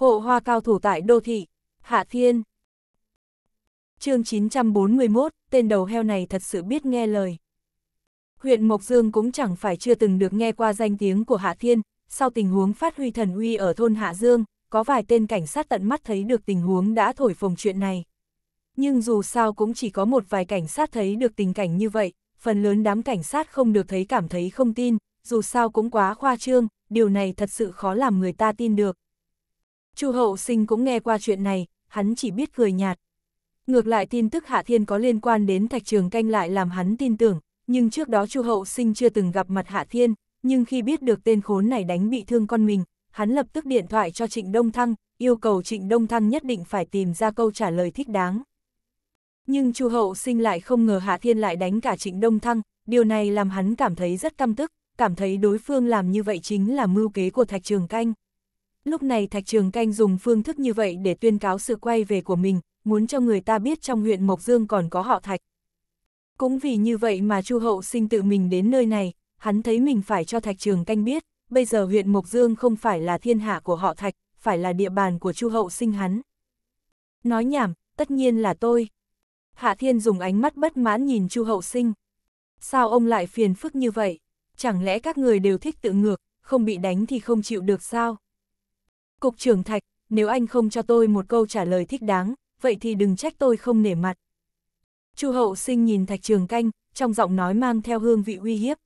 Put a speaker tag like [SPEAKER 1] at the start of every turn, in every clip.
[SPEAKER 1] Hộ hoa cao thủ tại đô thị, Hạ Thiên. chương 941, tên đầu heo này thật sự biết nghe lời. Huyện Mộc Dương cũng chẳng phải chưa từng được nghe qua danh tiếng của Hạ Thiên, sau tình huống phát huy thần uy ở thôn Hạ Dương, có vài tên cảnh sát tận mắt thấy được tình huống đã thổi phồng chuyện này. Nhưng dù sao cũng chỉ có một vài cảnh sát thấy được tình cảnh như vậy, phần lớn đám cảnh sát không được thấy cảm thấy không tin, dù sao cũng quá khoa trương, điều này thật sự khó làm người ta tin được. Chu Hậu Sinh cũng nghe qua chuyện này, hắn chỉ biết cười nhạt. Ngược lại tin tức Hạ Thiên có liên quan đến Thạch Trường Canh lại làm hắn tin tưởng, nhưng trước đó Chu Hậu Sinh chưa từng gặp mặt Hạ Thiên, nhưng khi biết được tên khốn này đánh bị thương con mình, hắn lập tức điện thoại cho Trịnh Đông Thăng, yêu cầu Trịnh Đông Thăng nhất định phải tìm ra câu trả lời thích đáng. Nhưng Chu Hậu Sinh lại không ngờ Hạ Thiên lại đánh cả Trịnh Đông Thăng, điều này làm hắn cảm thấy rất căm tức, cảm thấy đối phương làm như vậy chính là mưu kế của Thạch Trường Canh. Lúc này Thạch Trường Canh dùng phương thức như vậy để tuyên cáo sự quay về của mình, muốn cho người ta biết trong huyện Mộc Dương còn có họ Thạch. Cũng vì như vậy mà Chu Hậu sinh tự mình đến nơi này, hắn thấy mình phải cho Thạch Trường Canh biết, bây giờ huyện Mộc Dương không phải là thiên hạ của họ Thạch, phải là địa bàn của Chu Hậu sinh hắn. Nói nhảm, tất nhiên là tôi. Hạ Thiên dùng ánh mắt bất mãn nhìn Chu Hậu sinh. Sao ông lại phiền phức như vậy? Chẳng lẽ các người đều thích tự ngược, không bị đánh thì không chịu được sao? Cục trưởng Thạch, nếu anh không cho tôi một câu trả lời thích đáng, vậy thì đừng trách tôi không nể mặt. Chu hậu sinh nhìn Thạch Trường Canh, trong giọng nói mang theo hương vị uy hiếp.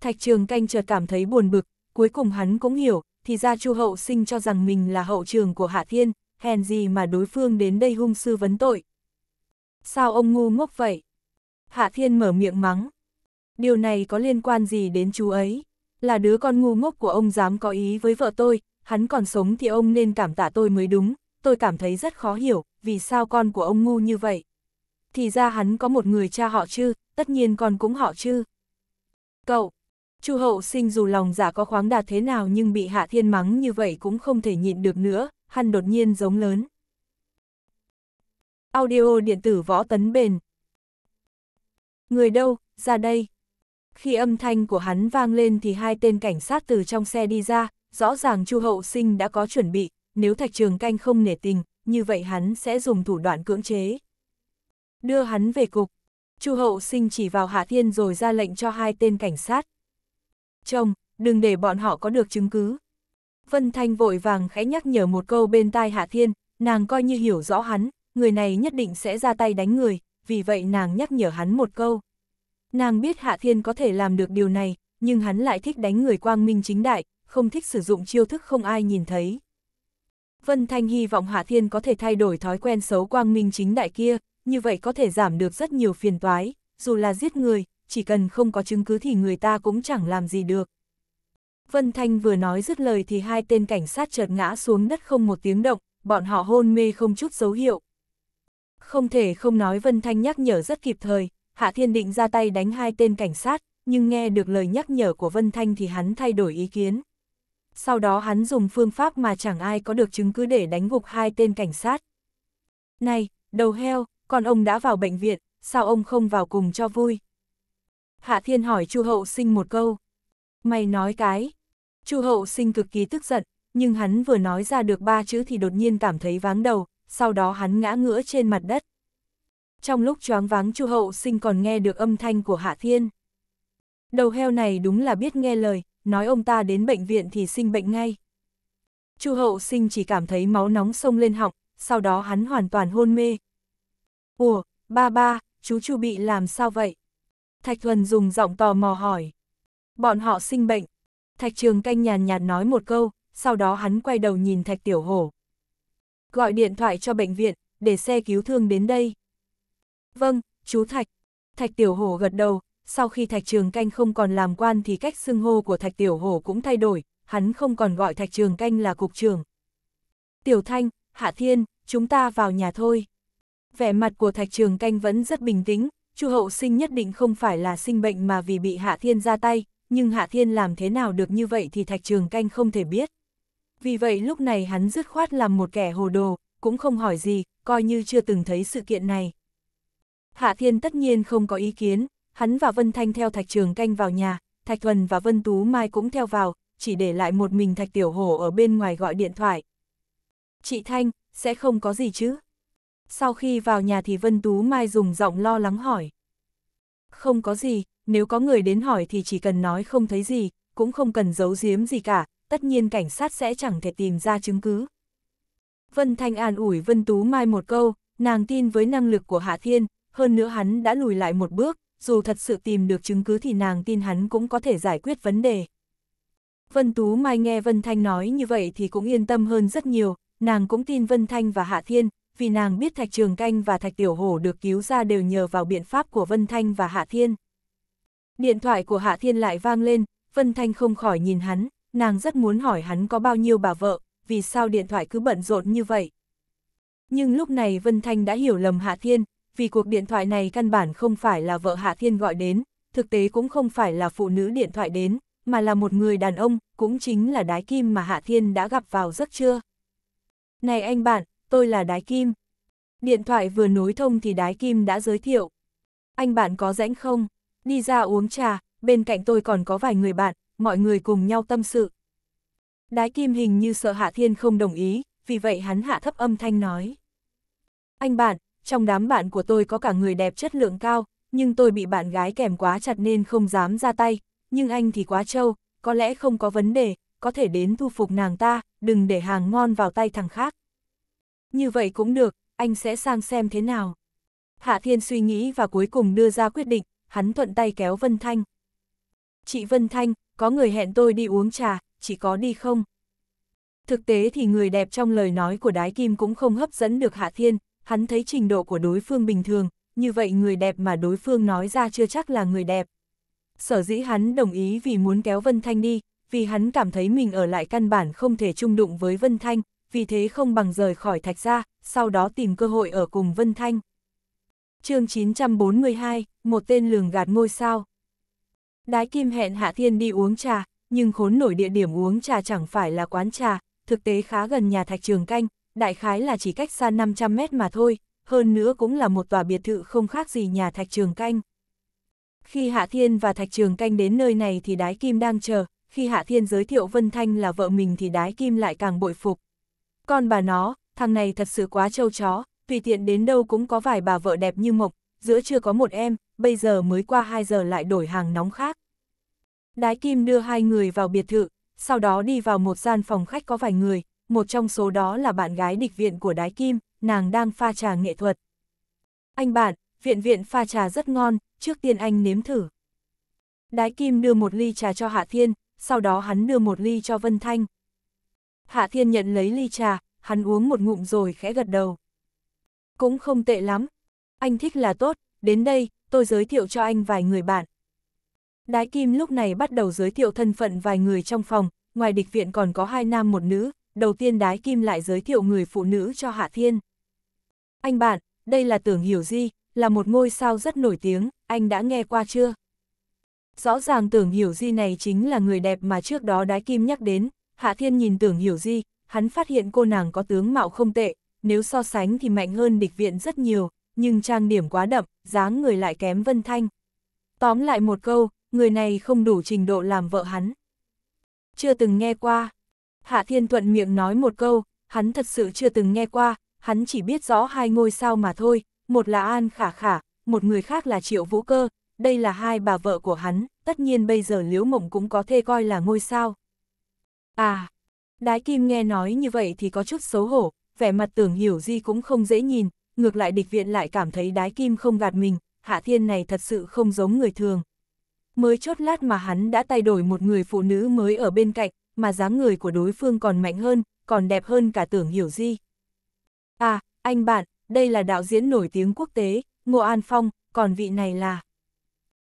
[SPEAKER 1] Thạch Trường Canh chợt cảm thấy buồn bực, cuối cùng hắn cũng hiểu, thì ra Chu hậu sinh cho rằng mình là hậu trường của Hạ Thiên, hèn gì mà đối phương đến đây hung sư vấn tội. Sao ông ngu ngốc vậy? Hạ Thiên mở miệng mắng. Điều này có liên quan gì đến chú ấy? Là đứa con ngu ngốc của ông dám có ý với vợ tôi, hắn còn sống thì ông nên cảm tạ tôi mới đúng, tôi cảm thấy rất khó hiểu, vì sao con của ông ngu như vậy. Thì ra hắn có một người cha họ chư, tất nhiên con cũng họ chư. Cậu, Chu hậu sinh dù lòng giả dạ có khoáng đạt thế nào nhưng bị hạ thiên mắng như vậy cũng không thể nhịn được nữa, hắn đột nhiên giống lớn. Audio điện tử võ tấn bền. Người đâu, ra đây. Khi âm thanh của hắn vang lên thì hai tên cảnh sát từ trong xe đi ra, rõ ràng Chu Hậu Sinh đã có chuẩn bị, nếu Thạch Trường Canh không nể tình, như vậy hắn sẽ dùng thủ đoạn cưỡng chế. Đưa hắn về cục, Chu Hậu Sinh chỉ vào Hạ Thiên rồi ra lệnh cho hai tên cảnh sát. Chồng, đừng để bọn họ có được chứng cứ. Vân Thanh vội vàng khẽ nhắc nhở một câu bên tai Hạ Thiên, nàng coi như hiểu rõ hắn, người này nhất định sẽ ra tay đánh người, vì vậy nàng nhắc nhở hắn một câu. Nàng biết Hạ Thiên có thể làm được điều này, nhưng hắn lại thích đánh người quang minh chính đại, không thích sử dụng chiêu thức không ai nhìn thấy. Vân Thanh hy vọng Hạ Thiên có thể thay đổi thói quen xấu quang minh chính đại kia, như vậy có thể giảm được rất nhiều phiền toái, dù là giết người, chỉ cần không có chứng cứ thì người ta cũng chẳng làm gì được. Vân Thanh vừa nói dứt lời thì hai tên cảnh sát chợt ngã xuống đất không một tiếng động, bọn họ hôn mê không chút dấu hiệu. Không thể không nói Vân Thanh nhắc nhở rất kịp thời, Hạ Thiên định ra tay đánh hai tên cảnh sát, nhưng nghe được lời nhắc nhở của Vân Thanh thì hắn thay đổi ý kiến sau đó hắn dùng phương pháp mà chẳng ai có được chứng cứ để đánh gục hai tên cảnh sát. Này, đầu heo, con ông đã vào bệnh viện, sao ông không vào cùng cho vui? Hạ Thiên hỏi Chu Hậu Sinh một câu. Mày nói cái. Chu Hậu Sinh cực kỳ tức giận, nhưng hắn vừa nói ra được ba chữ thì đột nhiên cảm thấy váng đầu, sau đó hắn ngã ngửa trên mặt đất. Trong lúc choáng váng Chu Hậu Sinh còn nghe được âm thanh của Hạ Thiên. Đầu heo này đúng là biết nghe lời, nói ông ta đến bệnh viện thì sinh bệnh ngay. Chu hậu sinh chỉ cảm thấy máu nóng sông lên họng, sau đó hắn hoàn toàn hôn mê. Ủa, ba ba, chú Chu bị làm sao vậy? Thạch Thuần dùng giọng tò mò hỏi. Bọn họ sinh bệnh. Thạch Trường Canh nhàn nhạt nói một câu, sau đó hắn quay đầu nhìn Thạch Tiểu Hổ. Gọi điện thoại cho bệnh viện, để xe cứu thương đến đây. Vâng, chú Thạch. Thạch Tiểu Hổ gật đầu, sau khi Thạch Trường Canh không còn làm quan thì cách xưng hô của Thạch Tiểu Hổ cũng thay đổi, hắn không còn gọi Thạch Trường Canh là cục trưởng. Tiểu Thanh, Hạ Thiên, chúng ta vào nhà thôi. Vẻ mặt của Thạch Trường Canh vẫn rất bình tĩnh, Chu Hậu Sinh nhất định không phải là sinh bệnh mà vì bị Hạ Thiên ra tay, nhưng Hạ Thiên làm thế nào được như vậy thì Thạch Trường Canh không thể biết. Vì vậy lúc này hắn dứt khoát làm một kẻ hồ đồ, cũng không hỏi gì, coi như chưa từng thấy sự kiện này. Hạ Thiên tất nhiên không có ý kiến, hắn và Vân Thanh theo Thạch Trường Canh vào nhà, Thạch Thuần và Vân Tú Mai cũng theo vào, chỉ để lại một mình Thạch Tiểu Hổ ở bên ngoài gọi điện thoại. Chị Thanh, sẽ không có gì chứ? Sau khi vào nhà thì Vân Tú Mai dùng giọng lo lắng hỏi. Không có gì, nếu có người đến hỏi thì chỉ cần nói không thấy gì, cũng không cần giấu giếm gì cả, tất nhiên cảnh sát sẽ chẳng thể tìm ra chứng cứ. Vân Thanh an ủi Vân Tú Mai một câu, nàng tin với năng lực của Hạ Thiên, hơn nữa hắn đã lùi lại một bước, dù thật sự tìm được chứng cứ thì nàng tin hắn cũng có thể giải quyết vấn đề. Vân Tú Mai nghe Vân Thanh nói như vậy thì cũng yên tâm hơn rất nhiều, nàng cũng tin Vân Thanh và Hạ Thiên, vì nàng biết Thạch Trường Canh và Thạch Tiểu Hổ được cứu ra đều nhờ vào biện pháp của Vân Thanh và Hạ Thiên. Điện thoại của Hạ Thiên lại vang lên, Vân Thanh không khỏi nhìn hắn, nàng rất muốn hỏi hắn có bao nhiêu bà vợ, vì sao điện thoại cứ bận rộn như vậy. Nhưng lúc này Vân Thanh đã hiểu lầm Hạ Thiên, vì cuộc điện thoại này căn bản không phải là vợ Hạ Thiên gọi đến, thực tế cũng không phải là phụ nữ điện thoại đến, mà là một người đàn ông, cũng chính là Đái Kim mà Hạ Thiên đã gặp vào giấc trưa. Này anh bạn, tôi là Đái Kim. Điện thoại vừa nối thông thì Đái Kim đã giới thiệu. Anh bạn có rãnh không? Đi ra uống trà, bên cạnh tôi còn có vài người bạn, mọi người cùng nhau tâm sự. Đái Kim hình như sợ Hạ Thiên không đồng ý, vì vậy hắn hạ thấp âm thanh nói. Anh bạn, trong đám bạn của tôi có cả người đẹp chất lượng cao, nhưng tôi bị bạn gái kèm quá chặt nên không dám ra tay, nhưng anh thì quá trâu, có lẽ không có vấn đề, có thể đến thu phục nàng ta, đừng để hàng ngon vào tay thằng khác. Như vậy cũng được, anh sẽ sang xem thế nào. Hạ Thiên suy nghĩ và cuối cùng đưa ra quyết định, hắn thuận tay kéo Vân Thanh. Chị Vân Thanh, có người hẹn tôi đi uống trà, chị có đi không? Thực tế thì người đẹp trong lời nói của Đái Kim cũng không hấp dẫn được Hạ Thiên, hắn thấy trình độ của đối phương bình thường, như vậy người đẹp mà đối phương nói ra chưa chắc là người đẹp. Sở dĩ hắn đồng ý vì muốn kéo Vân Thanh đi, vì hắn cảm thấy mình ở lại căn bản không thể chung đụng với Vân Thanh, vì thế không bằng rời khỏi thạch ra, sau đó tìm cơ hội ở cùng Vân Thanh. chương 942, một tên lường gạt ngôi sao. Đái Kim hẹn Hạ Thiên đi uống trà, nhưng khốn nổi địa điểm uống trà chẳng phải là quán trà, thực tế khá gần nhà thạch trường canh, đại khái là chỉ cách xa 500 mét mà thôi, hơn nữa cũng là một tòa biệt thự không khác gì nhà Thạch Trường Canh. Khi Hạ Thiên và Thạch Trường Canh đến nơi này thì Đái Kim đang chờ, khi Hạ Thiên giới thiệu Vân Thanh là vợ mình thì Đái Kim lại càng bội phục. Con bà nó, thằng này thật sự quá trâu chó, tùy tiện đến đâu cũng có vài bà vợ đẹp như mộc, giữa chưa có một em, bây giờ mới qua 2 giờ lại đổi hàng nóng khác. Đái Kim đưa hai người vào biệt thự, sau đó đi vào một gian phòng khách có vài người, một trong số đó là bạn gái địch viện của Đái Kim, nàng đang pha trà nghệ thuật. Anh bạn, viện viện pha trà rất ngon, trước tiên anh nếm thử. Đái Kim đưa một ly trà cho Hạ Thiên, sau đó hắn đưa một ly cho Vân Thanh. Hạ Thiên nhận lấy ly trà, hắn uống một ngụm rồi khẽ gật đầu. Cũng không tệ lắm, anh thích là tốt, đến đây, tôi giới thiệu cho anh vài người bạn. Đái Kim lúc này bắt đầu giới thiệu thân phận vài người trong phòng, ngoài địch viện còn có hai nam một nữ, đầu tiên đái kim lại giới thiệu người phụ nữ cho Hạ Thiên. Anh bạn, đây là tưởng hiểu di, là một ngôi sao rất nổi tiếng, anh đã nghe qua chưa? Rõ ràng tưởng hiểu di này chính là người đẹp mà trước đó đái kim nhắc đến, Hạ Thiên nhìn tưởng hiểu di, hắn phát hiện cô nàng có tướng mạo không tệ, nếu so sánh thì mạnh hơn địch viện rất nhiều, nhưng trang điểm quá đậm, dáng người lại kém Vân Thanh. Tóm lại một câu, người này không đủ trình độ làm vợ hắn. Chưa từng nghe qua, Hạ Thiên Thuận miệng nói một câu, hắn thật sự chưa từng nghe qua, hắn chỉ biết rõ hai ngôi sao mà thôi, một là An Khả Khả, một người khác là Triệu Vũ Cơ, đây là hai bà vợ của hắn, tất nhiên bây giờ Liễu Mộng cũng có thể coi là ngôi sao. À, Đái Kim nghe nói như vậy thì có chút xấu hổ, vẻ mặt tưởng hiểu gì cũng không dễ nhìn, ngược lại địch viện lại cảm thấy Đái Kim không gạt mình, Hạ Thiên này thật sự không giống người thường. Mới chốt lát mà hắn đã thay đổi một người phụ nữ mới ở bên cạnh, mà dáng người của đối phương còn mạnh hơn, còn đẹp hơn cả tưởng hiểu gì. À, anh bạn, đây là đạo diễn nổi tiếng quốc tế, Ngô An Phong, còn vị này là...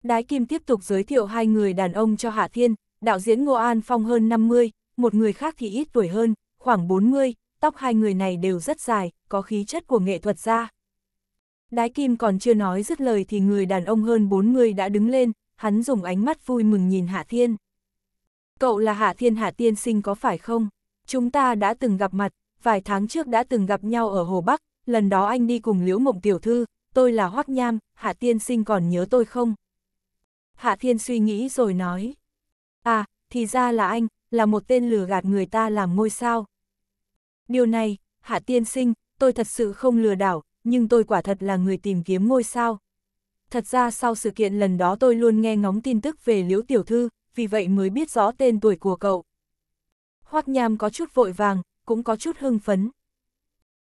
[SPEAKER 1] Đái Kim tiếp tục giới thiệu hai người đàn ông cho Hạ Thiên, đạo diễn Ngô An Phong hơn 50, một người khác thì ít tuổi hơn, khoảng 40, tóc hai người này đều rất dài, có khí chất của nghệ thuật ra. Đái Kim còn chưa nói dứt lời thì người đàn ông hơn 40 đã đứng lên, hắn dùng ánh mắt vui mừng nhìn Hạ Thiên. Cậu là Hạ Thiên Hạ Tiên Sinh có phải không? Chúng ta đã từng gặp mặt, vài tháng trước đã từng gặp nhau ở Hồ Bắc, lần đó anh đi cùng Liễu Mộng Tiểu Thư, tôi là Hoắc Nham, Hạ Tiên Sinh còn nhớ tôi không? Hạ Thiên suy nghĩ rồi nói. À, thì ra là anh, là một tên lừa gạt người ta làm ngôi sao. Điều này, Hạ Tiên Sinh, tôi thật sự không lừa đảo, nhưng tôi quả thật là người tìm kiếm ngôi sao. Thật ra sau sự kiện lần đó tôi luôn nghe ngóng tin tức về Liễu Tiểu Thư, vì vậy mới biết rõ tên tuổi của cậu. Hoắc Nham có chút vội vàng, cũng có chút hưng phấn.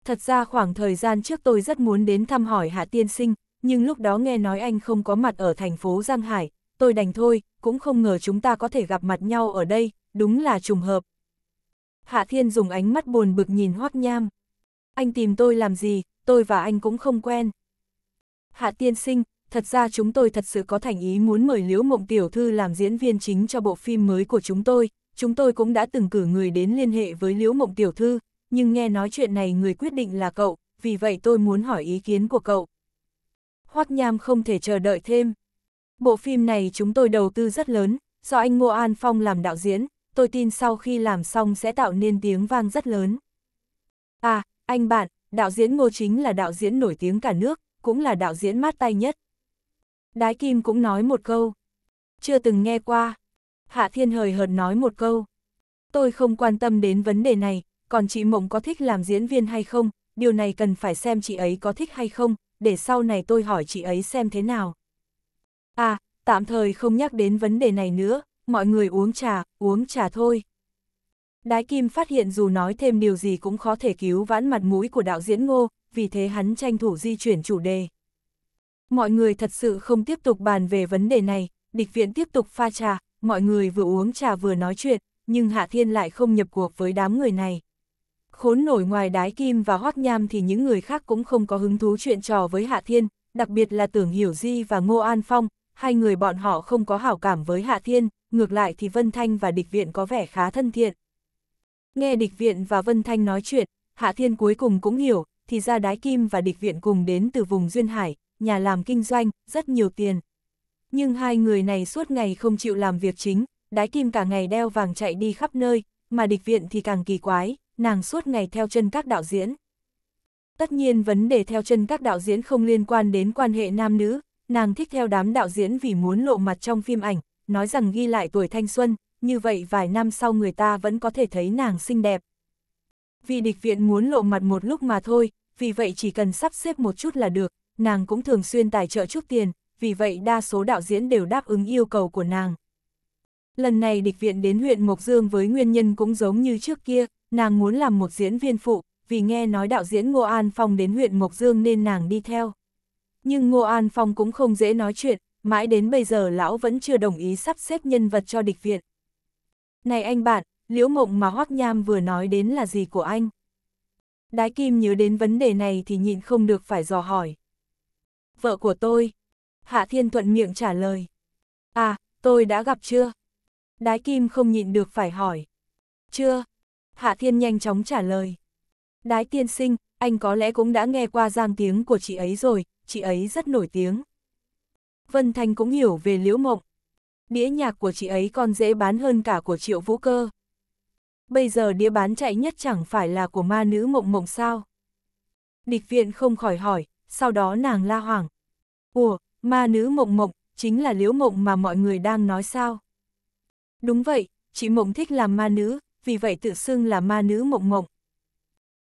[SPEAKER 1] Thật ra khoảng thời gian trước tôi rất muốn đến thăm hỏi Hạ Tiên Sinh, nhưng lúc đó nghe nói anh không có mặt ở thành phố Giang Hải, tôi đành thôi, cũng không ngờ chúng ta có thể gặp mặt nhau ở đây, đúng là trùng hợp. Hạ Thiên dùng ánh mắt buồn bực nhìn Hoắc Nham. Anh tìm tôi làm gì, tôi và anh cũng không quen. Hạ Tiên Sinh, thật ra chúng tôi thật sự có thành ý muốn mời Liễu Mộng Tiểu Thư làm diễn viên chính cho bộ phim mới của chúng tôi, chúng tôi cũng đã từng cử người đến liên hệ với Liễu Mộng Tiểu Thư, nhưng nghe nói chuyện này người quyết định là cậu, vì vậy tôi muốn hỏi ý kiến của cậu. Hoắc Nham không thể chờ đợi thêm. Bộ phim này chúng tôi đầu tư rất lớn, do anh Ngô An Phong làm đạo diễn, tôi tin sau khi làm xong sẽ tạo nên tiếng vang rất lớn. À, anh bạn, đạo diễn Ngô chính là đạo diễn nổi tiếng cả nước, cũng là đạo diễn mát tay nhất. Đái Kim cũng nói một câu. Chưa từng nghe qua. Hạ Thiên hời hợt nói một câu. Tôi không quan tâm đến vấn đề này, còn chị Mộng có thích làm diễn viên hay không, điều này cần phải xem chị ấy có thích hay không, để sau này tôi hỏi chị ấy xem thế nào. À, tạm thời không nhắc đến vấn đề này nữa, mọi người uống trà, uống trà thôi. Đái Kim phát hiện dù nói thêm điều gì cũng khó thể cứu vãn mặt mũi của đạo diễn ngô, vì thế hắn tranh thủ di chuyển chủ đề. Mọi người thật sự không tiếp tục bàn về vấn đề này, địch viện tiếp tục pha trà, mọi người vừa uống trà vừa nói chuyện, nhưng Hạ Thiên lại không nhập cuộc với đám người này. Khốn nổi ngoài đái kim và hoắc nham thì những người khác cũng không có hứng thú chuyện trò với Hạ Thiên, đặc biệt là tưởng Hiểu Di và Ngô An Phong, hai người bọn họ không có hảo cảm với Hạ Thiên, ngược lại thì Vân Thanh và địch viện có vẻ khá thân thiện. Nghe địch viện và Vân Thanh nói chuyện, Hạ Thiên cuối cùng cũng hiểu, thì ra đái kim và địch viện cùng đến từ vùng Duyên Hải, nhà làm kinh doanh, rất nhiều tiền. Nhưng hai người này suốt ngày không chịu làm việc chính, đái kim cả ngày đeo vàng chạy đi khắp nơi, mà địch viện thì càng kỳ quái, nàng suốt ngày theo chân các đạo diễn. Tất nhiên vấn đề theo chân các đạo diễn không liên quan đến quan hệ nam nữ, nàng thích theo đám đạo diễn vì muốn lộ mặt trong phim ảnh, nói rằng ghi lại tuổi thanh xuân, như vậy vài năm sau người ta vẫn có thể thấy nàng xinh đẹp. Vì địch viện muốn lộ mặt một lúc mà thôi, vì vậy chỉ cần sắp xếp một chút là được, nàng cũng thường xuyên tài trợ chút tiền, vì vậy đa số đạo diễn đều đáp ứng yêu cầu của nàng. Lần này địch viện đến huyện Mộc Dương với nguyên nhân cũng giống như trước kia, nàng muốn làm một diễn viên phụ, vì nghe nói đạo diễn Ngô An Phong đến huyện Mộc Dương nên nàng đi theo. Nhưng Ngô An Phong cũng không dễ nói chuyện, mãi đến bây giờ lão vẫn chưa đồng ý sắp xếp nhân vật cho địch viện. Này anh bạn, liễu mộng mà Hoác Nham vừa nói đến là gì của anh? Đái Kim nhớ đến vấn đề này thì nhịn không được phải dò hỏi vợ của tôi. Hạ Thiên Thuận miệng trả lời. À, tôi đã gặp chưa? Đái Kim không nhịn được phải hỏi. Chưa. Hạ Thiên nhanh chóng trả lời. Đái tiên sinh, anh có lẽ cũng đã nghe qua giang tiếng của chị ấy rồi, chị ấy rất nổi tiếng. Vân Thanh cũng hiểu về Liễu Mộng. Đĩa nhạc của chị ấy còn dễ bán hơn cả của Triệu Vũ Cơ. Bây giờ đĩa bán chạy nhất chẳng phải là của ma nữ mộng mộng sao. Địch viện không khỏi hỏi, sau đó nàng la hoảng. Ủa, ma nữ mộng mộng, chính là liễu mộng mà mọi người đang nói sao? Đúng vậy, chị mộng thích làm ma nữ, vì vậy tự xưng là ma nữ mộng mộng.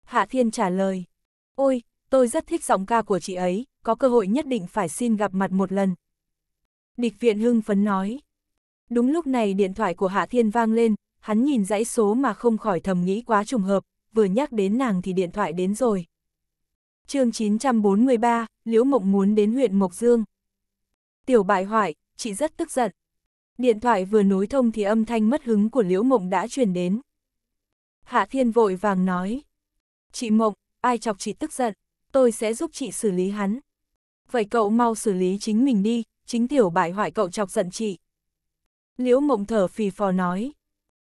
[SPEAKER 1] Hạ Thiên trả lời, ôi, tôi rất thích giọng ca của chị ấy, có cơ hội nhất định phải xin gặp mặt một lần. Địch viện hưng phấn nói. Đúng lúc này điện thoại của Hạ Thiên vang lên, hắn nhìn dãy số mà không khỏi thầm nghĩ quá trùng hợp, vừa nhắc đến nàng thì điện thoại đến rồi chương 943, Liễu Mộng muốn đến huyện Mộc Dương. Tiểu bại hoại, chị rất tức giận. Điện thoại vừa nối thông thì âm thanh mất hứng của Liễu Mộng đã truyền đến. Hạ Thiên vội vàng nói. Chị Mộng, ai chọc chị tức giận, tôi sẽ giúp chị xử lý hắn. Vậy cậu mau xử lý chính mình đi, chính tiểu bại hoại cậu chọc giận chị. Liễu Mộng thở phì phò nói.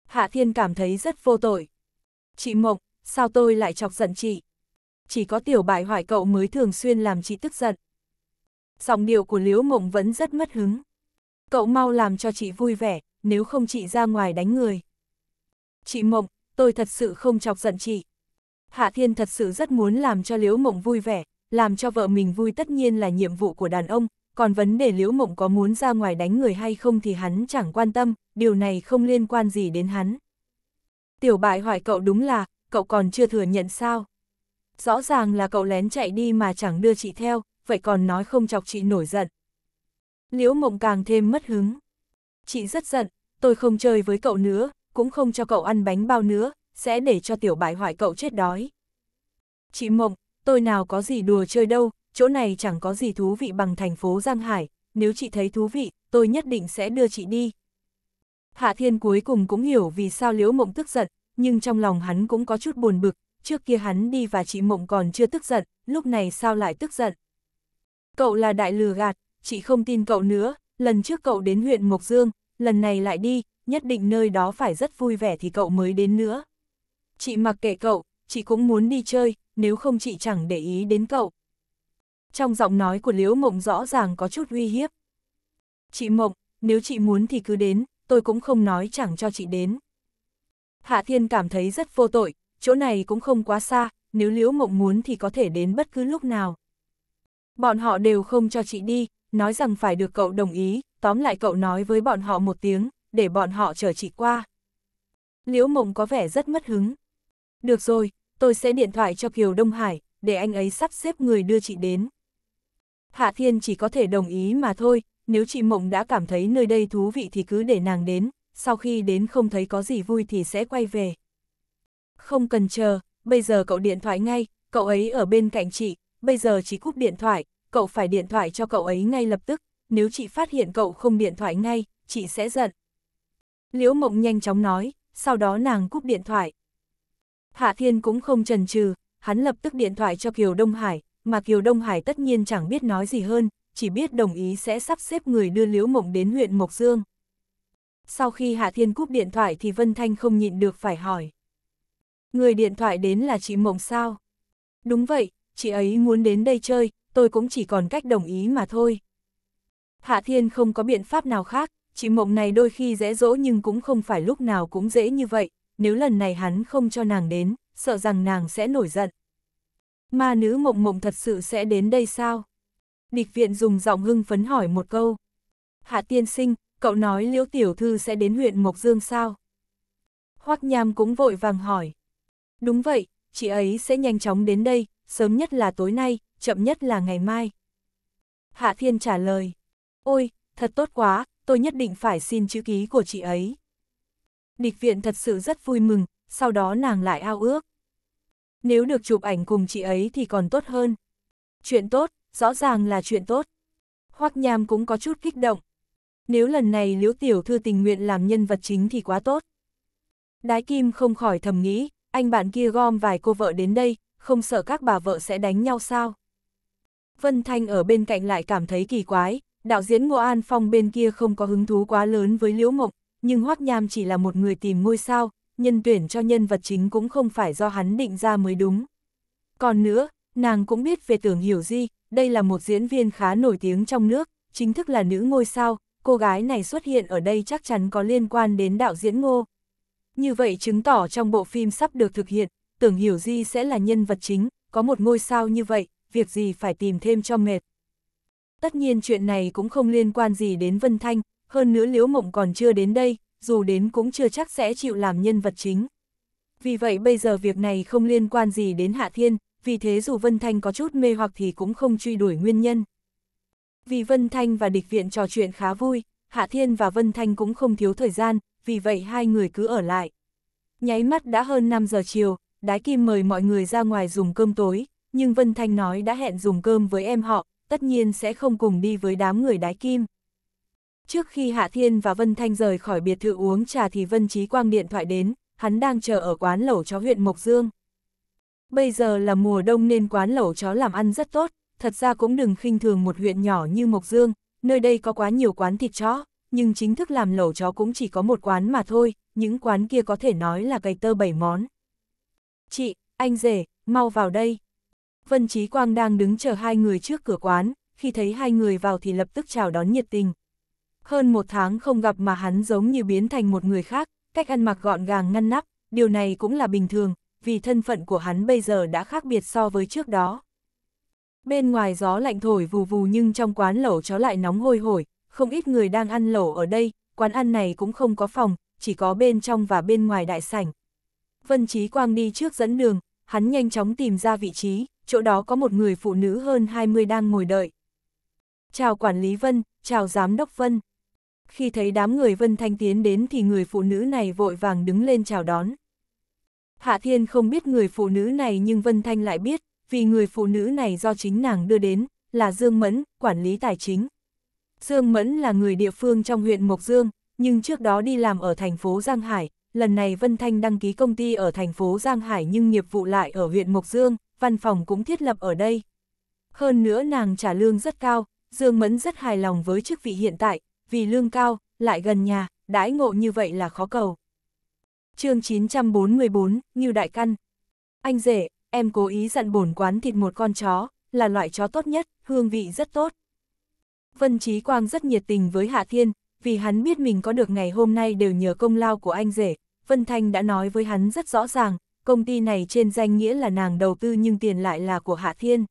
[SPEAKER 1] Hạ Thiên cảm thấy rất vô tội. Chị Mộng, sao tôi lại chọc giận chị? chỉ có tiểu bại hoại cậu mới thường xuyên làm chị tức giận. Giọng điệu của Liễu Mộng vẫn rất mất hứng. Cậu mau làm cho chị vui vẻ, nếu không chị ra ngoài đánh người. Chị Mộng, tôi thật sự không chọc giận chị. Hạ Thiên thật sự rất muốn làm cho Liễu Mộng vui vẻ, làm cho vợ mình vui tất nhiên là nhiệm vụ của đàn ông, còn vấn đề Liễu Mộng có muốn ra ngoài đánh người hay không thì hắn chẳng quan tâm, điều này không liên quan gì đến hắn. Tiểu bại hỏi cậu đúng là, cậu còn chưa thừa nhận sao? rõ ràng là cậu lén chạy đi mà chẳng đưa chị theo, vậy còn nói không chọc chị nổi giận. Liễu mộng càng thêm mất hứng. Chị rất giận, tôi không chơi với cậu nữa, cũng không cho cậu ăn bánh bao nữa, sẽ để cho tiểu bại hoại cậu chết đói. Chị mộng, tôi nào có gì đùa chơi đâu, chỗ này chẳng có gì thú vị bằng thành phố Giang Hải, nếu chị thấy thú vị, tôi nhất định sẽ đưa chị đi. Hạ Thiên cuối cùng cũng hiểu vì sao Liễu Mộng tức giận, nhưng trong lòng hắn cũng có chút buồn bực, trước kia hắn đi và chị Mộng còn chưa tức giận, lúc này sao lại tức giận. Cậu là đại lừa gạt, chị không tin cậu nữa, lần trước cậu đến huyện Mộc Dương, lần này lại đi, nhất định nơi đó phải rất vui vẻ thì cậu mới đến nữa. Chị mặc kệ cậu, chị cũng muốn đi chơi, nếu không chị chẳng để ý đến cậu. Trong giọng nói của Liễu Mộng rõ ràng có chút uy hiếp. Chị Mộng, nếu chị muốn thì cứ đến, tôi cũng không nói chẳng cho chị đến. Hạ Thiên cảm thấy rất vô tội, chỗ này cũng không quá xa, nếu Liễu Mộng muốn thì có thể đến bất cứ lúc nào. Bọn họ đều không cho chị đi, nói rằng phải được cậu đồng ý, tóm lại cậu nói với bọn họ một tiếng, để bọn họ chờ chị qua. Liễu Mộng có vẻ rất mất hứng. Được rồi, tôi sẽ điện thoại cho Kiều Đông Hải, để anh ấy sắp xếp người đưa chị đến. Hạ Thiên chỉ có thể đồng ý mà thôi, nếu chị Mộng đã cảm thấy nơi đây thú vị thì cứ để nàng đến, sau khi đến không thấy có gì vui thì sẽ quay về. Không cần chờ, bây giờ cậu điện thoại ngay, cậu ấy ở bên cạnh chị, bây giờ chị cúp điện thoại, cậu phải điện thoại cho cậu ấy ngay lập tức, nếu chị phát hiện cậu không điện thoại ngay, chị sẽ giận. Liễu Mộng nhanh chóng nói, sau đó nàng cúp điện thoại. Hạ Thiên cũng không chần chừ, hắn lập tức điện thoại cho Kiều Đông Hải, mà Kiều Đông Hải tất nhiên chẳng biết nói gì hơn, chỉ biết đồng ý sẽ sắp xếp người đưa Liễu Mộng đến huyện Mộc Dương. Sau khi Hạ Thiên cúp điện thoại thì Vân Thanh không nhịn được phải hỏi. Người điện thoại đến là chị Mộng sao? Đúng vậy, chị ấy muốn đến đây chơi, tôi cũng chỉ còn cách đồng ý mà thôi. Hạ Thiên không có biện pháp nào khác, chị Mộng này đôi khi dễ dỗ nhưng cũng không phải lúc nào cũng dễ như vậy, nếu lần này hắn không cho nàng đến, sợ rằng nàng sẽ nổi giận. Ma nữ Mộng Mộng thật sự sẽ đến đây sao? Địch viện dùng giọng hưng phấn hỏi một câu. Hạ Tiên sinh, cậu nói Liễu Tiểu Thư sẽ đến huyện Mộc Dương sao? Hoắc Nham cũng vội vàng hỏi. Đúng vậy, chị ấy sẽ nhanh chóng đến đây, sớm nhất là tối nay, chậm nhất là ngày mai. Hạ Thiên trả lời. Ôi, thật tốt quá, tôi nhất định phải xin chữ ký của chị ấy. Địch viện thật sự rất vui mừng, sau đó nàng lại ao ước. Nếu được chụp ảnh cùng chị ấy thì còn tốt hơn. Chuyện tốt, rõ ràng là chuyện tốt. Hoắc Nham cũng có chút kích động. Nếu lần này Liễu Tiểu Thư tình nguyện làm nhân vật chính thì quá tốt. Đái Kim không khỏi thầm nghĩ, anh bạn kia gom vài cô vợ đến đây, không sợ các bà vợ sẽ đánh nhau sao? Vân Thanh ở bên cạnh lại cảm thấy kỳ quái, đạo diễn Ngô An Phong bên kia không có hứng thú quá lớn với Liễu Mộng, nhưng Hoắc Nham chỉ là một người tìm ngôi sao, nhân tuyển cho nhân vật chính cũng không phải do hắn định ra mới đúng. Còn nữa, nàng cũng biết về tưởng hiểu gì, đây là một diễn viên khá nổi tiếng trong nước, chính thức là nữ ngôi sao, cô gái này xuất hiện ở đây chắc chắn có liên quan đến đạo diễn Ngô, như vậy chứng tỏ trong bộ phim sắp được thực hiện, tưởng hiểu Di sẽ là nhân vật chính, có một ngôi sao như vậy, việc gì phải tìm thêm cho mệt. Tất nhiên chuyện này cũng không liên quan gì đến Vân Thanh, hơn nữa Liễu Mộng còn chưa đến đây, dù đến cũng chưa chắc sẽ chịu làm nhân vật chính. Vì vậy bây giờ việc này không liên quan gì đến Hạ Thiên, vì thế dù Vân Thanh có chút mê hoặc thì cũng không truy đuổi nguyên nhân. Vì Vân Thanh và địch viện trò chuyện khá vui, Hạ Thiên và Vân Thanh cũng không thiếu thời gian, vì vậy hai người cứ ở lại. Nháy mắt đã hơn 5 giờ chiều, Đái Kim mời mọi người ra ngoài dùng cơm tối, nhưng Vân Thanh nói đã hẹn dùng cơm với em họ, tất nhiên sẽ không cùng đi với đám người Đái Kim. Trước khi Hạ Thiên và Vân Thanh rời khỏi biệt thự uống trà thì Vân Trí Quang điện thoại đến, hắn đang chờ ở quán lẩu chó huyện Mộc Dương. Bây giờ là mùa đông nên quán lẩu chó làm ăn rất tốt, thật ra cũng đừng khinh thường một huyện nhỏ như Mộc Dương, nơi đây có quá nhiều quán thịt chó nhưng chính thức làm lẩu chó cũng chỉ có một quán mà thôi, những quán kia có thể nói là cây tơ bảy món. Chị, anh rể, mau vào đây. Vân Chí Quang đang đứng chờ hai người trước cửa quán, khi thấy hai người vào thì lập tức chào đón nhiệt tình. Hơn một tháng không gặp mà hắn giống như biến thành một người khác, cách ăn mặc gọn gàng ngăn nắp, điều này cũng là bình thường, vì thân phận của hắn bây giờ đã khác biệt so với trước đó. Bên ngoài gió lạnh thổi vù vù nhưng trong quán lẩu chó lại nóng hôi hổi, không ít người đang ăn lẩu ở đây, quán ăn này cũng không có phòng, chỉ có bên trong và bên ngoài đại sảnh. Vân Chí Quang đi trước dẫn đường, hắn nhanh chóng tìm ra vị trí, chỗ đó có một người phụ nữ hơn 20 đang ngồi đợi. Chào quản lý Vân, chào giám đốc Vân. Khi thấy đám người Vân Thanh tiến đến thì người phụ nữ này vội vàng đứng lên chào đón. Hạ Thiên không biết người phụ nữ này nhưng Vân Thanh lại biết, vì người phụ nữ này do chính nàng đưa đến, là Dương Mẫn, quản lý tài chính. Dương Mẫn là người địa phương trong huyện Mộc Dương, nhưng trước đó đi làm ở thành phố Giang Hải, lần này Vân Thanh đăng ký công ty ở thành phố Giang Hải nhưng nghiệp vụ lại ở huyện Mộc Dương, văn phòng cũng thiết lập ở đây. Hơn nữa nàng trả lương rất cao, Dương Mẫn rất hài lòng với chức vị hiện tại, vì lương cao, lại gần nhà, đãi ngộ như vậy là khó cầu. chương 944, như Đại Căn Anh rể, em cố ý dặn bổn quán thịt một con chó, là loại chó tốt nhất, hương vị rất tốt, Vân Chí Quang rất nhiệt tình với Hạ Thiên, vì hắn biết mình có được ngày hôm nay đều nhờ công lao của anh rể. Vân Thanh đã nói với hắn rất rõ ràng, công ty này trên danh nghĩa là nàng đầu tư nhưng tiền lại là của Hạ Thiên.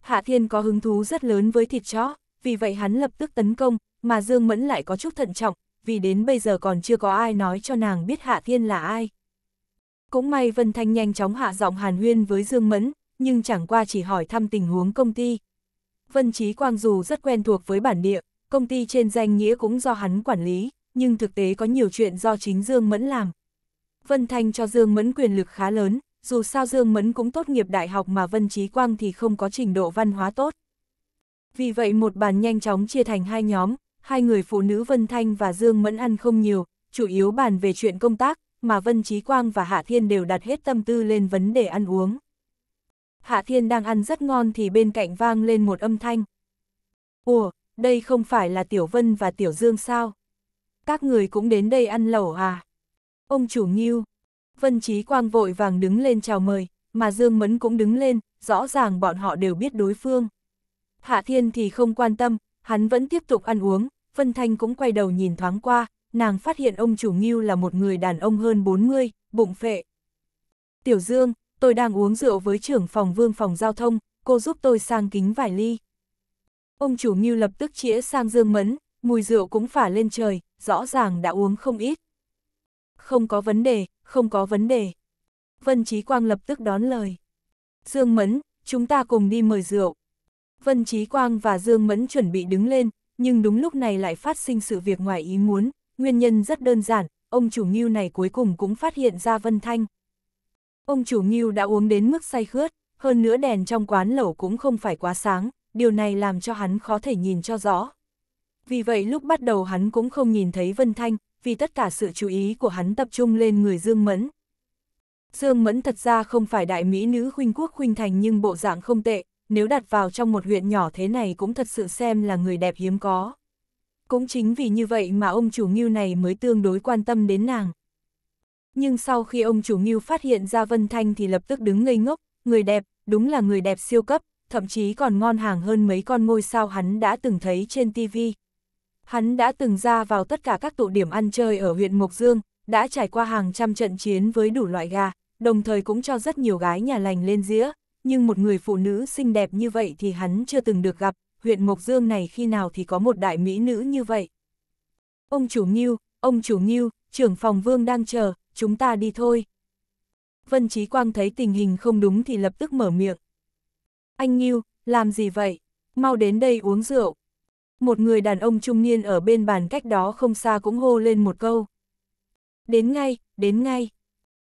[SPEAKER 1] Hạ Thiên có hứng thú rất lớn với thịt chó, vì vậy hắn lập tức tấn công, mà Dương Mẫn lại có chút thận trọng, vì đến bây giờ còn chưa có ai nói cho nàng biết Hạ Thiên là ai. Cũng may Vân Thanh nhanh chóng hạ giọng hàn huyên với Dương Mẫn, nhưng chẳng qua chỉ hỏi thăm tình huống công ty, Vân Chí Quang dù rất quen thuộc với bản địa, công ty trên danh nghĩa cũng do hắn quản lý, nhưng thực tế có nhiều chuyện do chính Dương Mẫn làm. Vân Thanh cho Dương Mẫn quyền lực khá lớn, dù sao Dương Mẫn cũng tốt nghiệp đại học mà Vân Chí Quang thì không có trình độ văn hóa tốt. Vì vậy một bàn nhanh chóng chia thành hai nhóm, hai người phụ nữ Vân Thanh và Dương Mẫn ăn không nhiều, chủ yếu bàn về chuyện công tác, mà Vân Chí Quang và Hạ Thiên đều đặt hết tâm tư lên vấn đề ăn uống. Hạ Thiên đang ăn rất ngon thì bên cạnh vang lên một âm thanh. Ủa, đây không phải là Tiểu Vân và Tiểu Dương sao? Các người cũng đến đây ăn lẩu à? Ông chủ nghiêu. Vân Chí Quang vội vàng đứng lên chào mời, mà Dương Mẫn cũng đứng lên, rõ ràng bọn họ đều biết đối phương. Hạ Thiên thì không quan tâm, hắn vẫn tiếp tục ăn uống, Vân Thanh cũng quay đầu nhìn thoáng qua, nàng phát hiện ông chủ nghiêu là một người đàn ông hơn 40, bụng phệ. Tiểu Dương, tôi đang uống rượu với trưởng phòng vương phòng giao thông, cô giúp tôi sang kính vài ly. Ông chủ Ngưu lập tức chĩa sang Dương Mẫn, mùi rượu cũng phả lên trời, rõ ràng đã uống không ít. Không có vấn đề, không có vấn đề. Vân Chí Quang lập tức đón lời. Dương Mẫn, chúng ta cùng đi mời rượu. Vân Chí Quang và Dương Mẫn chuẩn bị đứng lên, nhưng đúng lúc này lại phát sinh sự việc ngoài ý muốn, nguyên nhân rất đơn giản, ông chủ Ngưu này cuối cùng cũng phát hiện ra Vân Thanh. Ông chủ nhiêu đã uống đến mức say khướt, hơn nữa đèn trong quán lẩu cũng không phải quá sáng, điều này làm cho hắn khó thể nhìn cho rõ. Vì vậy lúc bắt đầu hắn cũng không nhìn thấy Vân Thanh, vì tất cả sự chú ý của hắn tập trung lên người Dương Mẫn. Dương Mẫn thật ra không phải đại mỹ nữ khuynh quốc khuynh thành nhưng bộ dạng không tệ, nếu đặt vào trong một huyện nhỏ thế này cũng thật sự xem là người đẹp hiếm có. Cũng chính vì như vậy mà ông chủ nghiêu này mới tương đối quan tâm đến nàng. Nhưng sau khi ông chủ mưu phát hiện ra Vân Thanh thì lập tức đứng ngây ngốc, người đẹp, đúng là người đẹp siêu cấp, thậm chí còn ngon hàng hơn mấy con ngôi sao hắn đã từng thấy trên TV. Hắn đã từng ra vào tất cả các tụ điểm ăn chơi ở huyện Mộc Dương, đã trải qua hàng trăm trận chiến với đủ loại gà, đồng thời cũng cho rất nhiều gái nhà lành lên dĩa, nhưng một người phụ nữ xinh đẹp như vậy thì hắn chưa từng được gặp, huyện Mộc Dương này khi nào thì có một đại mỹ nữ như vậy. Ông chủ Nghiêu, ông chủ Nghiêu, trưởng phòng Vương đang chờ, chúng ta đi thôi. Vân Chí Quang thấy tình hình không đúng thì lập tức mở miệng. Anh Nghiêu, làm gì vậy? Mau đến đây uống rượu. Một người đàn ông trung niên ở bên bàn cách đó không xa cũng hô lên một câu. Đến ngay, đến ngay.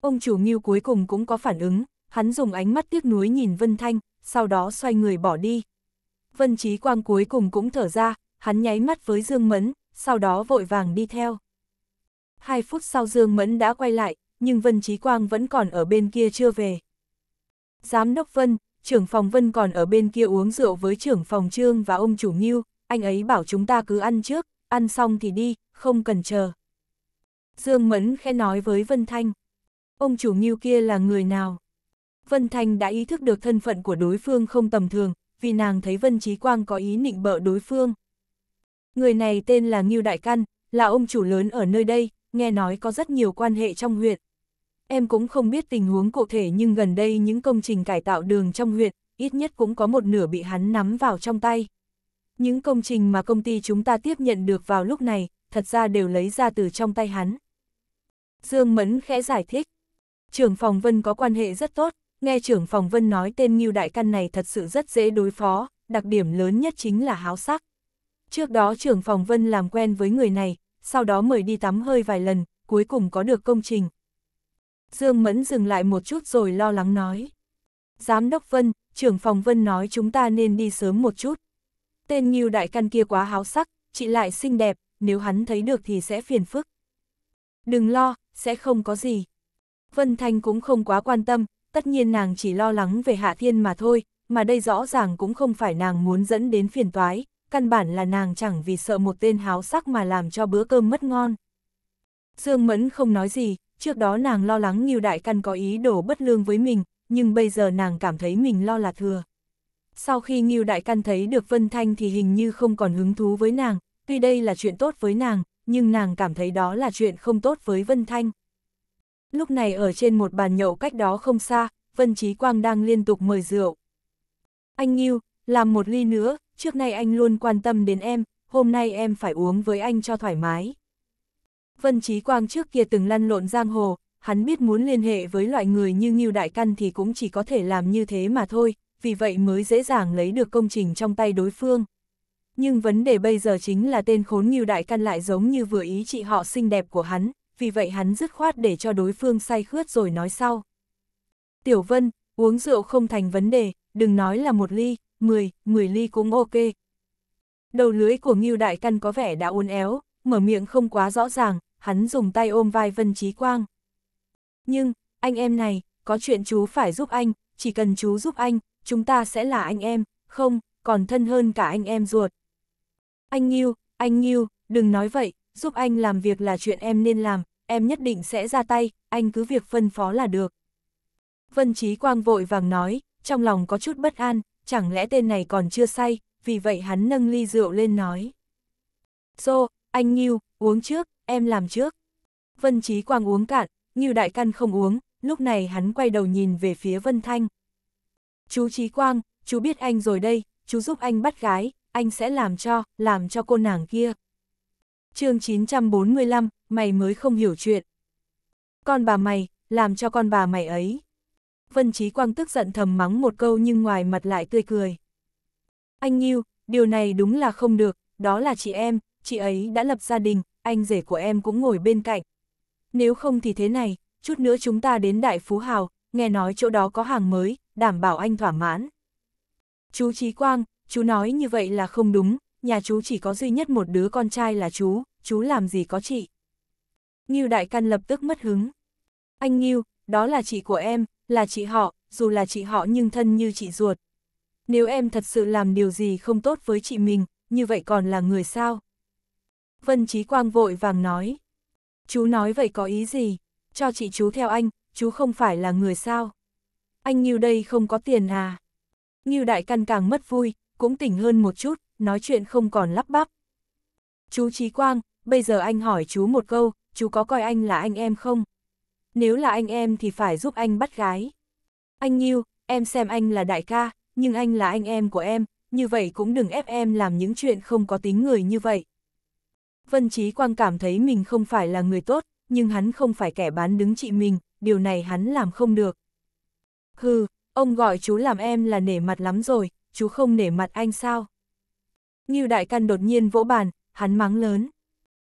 [SPEAKER 1] Ông chủ Nghiêu cuối cùng cũng có phản ứng, hắn dùng ánh mắt tiếc nuối nhìn Vân Thanh, sau đó xoay người bỏ đi. Vân Chí Quang cuối cùng cũng thở ra, hắn nháy mắt với Dương Mẫn, sau đó vội vàng đi theo. 2 phút sau Dương Mẫn đã quay lại, nhưng Vân Trí Quang vẫn còn ở bên kia chưa về. Giám đốc Vân, trưởng phòng Vân còn ở bên kia uống rượu với trưởng phòng Trương và ông chủ Nghiêu, anh ấy bảo chúng ta cứ ăn trước, ăn xong thì đi, không cần chờ. Dương Mẫn khẽ nói với Vân Thanh. Ông chủ Nghiêu kia là người nào? Vân Thanh đã ý thức được thân phận của đối phương không tầm thường, vì nàng thấy Vân Trí Quang có ý nịnh bợ đối phương. Người này tên là Nghiêu Đại Căn, là ông chủ lớn ở nơi đây, nghe nói có rất nhiều quan hệ trong huyện. Em cũng không biết tình huống cụ thể nhưng gần đây những công trình cải tạo đường trong huyện, ít nhất cũng có một nửa bị hắn nắm vào trong tay. Những công trình mà công ty chúng ta tiếp nhận được vào lúc này, thật ra đều lấy ra từ trong tay hắn. Dương Mẫn khẽ giải thích. Trưởng phòng Vân có quan hệ rất tốt, nghe trưởng phòng Vân nói tên Ngưu Đại Căn này thật sự rất dễ đối phó, đặc điểm lớn nhất chính là háo sắc. Trước đó trưởng phòng Vân làm quen với người này, sau đó mời đi tắm hơi vài lần, cuối cùng có được công trình. Dương Mẫn dừng lại một chút rồi lo lắng nói. Giám đốc Vân, trưởng phòng Vân nói chúng ta nên đi sớm một chút. Tên Nhiêu đại căn kia quá háo sắc, chị lại xinh đẹp, nếu hắn thấy được thì sẽ phiền phức. Đừng lo, sẽ không có gì. Vân Thanh cũng không quá quan tâm, tất nhiên nàng chỉ lo lắng về Hạ Thiên mà thôi, mà đây rõ ràng cũng không phải nàng muốn dẫn đến phiền toái, căn bản là nàng chẳng vì sợ một tên háo sắc mà làm cho bữa cơm mất ngon. Dương Mẫn không nói gì, trước đó nàng lo lắng Ngưu Đại Căn có ý đồ bất lương với mình, nhưng bây giờ nàng cảm thấy mình lo là thừa. Sau khi Ngưu Đại Căn thấy được Vân Thanh thì hình như không còn hứng thú với nàng, tuy đây là chuyện tốt với nàng, nhưng nàng cảm thấy đó là chuyện không tốt với Vân Thanh. Lúc này ở trên một bàn nhậu cách đó không xa, Vân Chí Quang đang liên tục mời rượu. Anh Ngưu, làm một ly nữa, trước nay anh luôn quan tâm đến em, hôm nay em phải uống với anh cho thoải mái. Vân Chí Quang trước kia từng lăn lộn giang hồ, hắn biết muốn liên hệ với loại người như Ngưu Đại Căn thì cũng chỉ có thể làm như thế mà thôi, vì vậy mới dễ dàng lấy được công trình trong tay đối phương. Nhưng vấn đề bây giờ chính là tên khốn Ngưu Đại Căn lại giống như vừa ý chị họ xinh đẹp của hắn, vì vậy hắn dứt khoát để cho đối phương say khướt rồi nói sau. Tiểu Vân, uống rượu không thành vấn đề, đừng nói là một ly, 10, 10 ly cũng ok. Đầu lưới của Ngưu Đại Căn có vẻ đã uốn éo, mở miệng không quá rõ ràng, hắn dùng tay ôm vai Vân Chí Quang. Nhưng, anh em này, có chuyện chú phải giúp anh, chỉ cần chú giúp anh, chúng ta sẽ là anh em, không, còn thân hơn cả anh em ruột. Anh Ngưu, anh Ngưu, đừng nói vậy, giúp anh làm việc là chuyện em nên làm, em nhất định sẽ ra tay, anh cứ việc phân phó là được. Vân Chí Quang vội vàng nói, trong lòng có chút bất an, chẳng lẽ tên này còn chưa say, vì vậy hắn nâng ly rượu lên nói. "Xô, so, anh Nghiêu, uống trước, em làm trước. Vân Chí Quang uống cạn, Nghiêu Đại Căn không uống, lúc này hắn quay đầu nhìn về phía Vân Thanh. Chú Chí Quang, chú biết anh rồi đây, chú giúp anh bắt gái, anh sẽ làm cho, làm cho cô nàng kia. chương 945, mày mới không hiểu chuyện. Con bà mày, làm cho con bà mày ấy. Vân Chí Quang tức giận thầm mắng một câu nhưng ngoài mặt lại tươi cười. Anh Nhiêu, điều này đúng là không được, đó là chị em, chị ấy đã lập gia đình, anh rể của em cũng ngồi bên cạnh. Nếu không thì thế này, chút nữa chúng ta đến Đại Phú Hào, nghe nói chỗ đó có hàng mới, đảm bảo anh thỏa mãn. Chú Chí Quang, chú nói như vậy là không đúng, nhà chú chỉ có duy nhất một đứa con trai là chú, chú làm gì có chị. Nghiêu Đại Căn lập tức mất hứng. Anh Nghiêu, đó là chị của em, là chị họ, dù là chị họ nhưng thân như chị ruột. Nếu em thật sự làm điều gì không tốt với chị mình, như vậy còn là người sao? Vân Chí Quang vội vàng nói. Chú nói vậy có ý gì? Cho chị chú theo anh, chú không phải là người sao? Anh Nhiêu đây không có tiền à? Nhiêu đại căn càng mất vui, cũng tỉnh hơn một chút, nói chuyện không còn lắp bắp. Chú Chí Quang, bây giờ anh hỏi chú một câu, chú có coi anh là anh em không? nếu là anh em thì phải giúp anh bắt gái. Anh Nhiêu, em xem anh là đại ca, nhưng anh là anh em của em, như vậy cũng đừng ép em làm những chuyện không có tính người như vậy. Vân Chí Quang cảm thấy mình không phải là người tốt, nhưng hắn không phải kẻ bán đứng chị mình, điều này hắn làm không được. Hừ, ông gọi chú làm em là nể mặt lắm rồi, chú không nể mặt anh sao? Ngưu Đại Căn đột nhiên vỗ bàn, hắn mắng lớn.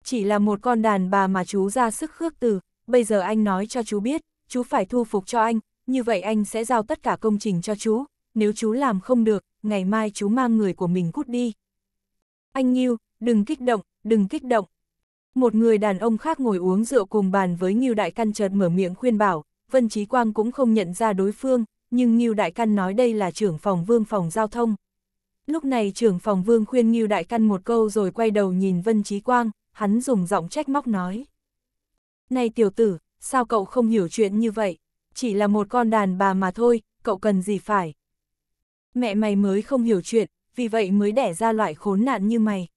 [SPEAKER 1] Chỉ là một con đàn bà mà chú ra sức khước từ, bây giờ anh nói cho chú biết, chú phải thu phục cho anh, như vậy anh sẽ giao tất cả công trình cho chú, nếu chú làm không được, ngày mai chú mang người của mình cút đi. Anh Nghiêu, đừng kích động, đừng kích động. Một người đàn ông khác ngồi uống rượu cùng bàn với Nghiêu Đại Căn chợt mở miệng khuyên bảo, Vân Trí Quang cũng không nhận ra đối phương, nhưng Nghiêu Đại Căn nói đây là trưởng phòng vương phòng giao thông. Lúc này trưởng phòng vương khuyên Nghiêu Đại Căn một câu rồi quay đầu nhìn Vân Trí Quang, hắn dùng giọng trách móc nói. Này tiểu tử, sao cậu không hiểu chuyện như vậy? Chỉ là một con đàn bà mà thôi, cậu cần gì phải? Mẹ mày mới không hiểu chuyện, vì vậy mới đẻ ra loại khốn nạn như mày.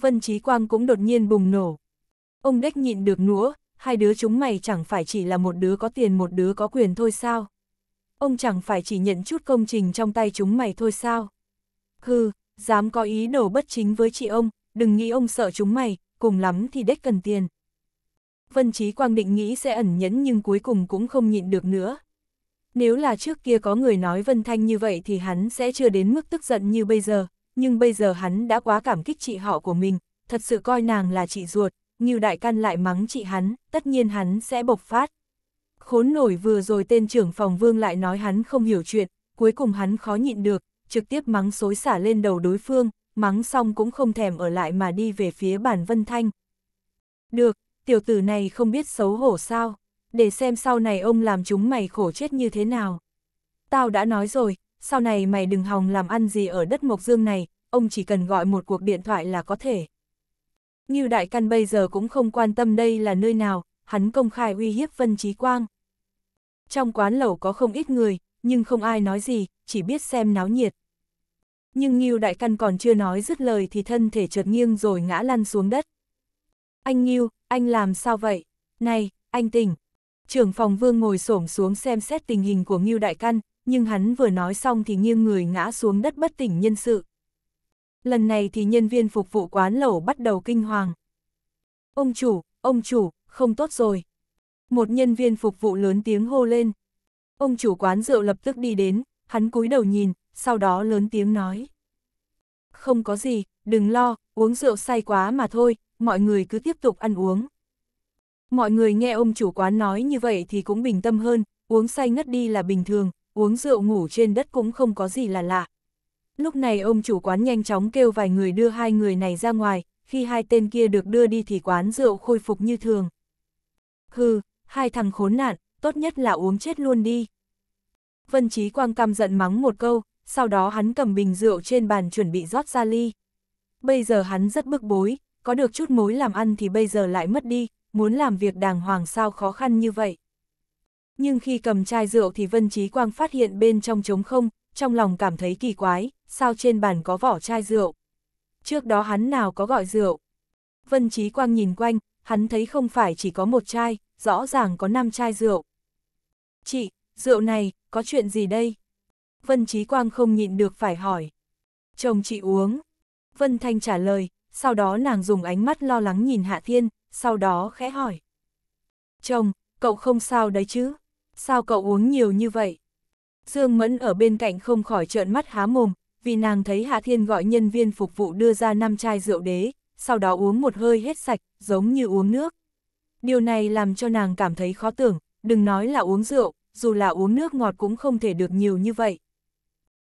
[SPEAKER 1] Vân Trí Quang cũng đột nhiên bùng nổ. Ông đếch nhịn được núa, hai đứa chúng mày chẳng phải chỉ là một đứa có tiền một đứa có quyền thôi sao? Ông chẳng phải chỉ nhận chút công trình trong tay chúng mày thôi sao? Hừ, dám có ý đồ bất chính với chị ông, đừng nghĩ ông sợ chúng mày, cùng lắm thì đếch cần tiền. Vân Chí Quang định nghĩ sẽ ẩn nhẫn nhưng cuối cùng cũng không nhịn được nữa. Nếu là trước kia có người nói Vân Thanh như vậy thì hắn sẽ chưa đến mức tức giận như bây giờ, nhưng bây giờ hắn đã quá cảm kích chị họ của mình, thật sự coi nàng là chị ruột, Như Đại Căn lại mắng chị hắn, tất nhiên hắn sẽ bộc phát. Khốn nổi vừa rồi tên trưởng phòng vương lại nói hắn không hiểu chuyện, cuối cùng hắn khó nhịn được, trực tiếp mắng xối xả lên đầu đối phương, mắng xong cũng không thèm ở lại mà đi về phía bản Vân Thanh. Được, tiểu tử này không biết xấu hổ sao, để xem sau này ông làm chúng mày khổ chết như thế nào. Tao đã nói rồi, sau này mày đừng hòng làm ăn gì ở đất Mộc Dương này, ông chỉ cần gọi một cuộc điện thoại là có thể. Như Đại Căn bây giờ cũng không quan tâm đây là nơi nào, hắn công khai uy hiếp Vân Trí Quang. Trong quán lẩu có không ít người, nhưng không ai nói gì, chỉ biết xem náo nhiệt. Nhưng Nghiêu Đại Căn còn chưa nói dứt lời thì thân thể chợt nghiêng rồi ngã lăn xuống đất. Anh Nghiêu, anh làm sao vậy? Này, anh tỉnh. Trưởng phòng vương ngồi xổm xuống xem xét tình hình của Nghiêu Đại Căn, nhưng hắn vừa nói xong thì nghiêng người ngã xuống đất bất tỉnh nhân sự. Lần này thì nhân viên phục vụ quán lẩu bắt đầu kinh hoàng. Ông chủ, ông chủ, không tốt rồi. Một nhân viên phục vụ lớn tiếng hô lên. Ông chủ quán rượu lập tức đi đến, hắn cúi đầu nhìn, sau đó lớn tiếng nói. Không có gì, đừng lo, uống rượu say quá mà thôi, mọi người cứ tiếp tục ăn uống. Mọi người nghe ông chủ quán nói như vậy thì cũng bình tâm hơn, uống say ngất đi là bình thường, uống rượu ngủ trên đất cũng không có gì là lạ. Lúc này ông chủ quán nhanh chóng kêu vài người đưa hai người này ra ngoài, khi hai tên kia được đưa đi thì quán rượu khôi phục như thường. Hừ, hai thằng khốn nạn, tốt nhất là uống chết luôn đi. Vân Chí Quang căm giận mắng một câu, sau đó hắn cầm bình rượu trên bàn chuẩn bị rót ra ly. Bây giờ hắn rất bức bối, có được chút mối làm ăn thì bây giờ lại mất đi, muốn làm việc đàng hoàng sao khó khăn như vậy. Nhưng khi cầm chai rượu thì Vân Chí Quang phát hiện bên trong trống không, trong lòng cảm thấy kỳ quái, sao trên bàn có vỏ chai rượu. Trước đó hắn nào có gọi rượu. Vân Chí Quang nhìn quanh, hắn thấy không phải chỉ có một chai, rõ ràng có 5 chai rượu. Chị, rượu này, có chuyện gì đây? Vân Chí Quang không nhịn được phải hỏi. Chồng chị uống. Vân Thanh trả lời, sau đó nàng dùng ánh mắt lo lắng nhìn Hạ Thiên, sau đó khẽ hỏi. Chồng, cậu không sao đấy chứ? Sao cậu uống nhiều như vậy? Dương Mẫn ở bên cạnh không khỏi trợn mắt há mồm, vì nàng thấy Hạ Thiên gọi nhân viên phục vụ đưa ra năm chai rượu đế, sau đó uống một hơi hết sạch, giống như uống nước. Điều này làm cho nàng cảm thấy khó tưởng, đừng nói là uống rượu, dù là uống nước ngọt cũng không thể được nhiều như vậy.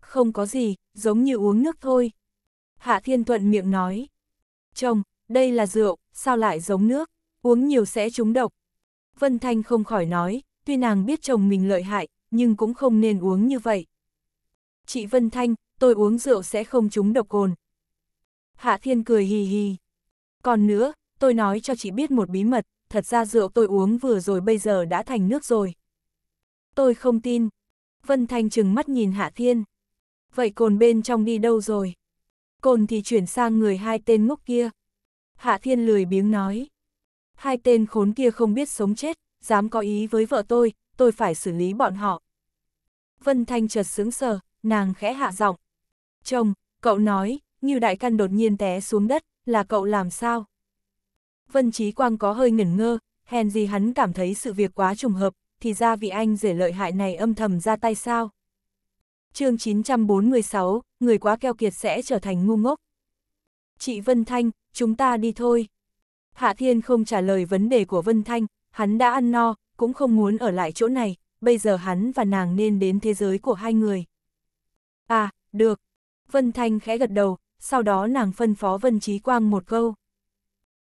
[SPEAKER 1] Không có gì, giống như uống nước thôi. Hạ Thiên Thuận miệng nói. Chồng, đây là rượu, sao lại giống nước, uống nhiều sẽ trúng độc. Vân Thanh không khỏi nói, tuy nàng biết chồng mình lợi hại, nhưng cũng không nên uống như vậy. Chị Vân Thanh, tôi uống rượu sẽ không trúng độc cồn. Hạ Thiên cười hì hì. Còn nữa, tôi nói cho chị biết một bí mật, thật ra rượu tôi uống vừa rồi bây giờ đã thành nước rồi. Tôi không tin. Vân Thanh chừng mắt nhìn Hạ Thiên. Vậy cồn bên trong đi đâu rồi? cồn thì chuyển sang người hai tên ngốc kia. Hạ Thiên lười biếng nói. Hai tên khốn kia không biết sống chết, dám có ý với vợ tôi, tôi phải xử lý bọn họ. Vân Thanh chợt sướng sờ, nàng khẽ hạ giọng. Chồng, cậu nói, như đại căn đột nhiên té xuống đất, là cậu làm sao? Vân Trí Quang có hơi ngẩn ngơ, hèn gì hắn cảm thấy sự việc quá trùng hợp, thì ra vị anh rể lợi hại này âm thầm ra tay sao? chương 946, người quá keo kiệt sẽ trở thành ngu ngốc. Chị Vân Thanh, chúng ta đi thôi. Hạ Thiên không trả lời vấn đề của Vân Thanh, hắn đã ăn no, cũng không muốn ở lại chỗ này, bây giờ hắn và nàng nên đến thế giới của hai người. À, được. Vân Thanh khẽ gật đầu, sau đó nàng phân phó Vân Trí Quang một câu.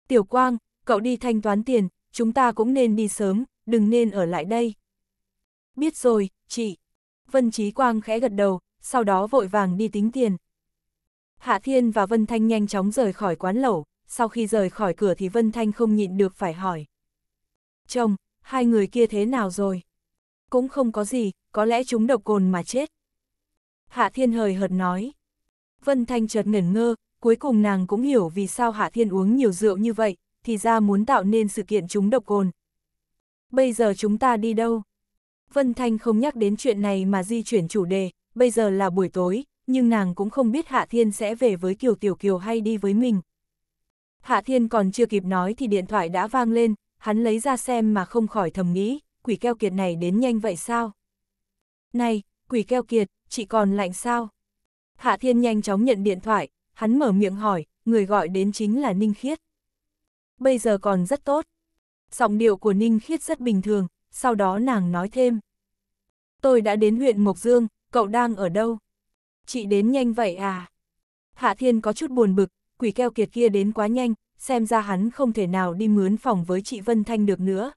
[SPEAKER 1] Tiểu Quang, cậu đi thanh toán tiền, chúng ta cũng nên đi sớm, đừng nên ở lại đây. Biết rồi, chị. Vân Chí Quang khẽ gật đầu, sau đó vội vàng đi tính tiền. Hạ Thiên và Vân Thanh nhanh chóng rời khỏi quán lẩu, sau khi rời khỏi cửa thì Vân Thanh không nhịn được phải hỏi. Chồng, hai người kia thế nào rồi? Cũng không có gì, có lẽ chúng độc cồn mà chết. Hạ Thiên hời hợt nói. Vân Thanh chợt ngẩn ngơ, cuối cùng nàng cũng hiểu vì sao Hạ Thiên uống nhiều rượu như vậy, thì ra muốn tạo nên sự kiện chúng độc cồn. Bây giờ chúng ta đi đâu? Vân Thanh không nhắc đến chuyện này mà di chuyển chủ đề, bây giờ là buổi tối, nhưng nàng cũng không biết Hạ Thiên sẽ về với Kiều Tiểu Kiều hay đi với mình. Hạ Thiên còn chưa kịp nói thì điện thoại đã vang lên, hắn lấy ra xem mà không khỏi thầm nghĩ, quỷ keo kiệt này đến nhanh vậy sao? Này, quỷ keo kiệt, chị còn lạnh sao? Hạ Thiên nhanh chóng nhận điện thoại, hắn mở miệng hỏi, người gọi đến chính là Ninh Khiết. Bây giờ còn rất tốt. Giọng điệu của Ninh Khiết rất bình thường, sau đó nàng nói thêm tôi đã đến huyện Mộc Dương, cậu đang ở đâu? Chị đến nhanh vậy à? Hạ Thiên có chút buồn bực, quỷ keo kiệt kia đến quá nhanh, xem ra hắn không thể nào đi mướn phòng với chị Vân Thanh được nữa.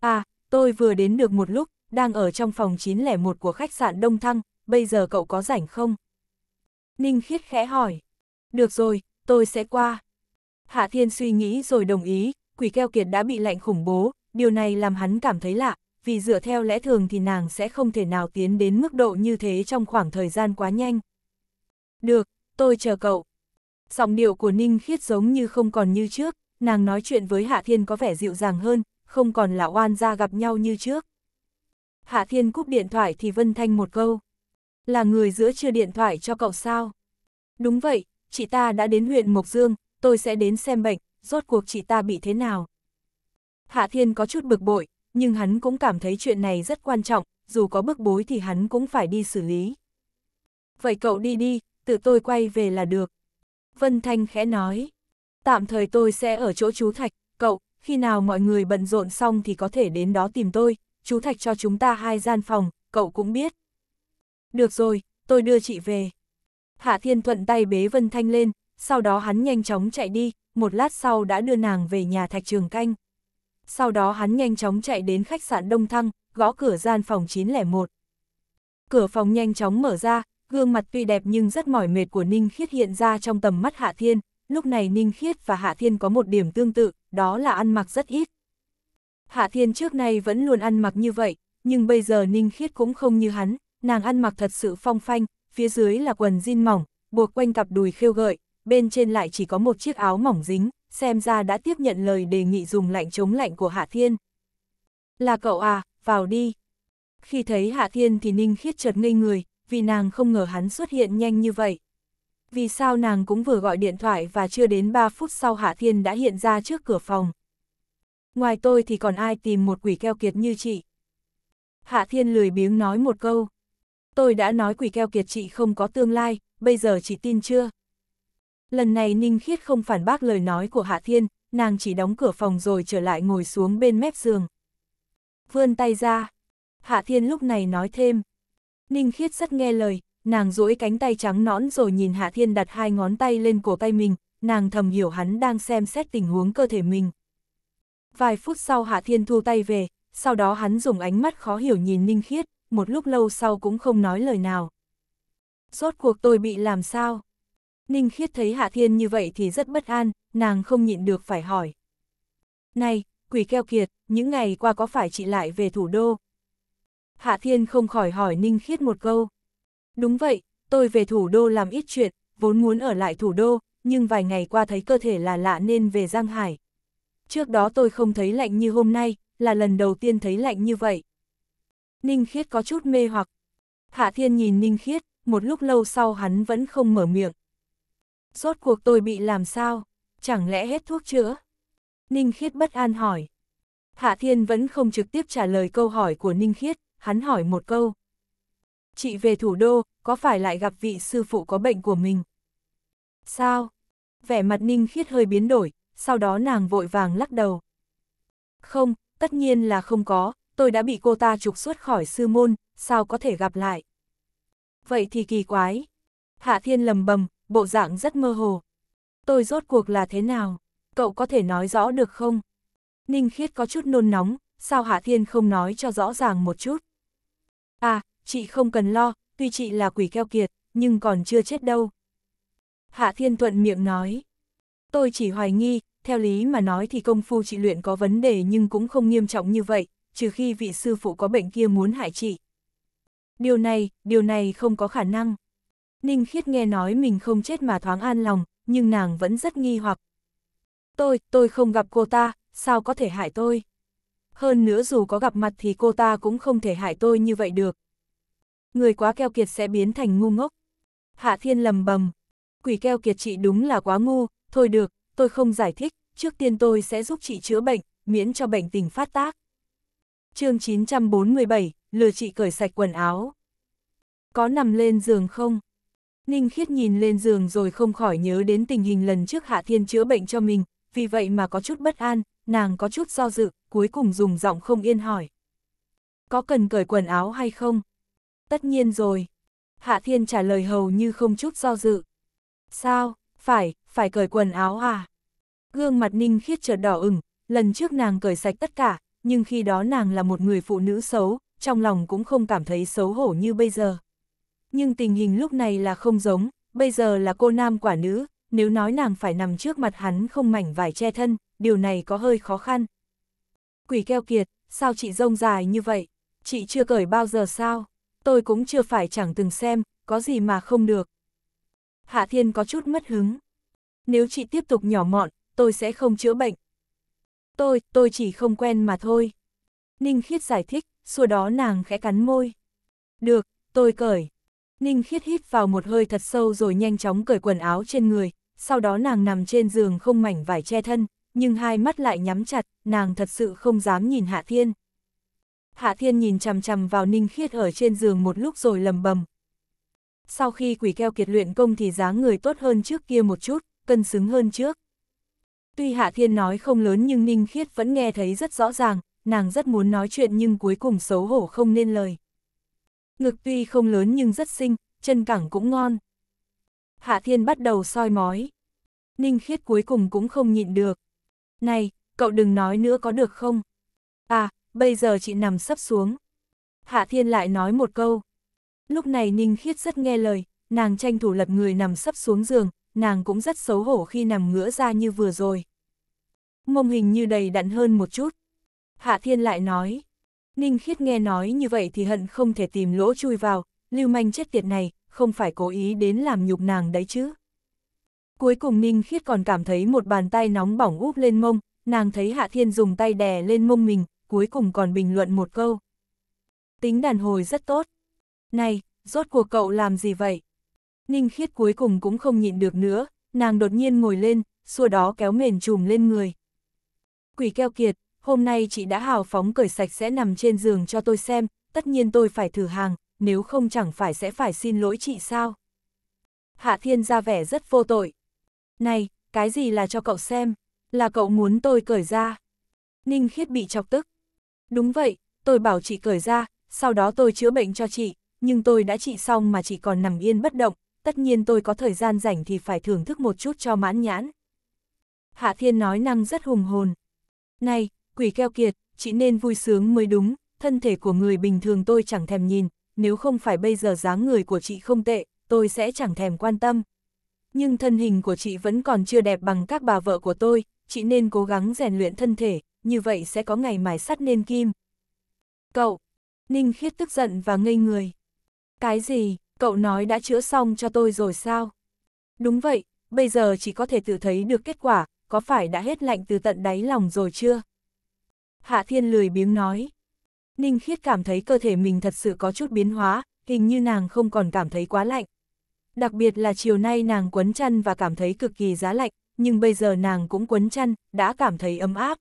[SPEAKER 1] À, tôi vừa đến được một lúc, đang ở trong phòng 901 của khách sạn Đông Thăng, bây giờ cậu có rảnh không? Ninh Khiết khẽ hỏi. Được rồi, tôi sẽ qua. Hạ Thiên suy nghĩ rồi đồng ý, quỷ keo kiệt đã bị lạnh khủng bố, điều này làm hắn cảm thấy lạ, vì dựa theo lẽ thường thì nàng sẽ không thể nào tiến đến mức độ như thế trong khoảng thời gian quá nhanh. Được, tôi chờ cậu. Giọng điệu của Ninh Khiết giống như không còn như trước, nàng nói chuyện với Hạ Thiên có vẻ dịu dàng hơn, không còn là oan ra gặp nhau như trước. Hạ Thiên cúp điện thoại thì Vân Thanh một câu. Là người giữa chưa điện thoại cho cậu sao? Đúng vậy, chị ta đã đến huyện Mộc Dương, tôi sẽ đến xem bệnh, rốt cuộc chị ta bị thế nào. Hạ Thiên có chút bực bội, nhưng hắn cũng cảm thấy chuyện này rất quan trọng, dù có bức bối thì hắn cũng phải đi xử lý. Vậy cậu đi đi, tự tôi quay về là được. Vân Thanh khẽ nói, tạm thời tôi sẽ ở chỗ chú Thạch, cậu, khi nào mọi người bận rộn xong thì có thể đến đó tìm tôi, chú Thạch cho chúng ta hai gian phòng, cậu cũng biết. Được rồi, tôi đưa chị về. Hạ Thiên thuận tay bế Vân Thanh lên, sau đó hắn nhanh chóng chạy đi, một lát sau đã đưa nàng về nhà Thạch Trường Canh sau đó hắn nhanh chóng chạy đến khách sạn Đông Thăng, gõ cửa gian phòng 901. Cửa phòng nhanh chóng mở ra, gương mặt tuy đẹp nhưng rất mỏi mệt của Ninh Khiết hiện ra trong tầm mắt Hạ Thiên, lúc này Ninh Khiết và Hạ Thiên có một điểm tương tự, đó là ăn mặc rất ít. Hạ Thiên trước nay vẫn luôn ăn mặc như vậy, nhưng bây giờ Ninh Khiết cũng không như hắn, nàng ăn mặc thật sự phong phanh, phía dưới là quần jean mỏng, buộc quanh cặp đùi khêu gợi, bên trên lại chỉ có một chiếc áo mỏng dính, xem ra đã tiếp nhận lời đề nghị dùng lạnh chống lạnh của Hạ Thiên. Là cậu à, vào đi. Khi thấy Hạ Thiên thì Ninh khiết chợt ngây người, vì nàng không ngờ hắn xuất hiện nhanh như vậy. Vì sao nàng cũng vừa gọi điện thoại và chưa đến 3 phút sau Hạ Thiên đã hiện ra trước cửa phòng. Ngoài tôi thì còn ai tìm một quỷ keo kiệt như chị. Hạ Thiên lười biếng nói một câu. Tôi đã nói quỷ keo kiệt chị không có tương lai, bây giờ chị tin chưa? Lần này Ninh Khiết không phản bác lời nói của Hạ Thiên, nàng chỉ đóng cửa phòng rồi trở lại ngồi xuống bên mép giường. Vươn tay ra. Hạ Thiên lúc này nói thêm. Ninh Khiết rất nghe lời, nàng duỗi cánh tay trắng nõn rồi nhìn Hạ Thiên đặt hai ngón tay lên cổ tay mình, nàng thầm hiểu hắn đang xem xét tình huống cơ thể mình. Vài phút sau Hạ Thiên thu tay về, sau đó hắn dùng ánh mắt khó hiểu nhìn Ninh Khiết, một lúc lâu sau cũng không nói lời nào. Rốt cuộc tôi bị làm sao? Ninh Khiết thấy Hạ Thiên như vậy thì rất bất an, nàng không nhịn được phải hỏi. Này, quỷ keo kiệt, những ngày qua có phải chị lại về thủ đô? Hạ Thiên không khỏi hỏi Ninh Khiết một câu. Đúng vậy, tôi về thủ đô làm ít chuyện, vốn muốn ở lại thủ đô, nhưng vài ngày qua thấy cơ thể là lạ nên về Giang Hải. Trước đó tôi không thấy lạnh như hôm nay, là lần đầu tiên thấy lạnh như vậy. Ninh Khiết có chút mê hoặc. Hạ Thiên nhìn Ninh Khiết, một lúc lâu sau hắn vẫn không mở miệng. Rốt cuộc tôi bị làm sao? Chẳng lẽ hết thuốc chữa? Ninh Khiết bất an hỏi. Hạ Thiên vẫn không trực tiếp trả lời câu hỏi của Ninh Khiết, hắn hỏi một câu. Chị về thủ đô, có phải lại gặp vị sư phụ có bệnh của mình? Sao? Vẻ mặt Ninh Khiết hơi biến đổi, sau đó nàng vội vàng lắc đầu. Không, tất nhiên là không có, tôi đã bị cô ta trục xuất khỏi sư môn, sao có thể gặp lại? Vậy thì kỳ quái. Hạ Thiên lầm bầm, bộ dạng rất mơ hồ. Tôi rốt cuộc là thế nào? Cậu có thể nói rõ được không? Ninh Khiết có chút nôn nóng, sao Hạ Thiên không nói cho rõ ràng một chút? À, chị không cần lo, tuy chị là quỷ keo kiệt, nhưng còn chưa chết đâu. Hạ Thiên thuận miệng nói. Tôi chỉ hoài nghi, theo lý mà nói thì công phu chị luyện có vấn đề nhưng cũng không nghiêm trọng như vậy, trừ khi vị sư phụ có bệnh kia muốn hại chị. Điều này, điều này không có khả năng. Ninh Khiết nghe nói mình không chết mà thoáng an lòng, nhưng nàng vẫn rất nghi hoặc. Tôi, tôi không gặp cô ta, sao có thể hại tôi? Hơn nữa dù có gặp mặt thì cô ta cũng không thể hại tôi như vậy được. Người quá keo kiệt sẽ biến thành ngu ngốc. Hạ Thiên lầm bầm. Quỷ keo kiệt chị đúng là quá ngu, thôi được, tôi không giải thích, trước tiên tôi sẽ giúp chị chữa bệnh, miễn cho bệnh tình phát tác. chương 947, lừa chị cởi sạch quần áo. Có nằm lên giường không? Ninh Khiết nhìn lên giường rồi không khỏi nhớ đến tình hình lần trước Hạ Thiên chữa bệnh cho mình, vì vậy mà có chút bất an, nàng có chút do dự, cuối cùng dùng giọng không yên hỏi. Có cần cởi quần áo hay không? Tất nhiên rồi. Hạ Thiên trả lời hầu như không chút do dự. Sao, phải, phải cởi quần áo à? Gương mặt Ninh Khiết chợt đỏ ửng, lần trước nàng cởi sạch tất cả, nhưng khi đó nàng là một người phụ nữ xấu, trong lòng cũng không cảm thấy xấu hổ như bây giờ nhưng tình hình lúc này là không giống, bây giờ là cô nam quả nữ, nếu nói nàng phải nằm trước mặt hắn không mảnh vải che thân, điều này có hơi khó khăn. Quỷ keo kiệt, sao chị rông dài như vậy? Chị chưa cởi bao giờ sao? Tôi cũng chưa phải chẳng từng xem, có gì mà không được. Hạ Thiên có chút mất hứng. Nếu chị tiếp tục nhỏ mọn, tôi sẽ không chữa bệnh. Tôi, tôi chỉ không quen mà thôi. Ninh Khiết giải thích, xua đó nàng khẽ cắn môi. Được, tôi cởi. Ninh khiết hít vào một hơi thật sâu rồi nhanh chóng cởi quần áo trên người, sau đó nàng nằm trên giường không mảnh vải che thân, nhưng hai mắt lại nhắm chặt, nàng thật sự không dám nhìn Hạ Thiên. Hạ Thiên nhìn chằm chằm vào Ninh khiết ở trên giường một lúc rồi lầm bầm. Sau khi quỷ keo kiệt luyện công thì dáng người tốt hơn trước kia một chút, cân xứng hơn trước. Tuy Hạ Thiên nói không lớn nhưng Ninh khiết vẫn nghe thấy rất rõ ràng, nàng rất muốn nói chuyện nhưng cuối cùng xấu hổ không nên lời ngực tuy không lớn nhưng rất xinh, chân cẳng cũng ngon. Hạ Thiên bắt đầu soi mói. Ninh Khiết cuối cùng cũng không nhịn được. Này, cậu đừng nói nữa có được không? À, bây giờ chị nằm sấp xuống. Hạ Thiên lại nói một câu. Lúc này Ninh Khiết rất nghe lời, nàng tranh thủ lật người nằm sấp xuống giường, nàng cũng rất xấu hổ khi nằm ngửa ra như vừa rồi. Mông hình như đầy đặn hơn một chút. Hạ Thiên lại nói. Ninh Khiết nghe nói như vậy thì hận không thể tìm lỗ chui vào, lưu manh chết tiệt này, không phải cố ý đến làm nhục nàng đấy chứ. Cuối cùng Ninh Khiết còn cảm thấy một bàn tay nóng bỏng úp lên mông, nàng thấy Hạ Thiên dùng tay đè lên mông mình, cuối cùng còn bình luận một câu. Tính đàn hồi rất tốt. Này, rốt cuộc cậu làm gì vậy? Ninh Khiết cuối cùng cũng không nhịn được nữa, nàng đột nhiên ngồi lên, xua đó kéo mền trùm lên người. Quỷ keo kiệt, hôm nay chị đã hào phóng cởi sạch sẽ nằm trên giường cho tôi xem, tất nhiên tôi phải thử hàng, nếu không chẳng phải sẽ phải xin lỗi chị sao. Hạ Thiên ra vẻ rất vô tội. Này, cái gì là cho cậu xem, là cậu muốn tôi cởi ra. Ninh Khiết bị chọc tức. Đúng vậy, tôi bảo chị cởi ra, sau đó tôi chữa bệnh cho chị, nhưng tôi đã trị xong mà chị còn nằm yên bất động, tất nhiên tôi có thời gian rảnh thì phải thưởng thức một chút cho mãn nhãn. Hạ Thiên nói năng rất hùng hồn. Này, quỷ keo kiệt, chỉ nên vui sướng mới đúng, thân thể của người bình thường tôi chẳng thèm nhìn, nếu không phải bây giờ dáng người của chị không tệ, tôi sẽ chẳng thèm quan tâm. Nhưng thân hình của chị vẫn còn chưa đẹp bằng các bà vợ của tôi, chị nên cố gắng rèn luyện thân thể, như vậy sẽ có ngày mài sắt nên kim. Cậu, Ninh Khiết tức giận và ngây người. Cái gì, cậu nói đã chữa xong cho tôi rồi sao? Đúng vậy, bây giờ chỉ có thể tự thấy được kết quả, có phải đã hết lạnh từ tận đáy lòng rồi chưa? Hạ Thiên lười biếng nói. Ninh Khiết cảm thấy cơ thể mình thật sự có chút biến hóa, hình như nàng không còn cảm thấy quá lạnh. Đặc biệt là chiều nay nàng quấn chăn và cảm thấy cực kỳ giá lạnh, nhưng bây giờ nàng cũng quấn chăn, đã cảm thấy ấm áp.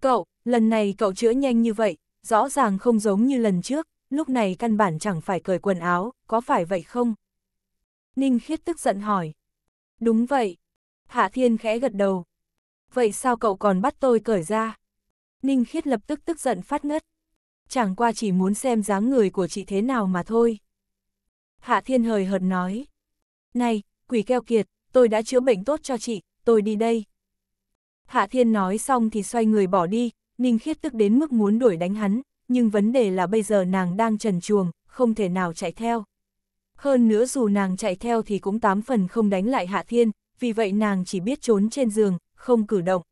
[SPEAKER 1] Cậu, lần này cậu chữa nhanh như vậy, rõ ràng không giống như lần trước, lúc này căn bản chẳng phải cởi quần áo, có phải vậy không? Ninh Khiết tức giận hỏi. Đúng vậy. Hạ Thiên khẽ gật đầu. Vậy sao cậu còn bắt tôi cởi ra? Ninh Khiết lập tức tức giận phát ngất. Chẳng qua chỉ muốn xem dáng người của chị thế nào mà thôi. Hạ Thiên hời hợt nói. Này, quỷ keo kiệt, tôi đã chữa bệnh tốt cho chị, tôi đi đây. Hạ Thiên nói xong thì xoay người bỏ đi, Ninh Khiết tức đến mức muốn đuổi đánh hắn, nhưng vấn đề là bây giờ nàng đang trần chuồng, không thể nào chạy theo. Hơn nữa dù nàng chạy theo thì cũng tám phần không đánh lại Hạ Thiên, vì vậy nàng chỉ biết trốn trên giường, không cử động.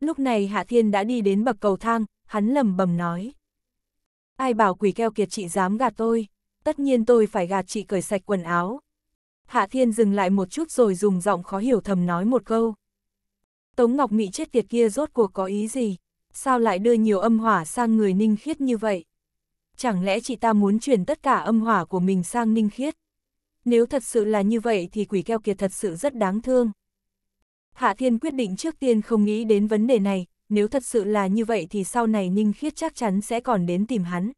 [SPEAKER 1] Lúc này Hạ Thiên đã đi đến bậc cầu thang, hắn lầm bầm nói. Ai bảo quỷ keo kiệt chị dám gạt tôi, tất nhiên tôi phải gạt chị cởi sạch quần áo. Hạ Thiên dừng lại một chút rồi dùng giọng khó hiểu thầm nói một câu. Tống Ngọc Mị chết tiệt kia rốt cuộc có ý gì? Sao lại đưa nhiều âm hỏa sang người ninh khiết như vậy? Chẳng lẽ chị ta muốn chuyển tất cả âm hỏa của mình sang ninh khiết? Nếu thật sự là như vậy thì quỷ keo kiệt thật sự rất đáng thương. Hạ Thiên quyết định trước tiên không nghĩ đến vấn đề này, nếu thật sự là như vậy thì sau này Ninh Khiết chắc chắn sẽ còn đến tìm hắn.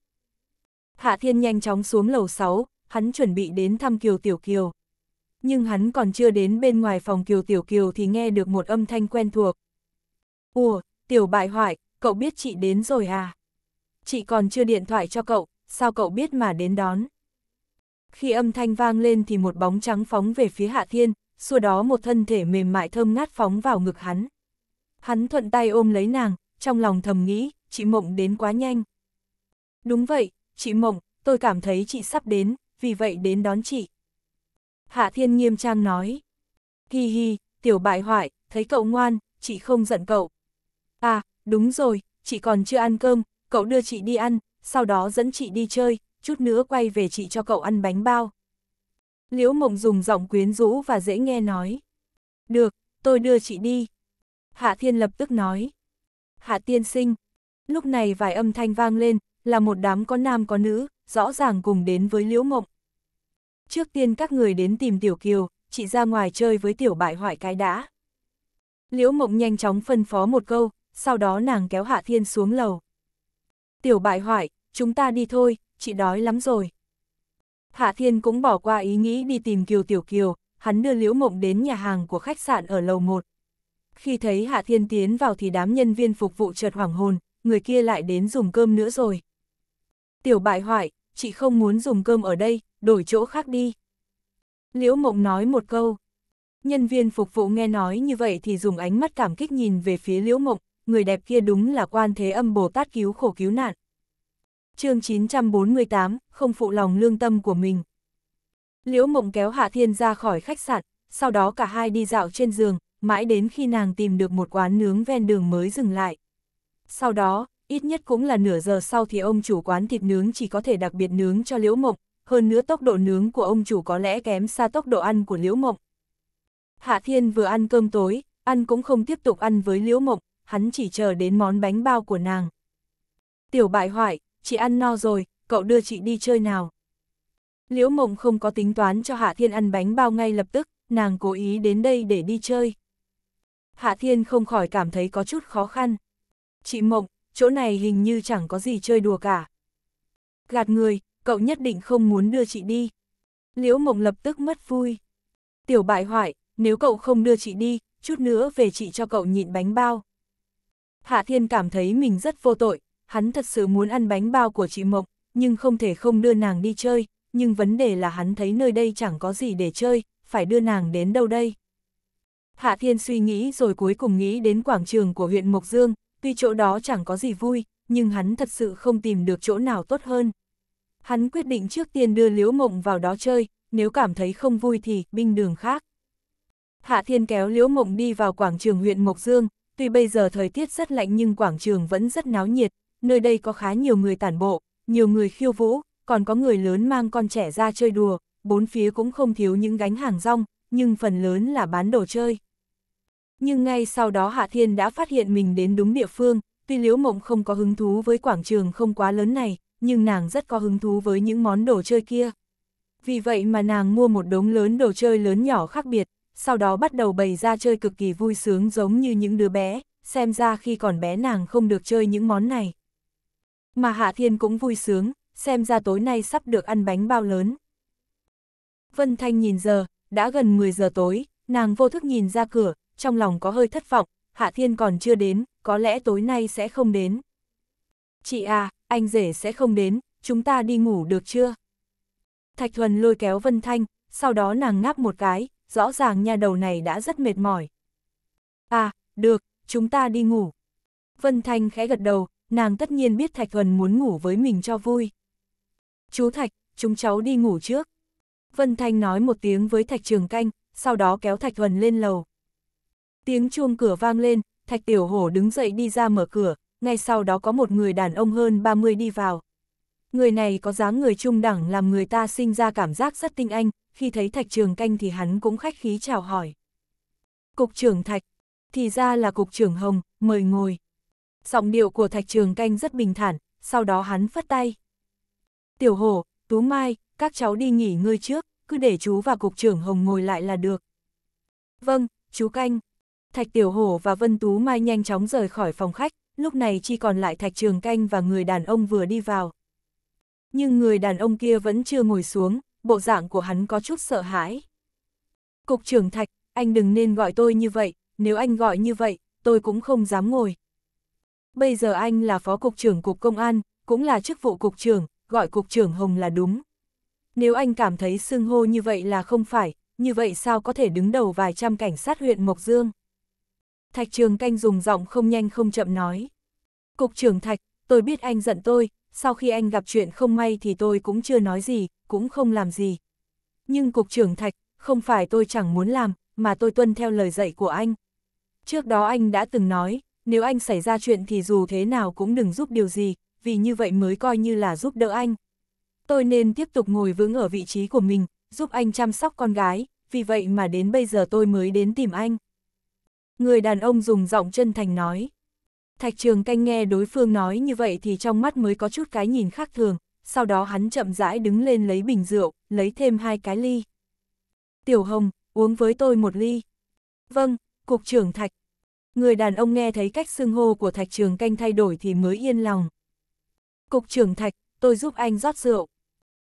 [SPEAKER 1] Hạ Thiên nhanh chóng xuống lầu 6, hắn chuẩn bị đến thăm Kiều Tiểu Kiều. Nhưng hắn còn chưa đến bên ngoài phòng Kiều Tiểu Kiều thì nghe được một âm thanh quen thuộc. Ủa, Tiểu Bại Hoại, cậu biết chị đến rồi à? Chị còn chưa điện thoại cho cậu, sao cậu biết mà đến đón? Khi âm thanh vang lên thì một bóng trắng phóng về phía Hạ Thiên, xua đó một thân thể mềm mại thơm ngát phóng vào ngực hắn. Hắn thuận tay ôm lấy nàng, trong lòng thầm nghĩ, chị Mộng đến quá nhanh. Đúng vậy, chị Mộng, tôi cảm thấy chị sắp đến, vì vậy đến đón chị. Hạ Thiên nghiêm trang nói. Hi hi, tiểu bại hoại, thấy cậu ngoan, chị không giận cậu. À, đúng rồi, chị còn chưa ăn cơm, cậu đưa chị đi ăn, sau đó dẫn chị đi chơi, chút nữa quay về chị cho cậu ăn bánh bao. Liễu Mộng dùng giọng quyến rũ và dễ nghe nói. Được, tôi đưa chị đi. Hạ Thiên lập tức nói. Hạ Tiên sinh. Lúc này vài âm thanh vang lên, là một đám có nam có nữ, rõ ràng cùng đến với Liễu Mộng. Trước tiên các người đến tìm Tiểu Kiều, chị ra ngoài chơi với Tiểu Bại hoại cái đã. Liễu Mộng nhanh chóng phân phó một câu, sau đó nàng kéo Hạ Thiên xuống lầu. Tiểu Bại hoại, chúng ta đi thôi, chị đói lắm rồi. Hạ Thiên cũng bỏ qua ý nghĩ đi tìm Kiều Tiểu Kiều, hắn đưa Liễu Mộng đến nhà hàng của khách sạn ở lầu 1. Khi thấy Hạ Thiên tiến vào thì đám nhân viên phục vụ chợt hoảng hồn, người kia lại đến dùng cơm nữa rồi. Tiểu bại hoại, chị không muốn dùng cơm ở đây, đổi chỗ khác đi. Liễu Mộng nói một câu. Nhân viên phục vụ nghe nói như vậy thì dùng ánh mắt cảm kích nhìn về phía Liễu Mộng, người đẹp kia đúng là quan thế âm Bồ Tát cứu khổ cứu nạn chương 948, không phụ lòng lương tâm của mình. Liễu mộng kéo Hạ Thiên ra khỏi khách sạn, sau đó cả hai đi dạo trên giường, mãi đến khi nàng tìm được một quán nướng ven đường mới dừng lại. Sau đó, ít nhất cũng là nửa giờ sau thì ông chủ quán thịt nướng chỉ có thể đặc biệt nướng cho Liễu Mộng, hơn nữa tốc độ nướng của ông chủ có lẽ kém xa tốc độ ăn của Liễu Mộng. Hạ Thiên vừa ăn cơm tối, ăn cũng không tiếp tục ăn với Liễu Mộng, hắn chỉ chờ đến món bánh bao của nàng. Tiểu bại hoại, chị ăn no rồi, cậu đưa chị đi chơi nào. Liễu mộng không có tính toán cho Hạ Thiên ăn bánh bao ngay lập tức, nàng cố ý đến đây để đi chơi. Hạ Thiên không khỏi cảm thấy có chút khó khăn. Chị Mộng, chỗ này hình như chẳng có gì chơi đùa cả. Gạt người, cậu nhất định không muốn đưa chị đi. Liễu Mộng lập tức mất vui. Tiểu bại hoại, nếu cậu không đưa chị đi, chút nữa về chị cho cậu nhịn bánh bao. Hạ Thiên cảm thấy mình rất vô tội, hắn thật sự muốn ăn bánh bao của chị Mộc, nhưng không thể không đưa nàng đi chơi, nhưng vấn đề là hắn thấy nơi đây chẳng có gì để chơi, phải đưa nàng đến đâu đây. Hạ Thiên suy nghĩ rồi cuối cùng nghĩ đến quảng trường của huyện Mộc Dương, tuy chỗ đó chẳng có gì vui, nhưng hắn thật sự không tìm được chỗ nào tốt hơn. Hắn quyết định trước tiên đưa Liễu Mộng vào đó chơi, nếu cảm thấy không vui thì binh đường khác. Hạ Thiên kéo Liễu Mộng đi vào quảng trường huyện Mộc Dương, tuy bây giờ thời tiết rất lạnh nhưng quảng trường vẫn rất náo nhiệt, nơi đây có khá nhiều người tản bộ, nhiều người khiêu vũ, còn có người lớn mang con trẻ ra chơi đùa, bốn phía cũng không thiếu những gánh hàng rong, nhưng phần lớn là bán đồ chơi. Nhưng ngay sau đó Hạ Thiên đã phát hiện mình đến đúng địa phương, tuy Liễu Mộng không có hứng thú với quảng trường không quá lớn này, nhưng nàng rất có hứng thú với những món đồ chơi kia. Vì vậy mà nàng mua một đống lớn đồ chơi lớn nhỏ khác biệt, sau đó bắt đầu bày ra chơi cực kỳ vui sướng giống như những đứa bé, xem ra khi còn bé nàng không được chơi những món này mà Hạ Thiên cũng vui sướng, xem ra tối nay sắp được ăn bánh bao lớn. Vân Thanh nhìn giờ, đã gần 10 giờ tối, nàng vô thức nhìn ra cửa, trong lòng có hơi thất vọng, Hạ Thiên còn chưa đến, có lẽ tối nay sẽ không đến. Chị à, anh rể sẽ không đến, chúng ta đi ngủ được chưa? Thạch Thuần lôi kéo Vân Thanh, sau đó nàng ngáp một cái, rõ ràng nhà đầu này đã rất mệt mỏi. À, được, chúng ta đi ngủ. Vân Thanh khẽ gật đầu, nàng tất nhiên biết Thạch Thuần muốn ngủ với mình cho vui. Chú Thạch, chúng cháu đi ngủ trước. Vân Thanh nói một tiếng với Thạch Trường Canh, sau đó kéo Thạch Thuần lên lầu. Tiếng chuông cửa vang lên, Thạch Tiểu Hổ đứng dậy đi ra mở cửa, ngay sau đó có một người đàn ông hơn 30 đi vào. Người này có dáng người trung đẳng làm người ta sinh ra cảm giác rất tinh anh, khi thấy Thạch Trường Canh thì hắn cũng khách khí chào hỏi. Cục trưởng Thạch, thì ra là cục trưởng Hồng, mời ngồi giọng điệu của Thạch Trường Canh rất bình thản, sau đó hắn phất tay. Tiểu Hổ, Tú Mai, các cháu đi nghỉ ngơi trước, cứ để chú và Cục trưởng Hồng ngồi lại là được. Vâng, chú Canh. Thạch Tiểu Hổ và Vân Tú Mai nhanh chóng rời khỏi phòng khách, lúc này chỉ còn lại Thạch Trường Canh và người đàn ông vừa đi vào. Nhưng người đàn ông kia vẫn chưa ngồi xuống, bộ dạng của hắn có chút sợ hãi. Cục trưởng Thạch, anh đừng nên gọi tôi như vậy, nếu anh gọi như vậy, tôi cũng không dám ngồi, bây giờ anh là phó cục trưởng cục công an, cũng là chức vụ cục trưởng, gọi cục trưởng Hồng là đúng. Nếu anh cảm thấy xưng hô như vậy là không phải, như vậy sao có thể đứng đầu vài trăm cảnh sát huyện Mộc Dương? Thạch Trường Canh dùng giọng không nhanh không chậm nói. Cục trưởng Thạch, tôi biết anh giận tôi, sau khi anh gặp chuyện không may thì tôi cũng chưa nói gì, cũng không làm gì. Nhưng Cục trưởng Thạch, không phải tôi chẳng muốn làm, mà tôi tuân theo lời dạy của anh. Trước đó anh đã từng nói, nếu anh xảy ra chuyện thì dù thế nào cũng đừng giúp điều gì, vì như vậy mới coi như là giúp đỡ anh. Tôi nên tiếp tục ngồi vững ở vị trí của mình, giúp anh chăm sóc con gái, vì vậy mà đến bây giờ tôi mới đến tìm anh. Người đàn ông dùng giọng chân thành nói. Thạch Trường Canh nghe đối phương nói như vậy thì trong mắt mới có chút cái nhìn khác thường, sau đó hắn chậm rãi đứng lên lấy bình rượu, lấy thêm hai cái ly. Tiểu Hồng, uống với tôi một ly. Vâng, Cục trưởng Thạch, người đàn ông nghe thấy cách xưng hô của Thạch Trường Canh thay đổi thì mới yên lòng. Cục trưởng Thạch, tôi giúp anh rót rượu.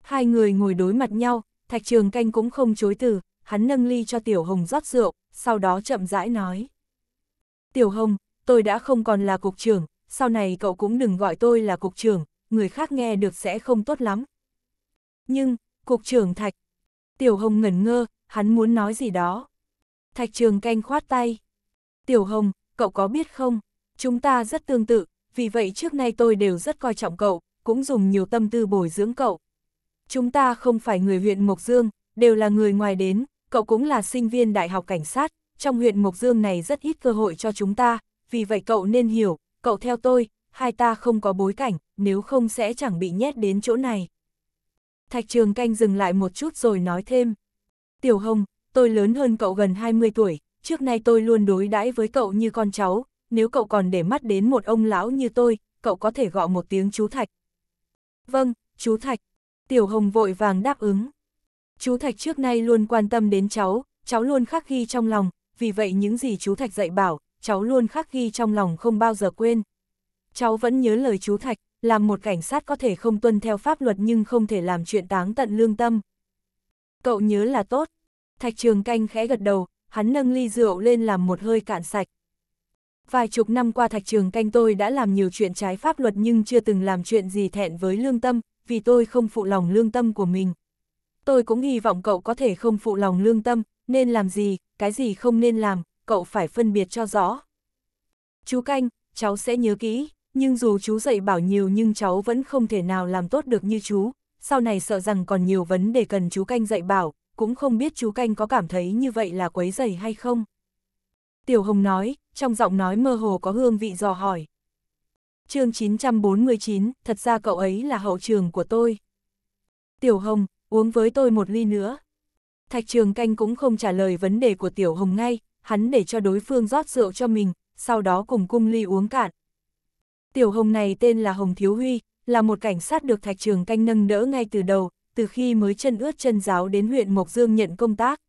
[SPEAKER 1] Hai người ngồi đối mặt nhau, Thạch Trường Canh cũng không chối từ, hắn nâng ly cho Tiểu Hồng rót rượu, sau đó chậm rãi nói. Tiểu Hồng, tôi đã không còn là cục trưởng, sau này cậu cũng đừng gọi tôi là cục trưởng, người khác nghe được sẽ không tốt lắm. Nhưng, cục trưởng Thạch, Tiểu Hồng ngẩn ngơ, hắn muốn nói gì đó. Thạch Trường Canh khoát tay. Tiểu Hồng, cậu có biết không, chúng ta rất tương tự, vì vậy trước nay tôi đều rất coi trọng cậu, cũng dùng nhiều tâm tư bồi dưỡng cậu. Chúng ta không phải người huyện Mộc Dương, đều là người ngoài đến, cậu cũng là sinh viên đại học cảnh sát, trong huyện Mộc Dương này rất ít cơ hội cho chúng ta, vì vậy cậu nên hiểu, cậu theo tôi, hai ta không có bối cảnh, nếu không sẽ chẳng bị nhét đến chỗ này. Thạch Trường Canh dừng lại một chút rồi nói thêm. Tiểu Hồng, tôi lớn hơn cậu gần 20 tuổi, trước nay tôi luôn đối đãi với cậu như con cháu, nếu cậu còn để mắt đến một ông lão như tôi, cậu có thể gọi một tiếng chú Thạch. Vâng, chú Thạch. Tiểu Hồng vội vàng đáp ứng. Chú Thạch trước nay luôn quan tâm đến cháu, cháu luôn khắc ghi trong lòng, vì vậy những gì chú Thạch dạy bảo, cháu luôn khắc ghi trong lòng không bao giờ quên. Cháu vẫn nhớ lời chú Thạch, làm một cảnh sát có thể không tuân theo pháp luật nhưng không thể làm chuyện táng tận lương tâm. Cậu nhớ là tốt. Thạch Trường Canh khẽ gật đầu, hắn nâng ly rượu lên làm một hơi cạn sạch. Vài chục năm qua thạch trường canh tôi đã làm nhiều chuyện trái pháp luật nhưng chưa từng làm chuyện gì thẹn với lương tâm, vì tôi không phụ lòng lương tâm của mình. Tôi cũng hy vọng cậu có thể không phụ lòng lương tâm, nên làm gì, cái gì không nên làm, cậu phải phân biệt cho rõ. Chú Canh, cháu sẽ nhớ kỹ, nhưng dù chú dạy bảo nhiều nhưng cháu vẫn không thể nào làm tốt được như chú, sau này sợ rằng còn nhiều vấn đề cần chú Canh dạy bảo, cũng không biết chú canh có cảm thấy như vậy là quấy rầy hay không. Tiểu Hồng nói, trong giọng nói mơ hồ có hương vị dò hỏi. chương 949, thật ra cậu ấy là hậu trường của tôi. Tiểu Hồng, uống với tôi một ly nữa. Thạch Trường Canh cũng không trả lời vấn đề của Tiểu Hồng ngay, hắn để cho đối phương rót rượu cho mình, sau đó cùng cung ly uống cạn. Tiểu Hồng này tên là Hồng Thiếu Huy, là một cảnh sát được Thạch Trường Canh nâng đỡ ngay từ đầu, từ khi mới chân ướt chân giáo đến huyện Mộc Dương nhận công tác.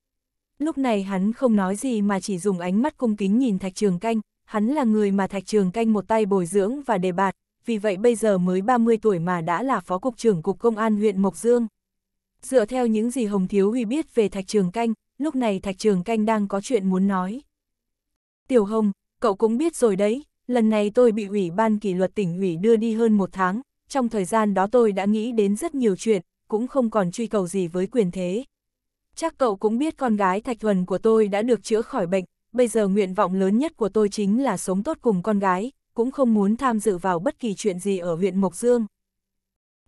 [SPEAKER 1] Lúc này hắn không nói gì mà chỉ dùng ánh mắt cung kính nhìn Thạch Trường Canh, hắn là người mà Thạch Trường Canh một tay bồi dưỡng và đề bạt, vì vậy bây giờ mới 30 tuổi mà đã là phó cục trưởng cục công an huyện Mộc Dương. Dựa theo những gì Hồng Thiếu Huy biết về Thạch Trường Canh, lúc này Thạch Trường Canh đang có chuyện muốn nói. Tiểu Hồng, cậu cũng biết rồi đấy, lần này tôi bị ủy ban kỷ luật tỉnh ủy đưa đi hơn một tháng, trong thời gian đó tôi đã nghĩ đến rất nhiều chuyện, cũng không còn truy cầu gì với quyền thế. Chắc cậu cũng biết con gái Thạch Thuần của tôi đã được chữa khỏi bệnh, bây giờ nguyện vọng lớn nhất của tôi chính là sống tốt cùng con gái, cũng không muốn tham dự vào bất kỳ chuyện gì ở huyện Mộc Dương.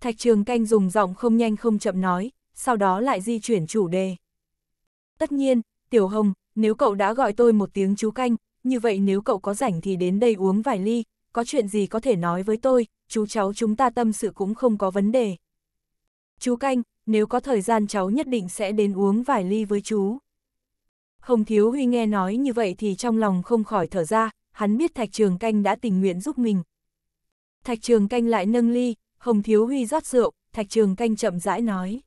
[SPEAKER 1] Thạch Trường Canh dùng giọng không nhanh không chậm nói, sau đó lại di chuyển chủ đề. Tất nhiên, Tiểu Hồng, nếu cậu đã gọi tôi một tiếng chú Canh, như vậy nếu cậu có rảnh thì đến đây uống vài ly, có chuyện gì có thể nói với tôi, chú cháu chúng ta tâm sự cũng không có vấn đề chú Canh, nếu có thời gian cháu nhất định sẽ đến uống vài ly với chú. Hồng Thiếu Huy nghe nói như vậy thì trong lòng không khỏi thở ra, hắn biết Thạch Trường Canh đã tình nguyện giúp mình. Thạch Trường Canh lại nâng ly, Hồng Thiếu Huy rót rượu, Thạch Trường Canh chậm rãi nói.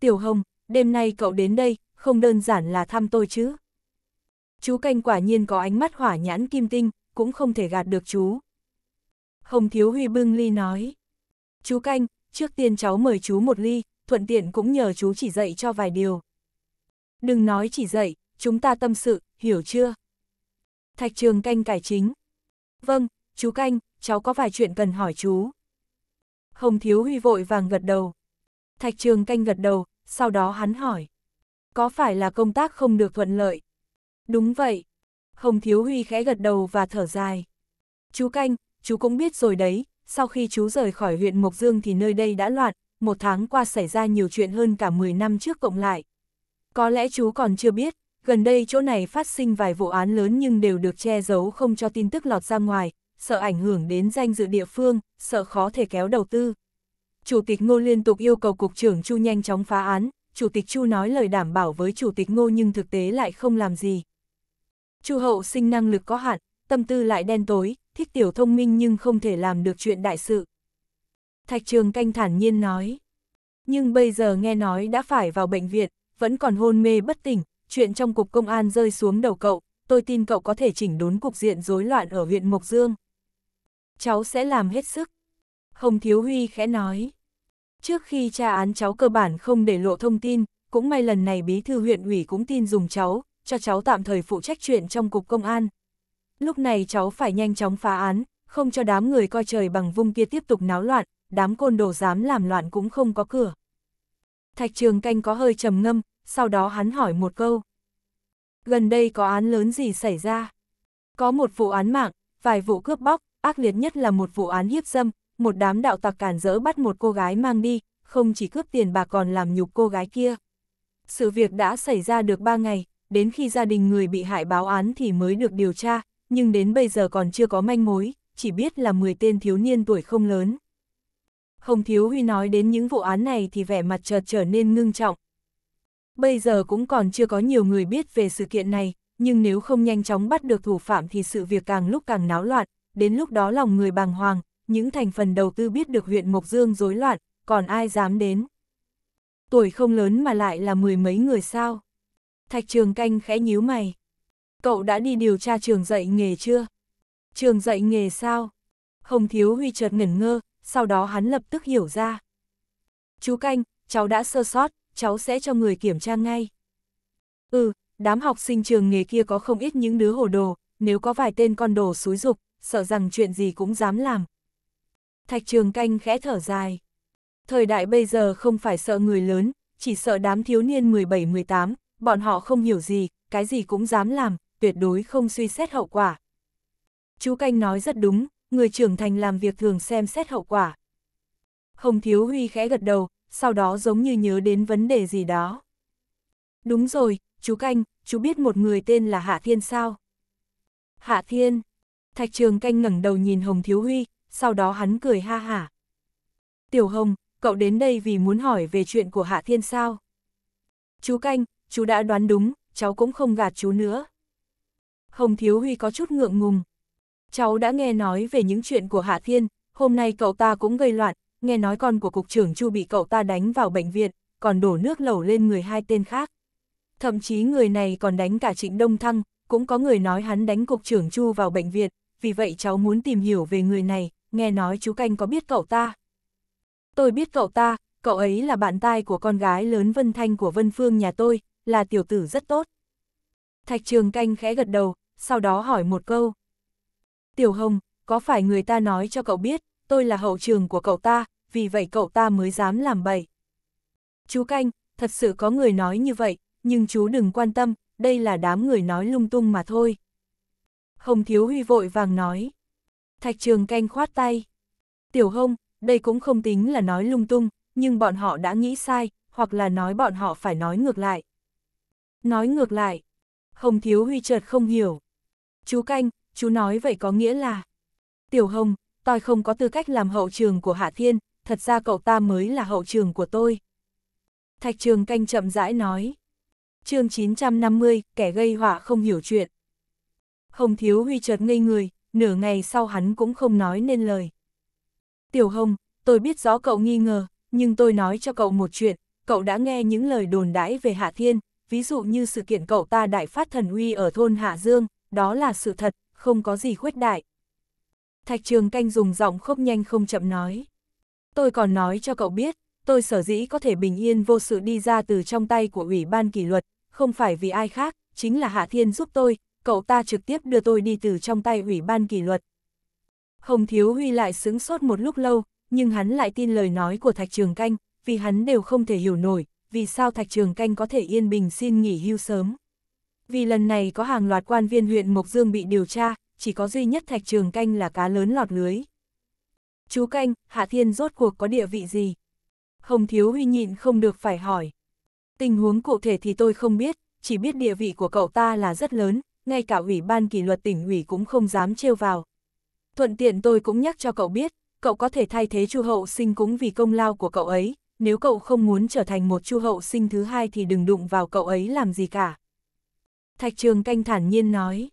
[SPEAKER 1] Tiểu Hồng, đêm nay cậu đến đây, không đơn giản là thăm tôi chứ. Chú Canh quả nhiên có ánh mắt hỏa nhãn kim tinh, cũng không thể gạt được chú. Hồng Thiếu Huy bưng ly nói. Chú Canh, trước tiên cháu mời chú một ly, thuận tiện cũng nhờ chú chỉ dạy cho vài điều. Đừng nói chỉ dạy, chúng ta tâm sự, hiểu chưa? Thạch Trường Canh cải chính. Vâng, chú Canh, cháu có vài chuyện cần hỏi chú. hồng thiếu huy vội vàng gật đầu. Thạch Trường Canh gật đầu, sau đó hắn hỏi. Có phải là công tác không được thuận lợi? Đúng vậy. hồng thiếu huy khẽ gật đầu và thở dài. Chú Canh, chú cũng biết rồi đấy, sau khi chú rời khỏi huyện Mộc Dương thì nơi đây đã loạn, một tháng qua xảy ra nhiều chuyện hơn cả 10 năm trước cộng lại. Có lẽ chú còn chưa biết, gần đây chỗ này phát sinh vài vụ án lớn nhưng đều được che giấu không cho tin tức lọt ra ngoài, sợ ảnh hưởng đến danh dự địa phương, sợ khó thể kéo đầu tư. Chủ tịch Ngô liên tục yêu cầu Cục trưởng Chu nhanh chóng phá án, Chủ tịch Chu nói lời đảm bảo với Chủ tịch Ngô nhưng thực tế lại không làm gì. Chu hậu sinh năng lực có hạn, tâm tư lại đen tối, thích tiểu thông minh nhưng không thể làm được chuyện đại sự. Thạch Trường Canh thản nhiên nói. Nhưng bây giờ nghe nói đã phải vào bệnh viện, vẫn còn hôn mê bất tỉnh, chuyện trong cục công an rơi xuống đầu cậu, tôi tin cậu có thể chỉnh đốn cục diện rối loạn ở huyện Mộc Dương. Cháu sẽ làm hết sức. Hồng Thiếu Huy khẽ nói. Trước khi tra án cháu cơ bản không để lộ thông tin, cũng may lần này bí thư huyện ủy cũng tin dùng cháu, cho cháu tạm thời phụ trách chuyện trong cục công an, Lúc này cháu phải nhanh chóng phá án, không cho đám người coi trời bằng vung kia tiếp tục náo loạn, đám côn đồ dám làm loạn cũng không có cửa. Thạch Trường Canh có hơi trầm ngâm, sau đó hắn hỏi một câu. Gần đây có án lớn gì xảy ra? Có một vụ án mạng, vài vụ cướp bóc, ác liệt nhất là một vụ án hiếp dâm, một đám đạo tặc cản rỡ bắt một cô gái mang đi, không chỉ cướp tiền bà còn làm nhục cô gái kia. Sự việc đã xảy ra được 3 ngày, đến khi gia đình người bị hại báo án thì mới được điều tra, nhưng đến bây giờ còn chưa có manh mối, chỉ biết là 10 tên thiếu niên tuổi không lớn. Hồng Thiếu Huy nói đến những vụ án này thì vẻ mặt chợt trở nên ngưng trọng. Bây giờ cũng còn chưa có nhiều người biết về sự kiện này, nhưng nếu không nhanh chóng bắt được thủ phạm thì sự việc càng lúc càng náo loạn, đến lúc đó lòng người bàng hoàng, những thành phần đầu tư biết được huyện Mộc Dương rối loạn, còn ai dám đến. Tuổi không lớn mà lại là mười mấy người sao. Thạch Trường Canh khẽ nhíu mày cậu đã đi điều tra trường dạy nghề chưa? Trường dạy nghề sao? Hồng Thiếu Huy chợt ngẩn ngơ, sau đó hắn lập tức hiểu ra. Chú Canh, cháu đã sơ sót, cháu sẽ cho người kiểm tra ngay. Ừ, đám học sinh trường nghề kia có không ít những đứa hồ đồ, nếu có vài tên con đồ xúi dục, sợ rằng chuyện gì cũng dám làm. Thạch Trường Canh khẽ thở dài. Thời đại bây giờ không phải sợ người lớn, chỉ sợ đám thiếu niên 17-18, bọn họ không hiểu gì, cái gì cũng dám làm, tuyệt đối không suy xét hậu quả. Chú Canh nói rất đúng, người trưởng thành làm việc thường xem xét hậu quả. hồng thiếu huy khẽ gật đầu, sau đó giống như nhớ đến vấn đề gì đó. Đúng rồi, chú Canh, chú biết một người tên là Hạ Thiên sao? Hạ Thiên. Thạch Trường Canh ngẩng đầu nhìn Hồng Thiếu Huy, sau đó hắn cười ha hả. Tiểu Hồng, cậu đến đây vì muốn hỏi về chuyện của Hạ Thiên sao? Chú Canh, chú đã đoán đúng, cháu cũng không gạt chú nữa. Hồng Thiếu Huy có chút ngượng ngùng. Cháu đã nghe nói về những chuyện của Hạ Thiên, hôm nay cậu ta cũng gây loạn, nghe nói con của cục trưởng Chu bị cậu ta đánh vào bệnh viện, còn đổ nước lẩu lên người hai tên khác. Thậm chí người này còn đánh cả Trịnh Đông Thăng, cũng có người nói hắn đánh cục trưởng Chu vào bệnh viện, vì vậy cháu muốn tìm hiểu về người này, nghe nói chú Canh có biết cậu ta. Tôi biết cậu ta, cậu ấy là bạn tai của con gái lớn Vân Thanh của Vân Phương nhà tôi, là tiểu tử rất tốt. Thạch Trường Canh khẽ gật đầu, sau đó hỏi một câu. Tiểu Hồng, có phải người ta nói cho cậu biết, tôi là hậu trường của cậu ta, vì vậy cậu ta mới dám làm bậy. Chú Canh, thật sự có người nói như vậy, nhưng chú đừng quan tâm, đây là đám người nói lung tung mà thôi. Hồng Thiếu Huy vội vàng nói. Thạch Trường Canh khoát tay. Tiểu Hồng, đây cũng không tính là nói lung tung, nhưng bọn họ đã nghĩ sai, hoặc là nói bọn họ phải nói ngược lại. Nói ngược lại. Hồng Thiếu Huy chợt không hiểu chú canh, chú nói vậy có nghĩa là... Tiểu Hồng, tôi không có tư cách làm hậu trường của Hạ Thiên, thật ra cậu ta mới là hậu trường của tôi. Thạch trường canh chậm rãi nói. chương 950, kẻ gây họa không hiểu chuyện. Hồng Thiếu Huy chợt ngây người, nửa ngày sau hắn cũng không nói nên lời. Tiểu Hồng, tôi biết rõ cậu nghi ngờ, nhưng tôi nói cho cậu một chuyện, cậu đã nghe những lời đồn đãi về Hạ Thiên, ví dụ như sự kiện cậu ta đại phát thần uy ở thôn Hạ Dương, đó là sự thật, không có gì khuyết đại. Thạch Trường Canh dùng giọng khốc nhanh không chậm nói. Tôi còn nói cho cậu biết, tôi sở dĩ có thể bình yên vô sự đi ra từ trong tay của Ủy ban kỷ luật, không phải vì ai khác, chính là Hạ Thiên giúp tôi, cậu ta trực tiếp đưa tôi đi từ trong tay Ủy ban kỷ luật. Hồng Thiếu Huy lại sững sốt một lúc lâu, nhưng hắn lại tin lời nói của Thạch Trường Canh, vì hắn đều không thể hiểu nổi, vì sao Thạch Trường Canh có thể yên bình xin nghỉ hưu sớm. Vì lần này có hàng loạt quan viên huyện Mộc Dương bị điều tra, chỉ có duy nhất Thạch Trường Canh là cá lớn lọt lưới. Chú Canh, Hạ Thiên rốt cuộc có địa vị gì? không Thiếu Huy nhịn không được phải hỏi. Tình huống cụ thể thì tôi không biết, chỉ biết địa vị của cậu ta là rất lớn, ngay cả ủy ban kỷ luật tỉnh ủy cũng không dám trêu vào. Thuận tiện tôi cũng nhắc cho cậu biết, cậu có thể thay thế Chu Hậu Sinh cũng vì công lao của cậu ấy, nếu cậu không muốn trở thành một Chu Hậu Sinh thứ hai thì đừng đụng vào cậu ấy làm gì cả. Thạch Trường Canh thản nhiên nói.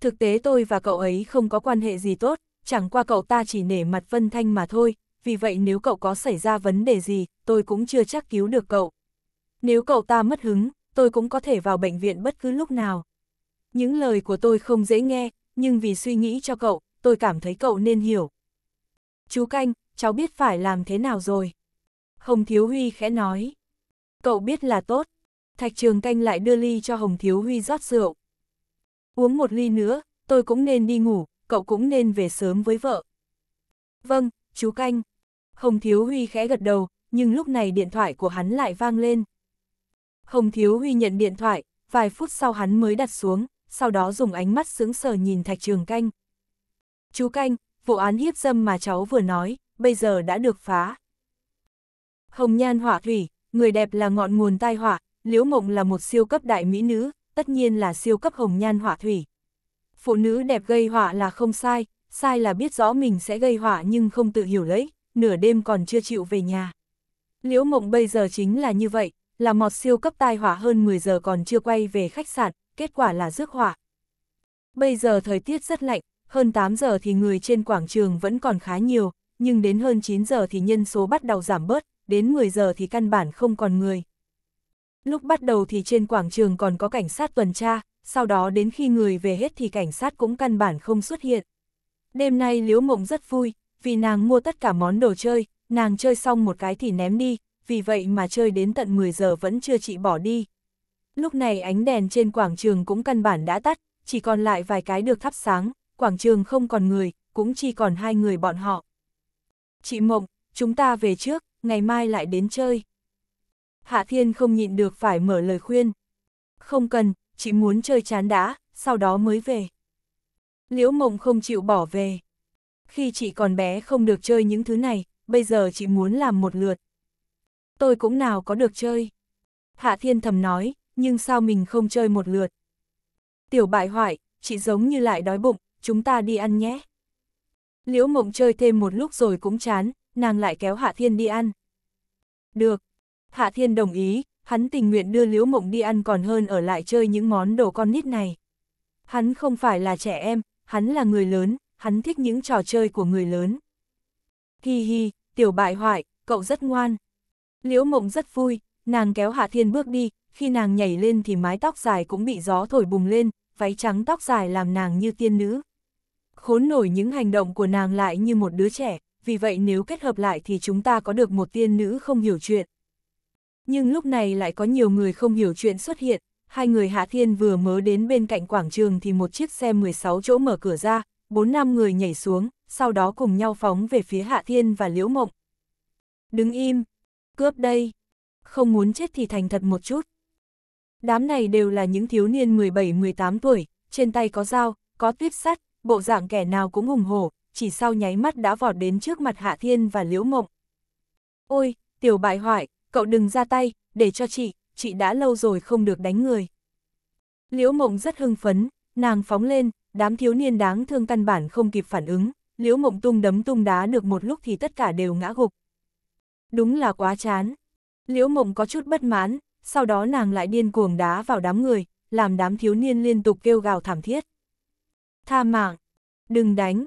[SPEAKER 1] Thực tế tôi và cậu ấy không có quan hệ gì tốt, chẳng qua cậu ta chỉ nể mặt Vân Thanh mà thôi, vì vậy nếu cậu có xảy ra vấn đề gì, tôi cũng chưa chắc cứu được cậu. Nếu cậu ta mất hứng, tôi cũng có thể vào bệnh viện bất cứ lúc nào. Những lời của tôi không dễ nghe, nhưng vì suy nghĩ cho cậu, tôi cảm thấy cậu nên hiểu. Chú Canh, cháu biết phải làm thế nào rồi. Hồng Thiếu Huy khẽ nói. Cậu biết là tốt. Thạch Trường Canh lại đưa ly cho Hồng Thiếu Huy rót rượu. Uống một ly nữa, tôi cũng nên đi ngủ, cậu cũng nên về sớm với vợ. Vâng, chú Canh. Hồng Thiếu Huy khẽ gật đầu, nhưng lúc này điện thoại của hắn lại vang lên. Hồng Thiếu Huy nhận điện thoại, vài phút sau hắn mới đặt xuống, sau đó dùng ánh mắt sững sờ nhìn Thạch Trường Canh. Chú Canh, vụ án hiếp dâm mà cháu vừa nói, bây giờ đã được phá. Hồng Nhan Hỏa Thủy, người đẹp là ngọn nguồn tai họa, Liễu Mộng là một siêu cấp đại mỹ nữ, tất nhiên là siêu cấp hồng nhan họa thủy. Phụ nữ đẹp gây họa là không sai, sai là biết rõ mình sẽ gây họa nhưng không tự hiểu lấy, nửa đêm còn chưa chịu về nhà. Liễu Mộng bây giờ chính là như vậy, là một siêu cấp tai họa hơn 10 giờ còn chưa quay về khách sạn, kết quả là rước họa. Bây giờ thời tiết rất lạnh, hơn 8 giờ thì người trên quảng trường vẫn còn khá nhiều, nhưng đến hơn 9 giờ thì nhân số bắt đầu giảm bớt, đến 10 giờ thì căn bản không còn người. Lúc bắt đầu thì trên quảng trường còn có cảnh sát tuần tra, sau đó đến khi người về hết thì cảnh sát cũng căn bản không xuất hiện. Đêm nay Liễu Mộng rất vui, vì nàng mua tất cả món đồ chơi, nàng chơi xong một cái thì ném đi, vì vậy mà chơi đến tận 10 giờ vẫn chưa chị bỏ đi. Lúc này ánh đèn trên quảng trường cũng căn bản đã tắt, chỉ còn lại vài cái được thắp sáng, quảng trường không còn người, cũng chỉ còn hai người bọn họ. Chị Mộng, chúng ta về trước, ngày mai lại đến chơi. Hạ Thiên không nhịn được phải mở lời khuyên. Không cần, chỉ muốn chơi chán đã, sau đó mới về. Liễu Mộng không chịu bỏ về. Khi chị còn bé không được chơi những thứ này, bây giờ chị muốn làm một lượt. Tôi cũng nào có được chơi. Hạ Thiên thầm nói, nhưng sao mình không chơi một lượt. Tiểu bại hoại, chị giống như lại đói bụng, chúng ta đi ăn nhé. Liễu Mộng chơi thêm một lúc rồi cũng chán, nàng lại kéo Hạ Thiên đi ăn. Được, Hạ Thiên đồng ý, hắn tình nguyện đưa Liễu Mộng đi ăn còn hơn ở lại chơi những món đồ con nít này. Hắn không phải là trẻ em, hắn là người lớn, hắn thích những trò chơi của người lớn. Hi hi, tiểu bại hoại, cậu rất ngoan. Liễu Mộng rất vui, nàng kéo Hạ Thiên bước đi, khi nàng nhảy lên thì mái tóc dài cũng bị gió thổi bùng lên, váy trắng tóc dài làm nàng như tiên nữ. Khốn nổi những hành động của nàng lại như một đứa trẻ, vì vậy nếu kết hợp lại thì chúng ta có được một tiên nữ không hiểu chuyện. Nhưng lúc này lại có nhiều người không hiểu chuyện xuất hiện, hai người Hạ Thiên vừa mới đến bên cạnh quảng trường thì một chiếc xe 16 chỗ mở cửa ra, bốn năm người nhảy xuống, sau đó cùng nhau phóng về phía Hạ Thiên và Liễu Mộng. Đứng im, cướp đây, không muốn chết thì thành thật một chút. Đám này đều là những thiếu niên 17-18 tuổi, trên tay có dao, có tuyếp sắt, bộ dạng kẻ nào cũng hùng hổ, chỉ sau nháy mắt đã vọt đến trước mặt Hạ Thiên và Liễu Mộng. Ôi, tiểu bại hoại, cậu đừng ra tay, để cho chị, chị đã lâu rồi không được đánh người. Liễu Mộng rất hưng phấn, nàng phóng lên, đám thiếu niên đáng thương căn bản không kịp phản ứng, Liễu Mộng tung đấm tung đá được một lúc thì tất cả đều ngã gục. Đúng là quá chán. Liễu Mộng có chút bất mãn, sau đó nàng lại điên cuồng đá vào đám người, làm đám thiếu niên liên tục kêu gào thảm thiết. Tha mạng, đừng đánh.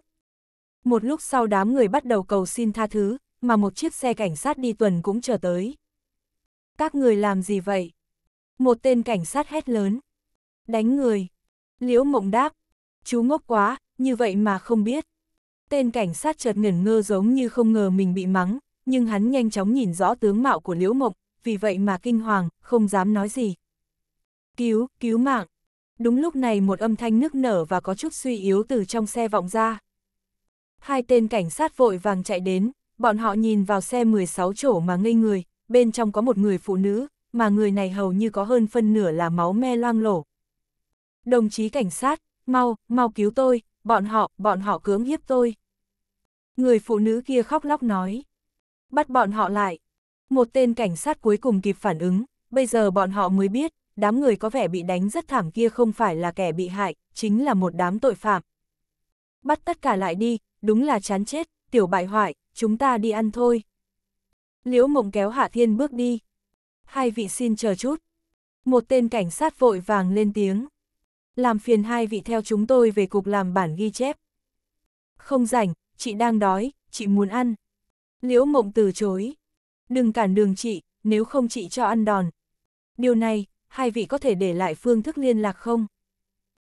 [SPEAKER 1] Một lúc sau đám người bắt đầu cầu xin tha thứ, mà một chiếc xe cảnh sát đi tuần cũng chờ tới các người làm gì vậy? Một tên cảnh sát hét lớn. Đánh người. Liễu mộng đáp. Chú ngốc quá, như vậy mà không biết. Tên cảnh sát chợt ngẩn ngơ giống như không ngờ mình bị mắng, nhưng hắn nhanh chóng nhìn rõ tướng mạo của Liễu Mộng, vì vậy mà kinh hoàng, không dám nói gì. Cứu, cứu mạng. Đúng lúc này một âm thanh nức nở và có chút suy yếu từ trong xe vọng ra. Hai tên cảnh sát vội vàng chạy đến, bọn họ nhìn vào xe 16 chỗ mà ngây người, bên trong có một người phụ nữ, mà người này hầu như có hơn phân nửa là máu me loang lổ. Đồng chí cảnh sát, mau, mau cứu tôi, bọn họ, bọn họ cưỡng hiếp tôi. Người phụ nữ kia khóc lóc nói. Bắt bọn họ lại. Một tên cảnh sát cuối cùng kịp phản ứng, bây giờ bọn họ mới biết, đám người có vẻ bị đánh rất thảm kia không phải là kẻ bị hại, chính là một đám tội phạm. Bắt tất cả lại đi, đúng là chán chết, tiểu bại hoại, chúng ta đi ăn thôi. Liễu mộng kéo Hạ Thiên bước đi. Hai vị xin chờ chút. Một tên cảnh sát vội vàng lên tiếng. Làm phiền hai vị theo chúng tôi về cục làm bản ghi chép. Không rảnh, chị đang đói, chị muốn ăn. Liễu mộng từ chối. Đừng cản đường chị, nếu không chị cho ăn đòn. Điều này, hai vị có thể để lại phương thức liên lạc không?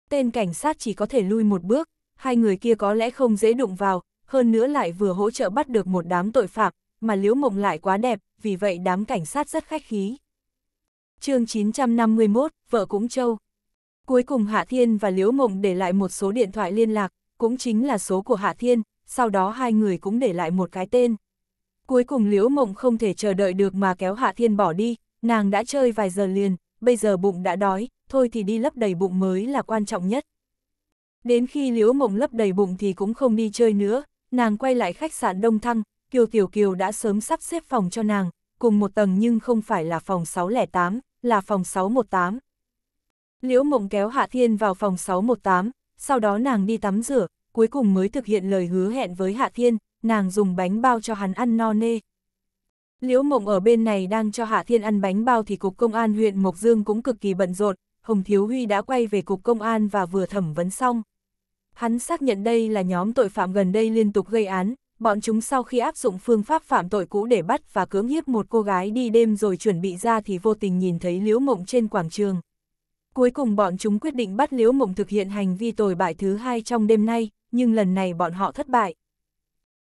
[SPEAKER 1] Tên cảnh sát chỉ có thể lui một bước, hai người kia có lẽ không dễ đụng vào, hơn nữa lại vừa hỗ trợ bắt được một đám tội phạm, mà Liễu Mộng lại quá đẹp, vì vậy đám cảnh sát rất khách khí. chương 951, vợ cũng châu. Cuối cùng Hạ Thiên và Liễu Mộng để lại một số điện thoại liên lạc, cũng chính là số của Hạ Thiên, sau đó hai người cũng để lại một cái tên. Cuối cùng Liễu Mộng không thể chờ đợi được mà kéo Hạ Thiên bỏ đi, nàng đã chơi vài giờ liền, bây giờ bụng đã đói, thôi thì đi lấp đầy bụng mới là quan trọng nhất. Đến khi Liễu Mộng lấp đầy bụng thì cũng không đi chơi nữa, nàng quay lại khách sạn Đông Thăng, Kiều Tiểu Kiều đã sớm sắp xếp phòng cho nàng, cùng một tầng nhưng không phải là phòng 608, là phòng 618. Liễu Mộng kéo Hạ Thiên vào phòng 618, sau đó nàng đi tắm rửa, cuối cùng mới thực hiện lời hứa hẹn với Hạ Thiên, nàng dùng bánh bao cho hắn ăn no nê. Liễu Mộng ở bên này đang cho Hạ Thiên ăn bánh bao thì Cục Công an huyện Mộc Dương cũng cực kỳ bận rộn, Hồng Thiếu Huy đã quay về Cục Công an và vừa thẩm vấn xong. Hắn xác nhận đây là nhóm tội phạm gần đây liên tục gây án, bọn chúng sau khi áp dụng phương pháp phạm tội cũ để bắt và cưỡng hiếp một cô gái đi đêm rồi chuẩn bị ra thì vô tình nhìn thấy Liễu Mộng trên quảng trường. Cuối cùng bọn chúng quyết định bắt Liễu Mộng thực hiện hành vi tồi bại thứ hai trong đêm nay, nhưng lần này bọn họ thất bại.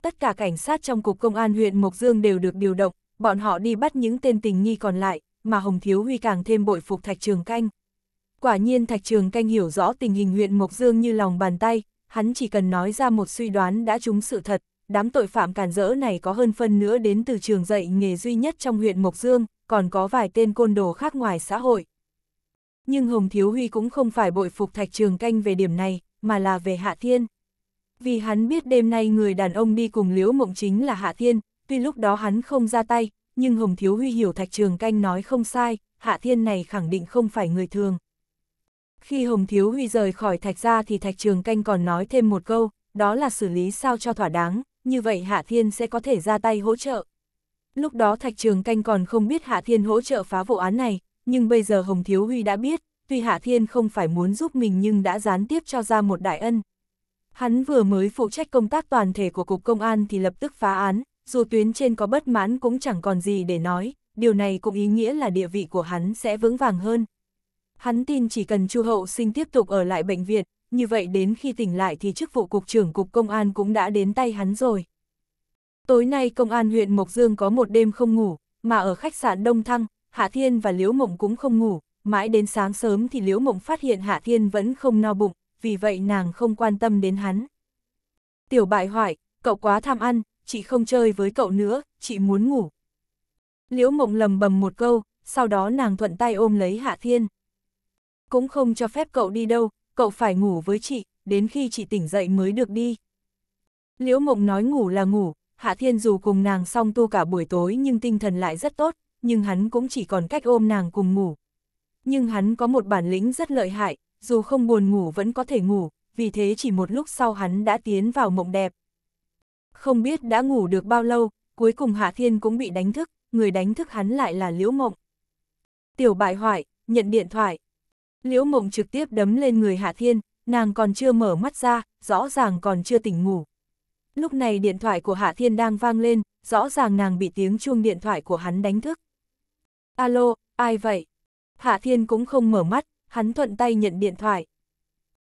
[SPEAKER 1] Tất cả cảnh sát trong cục công an huyện Mộc Dương đều được điều động, bọn họ đi bắt những tên tình nghi còn lại, mà Hồng Thiếu Huy càng thêm bội phục Thạch Trường Canh. Quả nhiên Thạch Trường Canh hiểu rõ tình hình huyện Mộc Dương như lòng bàn tay, hắn chỉ cần nói ra một suy đoán đã trúng sự thật, đám tội phạm càn rỡ này có hơn phân nữa đến từ trường dạy nghề duy nhất trong huyện Mộc Dương, còn có vài tên côn đồ khác ngoài xã hội. Nhưng Hồng Thiếu Huy cũng không phải bội phục Thạch Trường Canh về điểm này, mà là về Hạ Thiên. Vì hắn biết đêm nay người đàn ông đi cùng Liễu Mộng chính là Hạ Thiên, tuy lúc đó hắn không ra tay, nhưng Hồng Thiếu Huy hiểu Thạch Trường Canh nói không sai, Hạ Thiên này khẳng định không phải người thường. Khi Hồng Thiếu Huy rời khỏi Thạch ra thì Thạch Trường Canh còn nói thêm một câu, đó là xử lý sao cho thỏa đáng, như vậy Hạ Thiên sẽ có thể ra tay hỗ trợ. Lúc đó Thạch Trường Canh còn không biết Hạ Thiên hỗ trợ phá vụ án này, nhưng bây giờ Hồng Thiếu Huy đã biết, tuy Hạ Thiên không phải muốn giúp mình nhưng đã gián tiếp cho ra một đại ân. Hắn vừa mới phụ trách công tác toàn thể của Cục Công an thì lập tức phá án, dù tuyến trên có bất mãn cũng chẳng còn gì để nói, điều này cũng ý nghĩa là địa vị của hắn sẽ vững vàng hơn. Hắn tin chỉ cần Chu Hậu Sinh tiếp tục ở lại bệnh viện, như vậy đến khi tỉnh lại thì chức vụ cục trưởng cục công an cũng đã đến tay hắn rồi. Tối nay công an huyện Mộc Dương có một đêm không ngủ, mà ở khách sạn Đông Thăng, Hạ Thiên và Liễu Mộng cũng không ngủ, mãi đến sáng sớm thì Liễu Mộng phát hiện Hạ Thiên vẫn không no bụng, vì vậy nàng không quan tâm đến hắn. Tiểu bại hoại, cậu quá tham ăn, chị không chơi với cậu nữa, chị muốn ngủ. Liễu Mộng lầm bầm một câu, sau đó nàng thuận tay ôm lấy Hạ Thiên. Cũng không cho phép cậu đi đâu, cậu phải ngủ với chị, đến khi chị tỉnh dậy mới được đi. Liễu Mộng nói ngủ là ngủ, Hạ Thiên dù cùng nàng song tu cả buổi tối nhưng tinh thần lại rất tốt, nhưng hắn cũng chỉ còn cách ôm nàng cùng ngủ. Nhưng hắn có một bản lĩnh rất lợi hại, dù không buồn ngủ vẫn có thể ngủ, vì thế chỉ một lúc sau hắn đã tiến vào mộng đẹp. Không biết đã ngủ được bao lâu, cuối cùng Hạ Thiên cũng bị đánh thức, người đánh thức hắn lại là Liễu Mộng. Tiểu bại hoại, nhận điện thoại, Liễu Mộng trực tiếp đấm lên người Hạ Thiên, nàng còn chưa mở mắt ra, rõ ràng còn chưa tỉnh ngủ. Lúc này điện thoại của Hạ Thiên đang vang lên, rõ ràng nàng bị tiếng chuông điện thoại của hắn đánh thức. Alo, ai vậy? Hạ Thiên cũng không mở mắt, hắn thuận tay nhận điện thoại.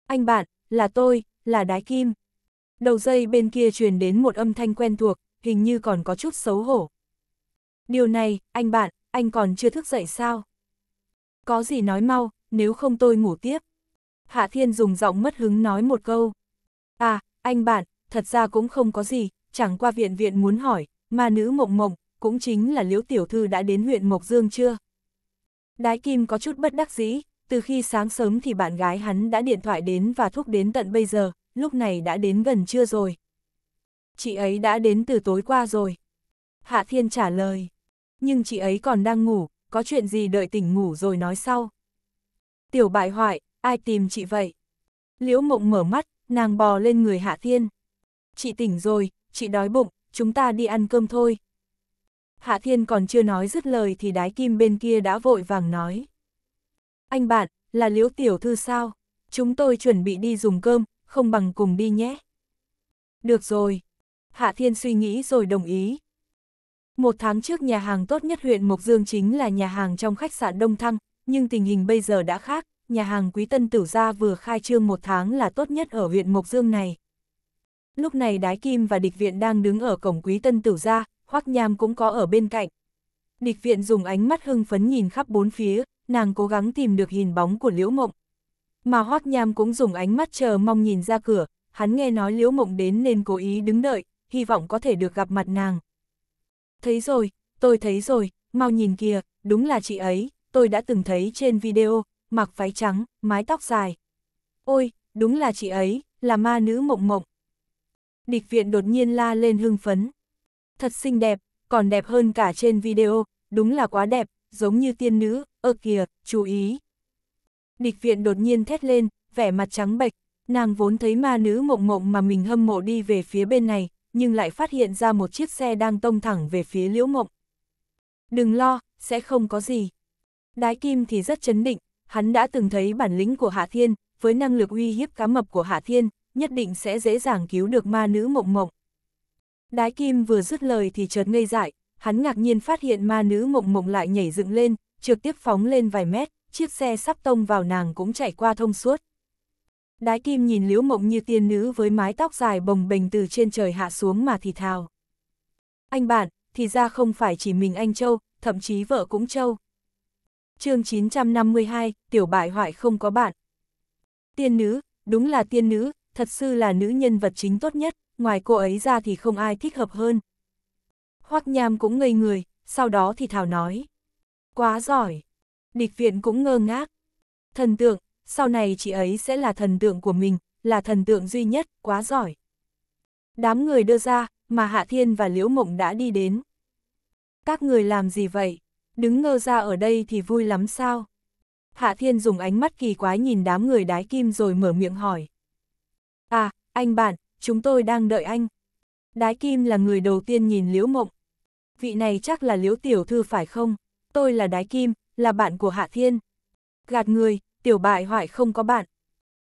[SPEAKER 1] Anh bạn, là tôi, là Đái Kim. Đầu dây bên kia truyền đến một âm thanh quen thuộc, hình như còn có chút xấu hổ. Điều này, anh bạn, anh còn chưa thức dậy sao? Có gì nói mau, nếu không tôi ngủ tiếp. Hạ Thiên dùng giọng mất hứng nói một câu. À, anh bạn, thật ra cũng không có gì, chẳng qua viện viện muốn hỏi, mà nữ mộng mộng, cũng chính là liễu tiểu thư đã đến huyện Mộc Dương chưa? Đái Kim có chút bất đắc dĩ, từ khi sáng sớm thì bạn gái hắn đã điện thoại đến và thúc đến tận bây giờ, lúc này đã đến gần trưa rồi. Chị ấy đã đến từ tối qua rồi. Hạ Thiên trả lời. Nhưng chị ấy còn đang ngủ, có chuyện gì đợi tỉnh ngủ rồi nói sau. Tiểu bại hoại, ai tìm chị vậy? Liễu mộng mở mắt, nàng bò lên người Hạ Thiên. Chị tỉnh rồi, chị đói bụng, chúng ta đi ăn cơm thôi. Hạ Thiên còn chưa nói dứt lời thì đái kim bên kia đã vội vàng nói. Anh bạn, là Liễu Tiểu Thư sao? Chúng tôi chuẩn bị đi dùng cơm, không bằng cùng đi nhé. Được rồi. Hạ Thiên suy nghĩ rồi đồng ý. Một tháng trước nhà hàng tốt nhất huyện Mộc Dương chính là nhà hàng trong khách sạn Đông Thăng, nhưng tình hình bây giờ đã khác, nhà hàng Quý Tân tử Gia vừa khai trương một tháng là tốt nhất ở huyện Mộc Dương này. Lúc này Đái Kim và địch viện đang đứng ở cổng Quý Tân tử Gia, Hoắc Nham cũng có ở bên cạnh. Địch viện dùng ánh mắt hưng phấn nhìn khắp bốn phía, nàng cố gắng tìm được hình bóng của Liễu Mộng. Mà Hoắc Nham cũng dùng ánh mắt chờ mong nhìn ra cửa, hắn nghe nói Liễu Mộng đến nên cố ý đứng đợi, hy vọng có thể được gặp mặt nàng. Thấy rồi, tôi thấy rồi, mau nhìn kìa, đúng là chị ấy tôi đã từng thấy trên video, mặc váy trắng, mái tóc dài. Ôi, đúng là chị ấy, là ma nữ mộng mộng. Địch viện đột nhiên la lên hưng phấn. Thật xinh đẹp, còn đẹp hơn cả trên video, đúng là quá đẹp, giống như tiên nữ, ơ kìa, chú ý. Địch viện đột nhiên thét lên, vẻ mặt trắng bệch, nàng vốn thấy ma nữ mộng mộng mà mình hâm mộ đi về phía bên này, nhưng lại phát hiện ra một chiếc xe đang tông thẳng về phía liễu mộng. Đừng lo, sẽ không có gì. Đái Kim thì rất chấn định, hắn đã từng thấy bản lĩnh của Hạ Thiên, với năng lực uy hiếp cá mập của Hạ Thiên, nhất định sẽ dễ dàng cứu được ma nữ mộng mộng. Đái Kim vừa dứt lời thì chợt ngây dại, hắn ngạc nhiên phát hiện ma nữ mộng mộng lại nhảy dựng lên, trực tiếp phóng lên vài mét, chiếc xe sắp tông vào nàng cũng chạy qua thông suốt. Đái Kim nhìn liễu mộng như tiên nữ với mái tóc dài bồng bềnh từ trên trời hạ xuống mà thì thào. Anh bạn, thì ra không phải chỉ mình anh Châu, thậm chí vợ cũng Châu chương 952, tiểu bại hoại không có bạn. Tiên nữ, đúng là tiên nữ, thật sự là nữ nhân vật chính tốt nhất, ngoài cô ấy ra thì không ai thích hợp hơn. Hoắc Nham cũng ngây người, sau đó thì Thảo nói. Quá giỏi. Địch viện cũng ngơ ngác. Thần tượng, sau này chị ấy sẽ là thần tượng của mình, là thần tượng duy nhất, quá giỏi. Đám người đưa ra, mà Hạ Thiên và Liễu Mộng đã đi đến. Các người làm gì vậy? đứng ngơ ra ở đây thì vui lắm sao? Hạ Thiên dùng ánh mắt kỳ quái nhìn đám người đái kim rồi mở miệng hỏi. À, anh bạn, chúng tôi đang đợi anh. Đái kim là người đầu tiên nhìn Liễu Mộng. Vị này chắc là Liễu Tiểu Thư phải không? Tôi là Đái Kim, là bạn của Hạ Thiên. Gạt người, tiểu bại hoại không có bạn.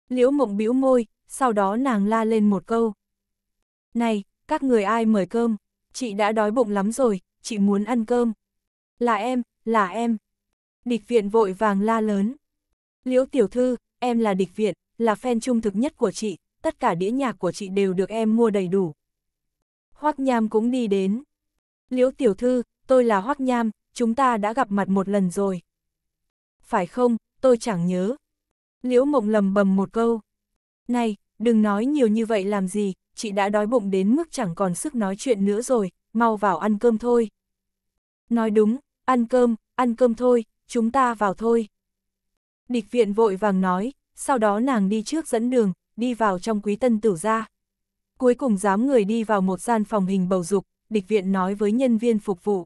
[SPEAKER 1] Liễu Mộng bĩu môi, sau đó nàng la lên một câu. Này, các người ai mời cơm? Chị đã đói bụng lắm rồi, chị muốn ăn cơm. Là em, là em. Địch viện vội vàng la lớn. Liễu tiểu thư, em là địch viện, là fan trung thực nhất của chị, tất cả đĩa nhạc của chị đều được em mua đầy đủ. Hoác Nham cũng đi đến. Liễu tiểu thư, tôi là Hoác Nham, chúng ta đã gặp mặt một lần rồi. Phải không, tôi chẳng nhớ. Liễu mộng lầm bầm một câu. Này, đừng nói nhiều như vậy làm gì, chị đã đói bụng đến mức chẳng còn sức nói chuyện nữa rồi, mau vào ăn cơm thôi. Nói đúng, ăn cơm, ăn cơm thôi, chúng ta vào thôi. Địch viện vội vàng nói, sau đó nàng đi trước dẫn đường, đi vào trong quý tân tử ra. Cuối cùng dám người đi vào một gian phòng hình bầu dục, địch viện nói với nhân viên phục vụ.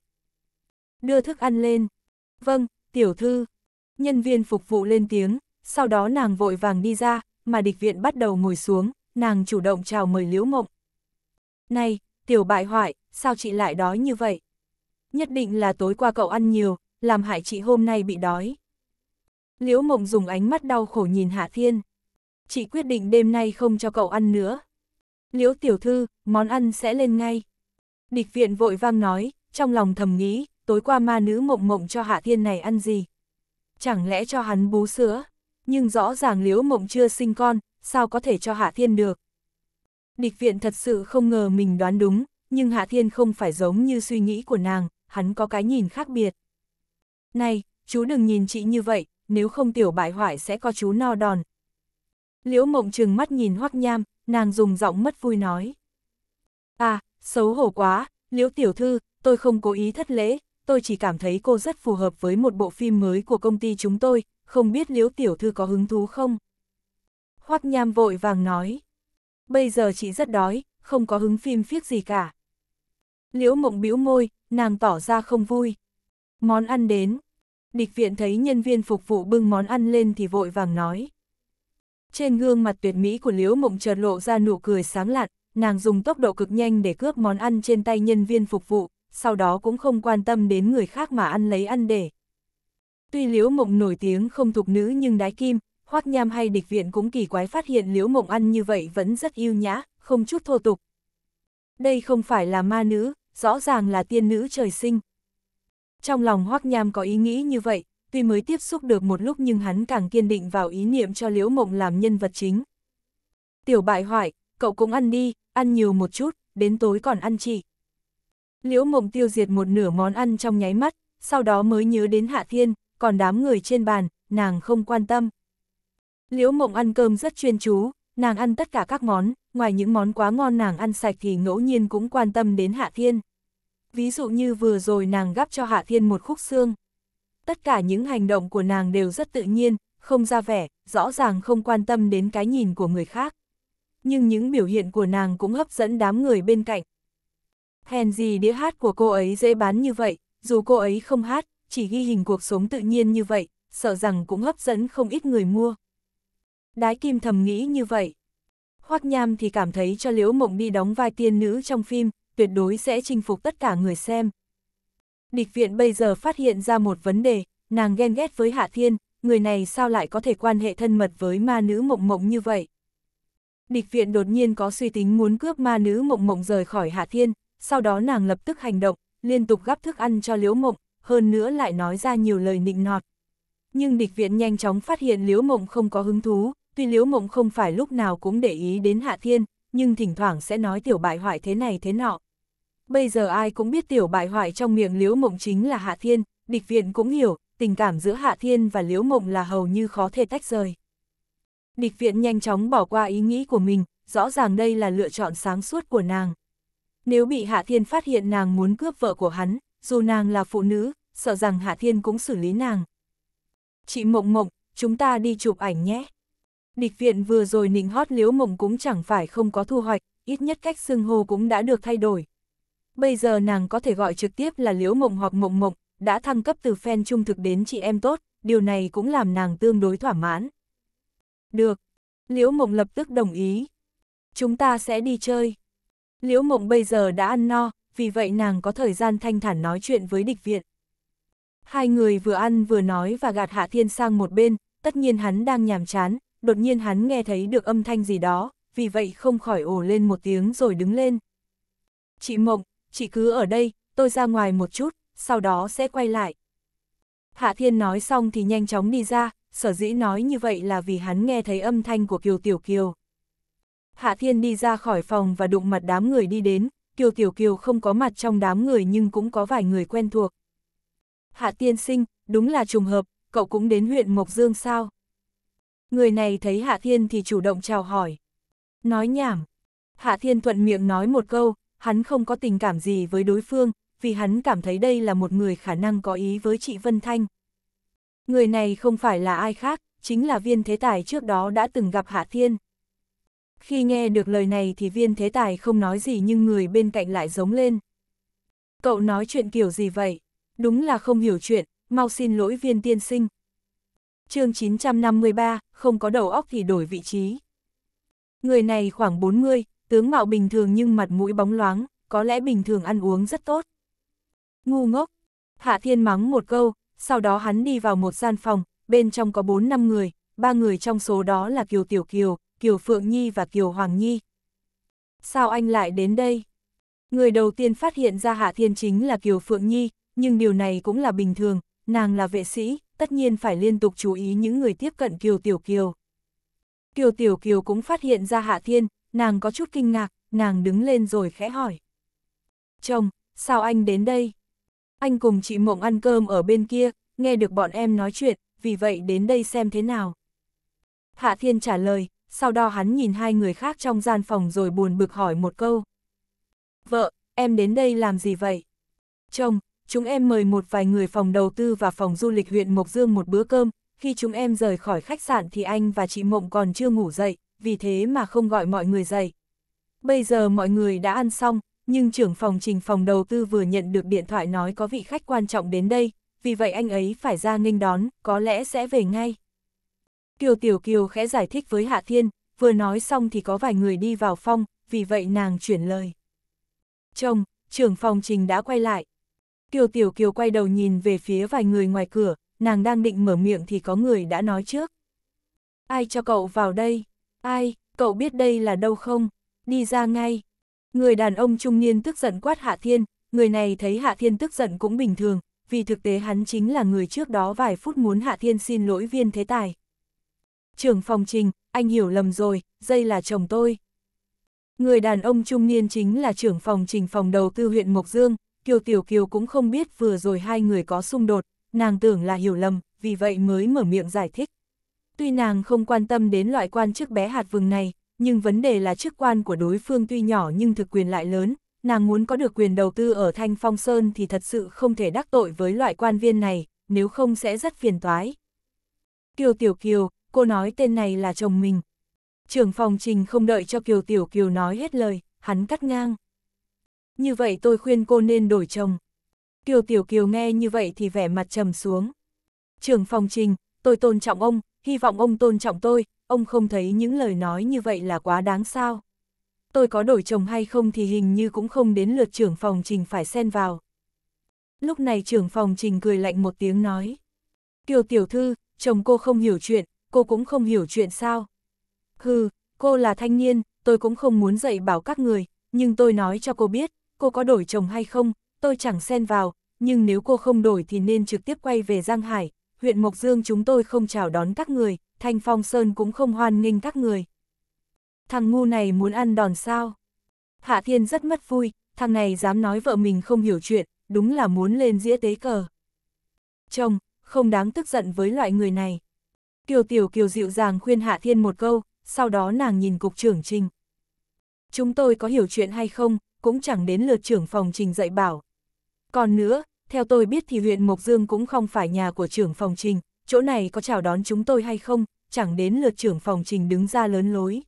[SPEAKER 1] Đưa thức ăn lên. Vâng, tiểu thư. Nhân viên phục vụ lên tiếng, sau đó nàng vội vàng đi ra, mà địch viện bắt đầu ngồi xuống, nàng chủ động chào mời liễu mộng. Này, tiểu bại hoại, sao chị lại đói như vậy? nhất định là tối qua cậu ăn nhiều, làm hại chị hôm nay bị đói. Liễu Mộng dùng ánh mắt đau khổ nhìn Hạ Thiên. Chị quyết định đêm nay không cho cậu ăn nữa. Liễu tiểu thư, món ăn sẽ lên ngay. Địch viện vội vang nói, trong lòng thầm nghĩ, tối qua ma nữ mộng mộng cho Hạ Thiên này ăn gì? Chẳng lẽ cho hắn bú sữa? Nhưng rõ ràng Liễu Mộng chưa sinh con, sao có thể cho Hạ Thiên được? Địch viện thật sự không ngờ mình đoán đúng, nhưng Hạ Thiên không phải giống như suy nghĩ của nàng, hắn có cái nhìn khác biệt. Này, chú đừng nhìn chị như vậy, nếu không tiểu bại hoại sẽ có chú no đòn. Liễu mộng trừng mắt nhìn hoắc nham, nàng dùng giọng mất vui nói. À, xấu hổ quá, liễu tiểu thư, tôi không cố ý thất lễ, tôi chỉ cảm thấy cô rất phù hợp với một bộ phim mới của công ty chúng tôi, không biết liễu tiểu thư có hứng thú không? Hoắc nham vội vàng nói. Bây giờ chị rất đói, không có hứng phim phiếc gì cả. Liễu mộng bĩu môi, nàng tỏ ra không vui. Món ăn đến. Địch viện thấy nhân viên phục vụ bưng món ăn lên thì vội vàng nói. Trên gương mặt tuyệt mỹ của Liễu mộng chợt lộ ra nụ cười sáng lạn, nàng dùng tốc độ cực nhanh để cướp món ăn trên tay nhân viên phục vụ, sau đó cũng không quan tâm đến người khác mà ăn lấy ăn để. Tuy Liễu Mộng nổi tiếng không thuộc nữ nhưng đái kim, Hoắc Nham hay địch viện cũng kỳ quái phát hiện Liễu Mộng ăn như vậy vẫn rất yêu nhã, không chút thô tục. Đây không phải là ma nữ, rõ ràng là tiên nữ trời sinh. Trong lòng Hoắc Nham có ý nghĩ như vậy, tuy mới tiếp xúc được một lúc nhưng hắn càng kiên định vào ý niệm cho Liễu Mộng làm nhân vật chính. Tiểu bại hoại, cậu cũng ăn đi, ăn nhiều một chút, đến tối còn ăn chị. Liễu Mộng tiêu diệt một nửa món ăn trong nháy mắt, sau đó mới nhớ đến Hạ Thiên, còn đám người trên bàn, nàng không quan tâm. Liễu Mộng ăn cơm rất chuyên chú, nàng ăn tất cả các món, ngoài những món quá ngon nàng ăn sạch thì ngẫu nhiên cũng quan tâm đến Hạ Thiên ví dụ như vừa rồi nàng gắp cho Hạ Thiên một khúc xương. Tất cả những hành động của nàng đều rất tự nhiên, không ra vẻ, rõ ràng không quan tâm đến cái nhìn của người khác. Nhưng những biểu hiện của nàng cũng hấp dẫn đám người bên cạnh. Hèn gì đĩa hát của cô ấy dễ bán như vậy, dù cô ấy không hát, chỉ ghi hình cuộc sống tự nhiên như vậy, sợ rằng cũng hấp dẫn không ít người mua. Đái Kim thầm nghĩ như vậy. Hoắc Nham thì cảm thấy cho Liễu Mộng đi đóng vai tiên nữ trong phim, tuyệt đối sẽ chinh phục tất cả người xem. Địch viện bây giờ phát hiện ra một vấn đề, nàng ghen ghét với Hạ Thiên, người này sao lại có thể quan hệ thân mật với ma nữ mộng mộng như vậy. Địch viện đột nhiên có suy tính muốn cướp ma nữ mộng mộng rời khỏi Hạ Thiên, sau đó nàng lập tức hành động, liên tục gắp thức ăn cho Liễu Mộng, hơn nữa lại nói ra nhiều lời nịnh nọt. Nhưng địch viện nhanh chóng phát hiện Liễu Mộng không có hứng thú, tuy Liễu Mộng không phải lúc nào cũng để ý đến Hạ Thiên, nhưng thỉnh thoảng sẽ nói tiểu bại hoại thế này thế nọ bây giờ ai cũng biết tiểu bại hoại trong miệng Liễu Mộng chính là Hạ Thiên, địch viện cũng hiểu, tình cảm giữa Hạ Thiên và Liễu Mộng là hầu như khó thể tách rời. Địch viện nhanh chóng bỏ qua ý nghĩ của mình, rõ ràng đây là lựa chọn sáng suốt của nàng. Nếu bị Hạ Thiên phát hiện nàng muốn cướp vợ của hắn, dù nàng là phụ nữ, sợ rằng Hạ Thiên cũng xử lý nàng. Chị Mộng Mộng, chúng ta đi chụp ảnh nhé. Địch viện vừa rồi nịnh hót Liễu Mộng cũng chẳng phải không có thu hoạch, ít nhất cách xưng hô cũng đã được thay đổi bây giờ nàng có thể gọi trực tiếp là Liễu Mộng hoặc Mộng Mộng, đã thăng cấp từ fan trung thực đến chị em tốt, điều này cũng làm nàng tương đối thỏa mãn. Được. Liễu Mộng lập tức đồng ý. Chúng ta sẽ đi chơi. Liễu Mộng bây giờ đã ăn no, vì vậy nàng có thời gian thanh thản nói chuyện với địch viện. Hai người vừa ăn vừa nói và gạt Hạ Thiên sang một bên, tất nhiên hắn đang nhàm chán, đột nhiên hắn nghe thấy được âm thanh gì đó, vì vậy không khỏi ồ lên một tiếng rồi đứng lên. Chị Mộng, chị cứ ở đây, tôi ra ngoài một chút, sau đó sẽ quay lại. Hạ Thiên nói xong thì nhanh chóng đi ra, sở dĩ nói như vậy là vì hắn nghe thấy âm thanh của Kiều Tiểu Kiều. Hạ Thiên đi ra khỏi phòng và đụng mặt đám người đi đến, Kiều Tiểu Kiều không có mặt trong đám người nhưng cũng có vài người quen thuộc. Hạ Tiên Sinh, đúng là trùng hợp, cậu cũng đến huyện Mộc Dương sao? Người này thấy Hạ Thiên thì chủ động chào hỏi. Nói nhảm. Hạ Thiên thuận miệng nói một câu, hắn không có tình cảm gì với đối phương, vì hắn cảm thấy đây là một người khả năng có ý với chị Vân Thanh. Người này không phải là ai khác, chính là viên thế tài trước đó đã từng gặp Hạ Thiên. Khi nghe được lời này thì viên thế tài không nói gì nhưng người bên cạnh lại giống lên. Cậu nói chuyện kiểu gì vậy? Đúng là không hiểu chuyện, mau xin lỗi viên tiên sinh. chương 953, không có đầu óc thì đổi vị trí. Người này khoảng 40, tướng mạo bình thường nhưng mặt mũi bóng loáng, có lẽ bình thường ăn uống rất tốt. Ngu ngốc, Hạ Thiên mắng một câu, sau đó hắn đi vào một gian phòng, bên trong có 4-5 người, ba người trong số đó là Kiều Tiểu Kiều, Kiều Phượng Nhi và Kiều Hoàng Nhi. Sao anh lại đến đây? Người đầu tiên phát hiện ra Hạ Thiên chính là Kiều Phượng Nhi, nhưng điều này cũng là bình thường, nàng là vệ sĩ, tất nhiên phải liên tục chú ý những người tiếp cận Kiều Tiểu Kiều. Kiều Tiểu Kiều cũng phát hiện ra Hạ Thiên, nàng có chút kinh ngạc, nàng đứng lên rồi khẽ hỏi. Chồng, sao anh đến đây? Anh cùng chị Mộng ăn cơm ở bên kia, nghe được bọn em nói chuyện, vì vậy đến đây xem thế nào. Hạ Thiên trả lời, sau đó hắn nhìn hai người khác trong gian phòng rồi buồn bực hỏi một câu. Vợ, em đến đây làm gì vậy? Chồng, chúng em mời một vài người phòng đầu tư và phòng du lịch huyện Mộc Dương một bữa cơm, khi chúng em rời khỏi khách sạn thì anh và chị Mộng còn chưa ngủ dậy, vì thế mà không gọi mọi người dậy. Bây giờ mọi người đã ăn xong, nhưng trưởng phòng trình phòng đầu tư vừa nhận được điện thoại nói có vị khách quan trọng đến đây, vì vậy anh ấy phải ra nghênh đón, có lẽ sẽ về ngay. Kiều Tiểu Kiều khẽ giải thích với Hạ Thiên, vừa nói xong thì có vài người đi vào phong, vì vậy nàng chuyển lời. Chồng, trưởng phòng trình đã quay lại. Kiều Tiểu Kiều quay đầu nhìn về phía vài người ngoài cửa, nàng đang định mở miệng thì có người đã nói trước. Ai cho cậu vào đây? Ai, cậu biết đây là đâu không? Đi ra ngay. Người đàn ông trung niên tức giận quát Hạ Thiên, người này thấy Hạ Thiên tức giận cũng bình thường, vì thực tế hắn chính là người trước đó vài phút muốn Hạ Thiên xin lỗi viên thế tài. Trưởng phòng trình, anh hiểu lầm rồi, dây là chồng tôi. Người đàn ông trung niên chính là trưởng phòng trình phòng đầu tư huyện Mộc Dương, Kiều Tiểu Kiều cũng không biết vừa rồi hai người có xung đột, nàng tưởng là hiểu lầm, vì vậy mới mở miệng giải thích. Tuy nàng không quan tâm đến loại quan chức bé hạt vừng này, nhưng vấn đề là chức quan của đối phương tuy nhỏ nhưng thực quyền lại lớn, nàng muốn có được quyền đầu tư ở Thanh Phong Sơn thì thật sự không thể đắc tội với loại quan viên này, nếu không sẽ rất phiền toái. Kiều Tiểu Kiều, cô nói tên này là chồng mình. Trưởng phòng trình không đợi cho Kiều Tiểu Kiều nói hết lời, hắn cắt ngang. Như vậy tôi khuyên cô nên đổi chồng. Kiều Tiểu Kiều nghe như vậy thì vẻ mặt trầm xuống. Trưởng phòng trình, tôi tôn trọng ông, hy vọng ông tôn trọng tôi, ông không thấy những lời nói như vậy là quá đáng sao. Tôi có đổi chồng hay không thì hình như cũng không đến lượt trưởng phòng trình phải xen vào. Lúc này trưởng phòng trình cười lạnh một tiếng nói. Kiều tiểu thư, chồng cô không hiểu chuyện, cô cũng không hiểu chuyện sao. Hừ, cô là thanh niên, tôi cũng không muốn dạy bảo các người, nhưng tôi nói cho cô biết, cô có đổi chồng hay không, tôi chẳng xen vào, nhưng nếu cô không đổi thì nên trực tiếp quay về Giang Hải, huyện Mộc Dương chúng tôi không chào đón các người, Thanh Phong Sơn cũng không hoan nghênh các người. Thằng ngu này muốn ăn đòn sao? Hạ Thiên rất mất vui, thằng này dám nói vợ mình không hiểu chuyện, đúng là muốn lên dĩa tế cờ. Chồng, không đáng tức giận với loại người này. Kiều Tiểu Kiều dịu dàng khuyên Hạ Thiên một câu, sau đó nàng nhìn cục trưởng trình. Chúng tôi có hiểu chuyện hay không, cũng chẳng đến lượt trưởng phòng trình dạy bảo. Còn nữa, theo tôi biết thì huyện Mộc Dương cũng không phải nhà của trưởng phòng trình, chỗ này có chào đón chúng tôi hay không, chẳng đến lượt trưởng phòng trình đứng ra lớn lối.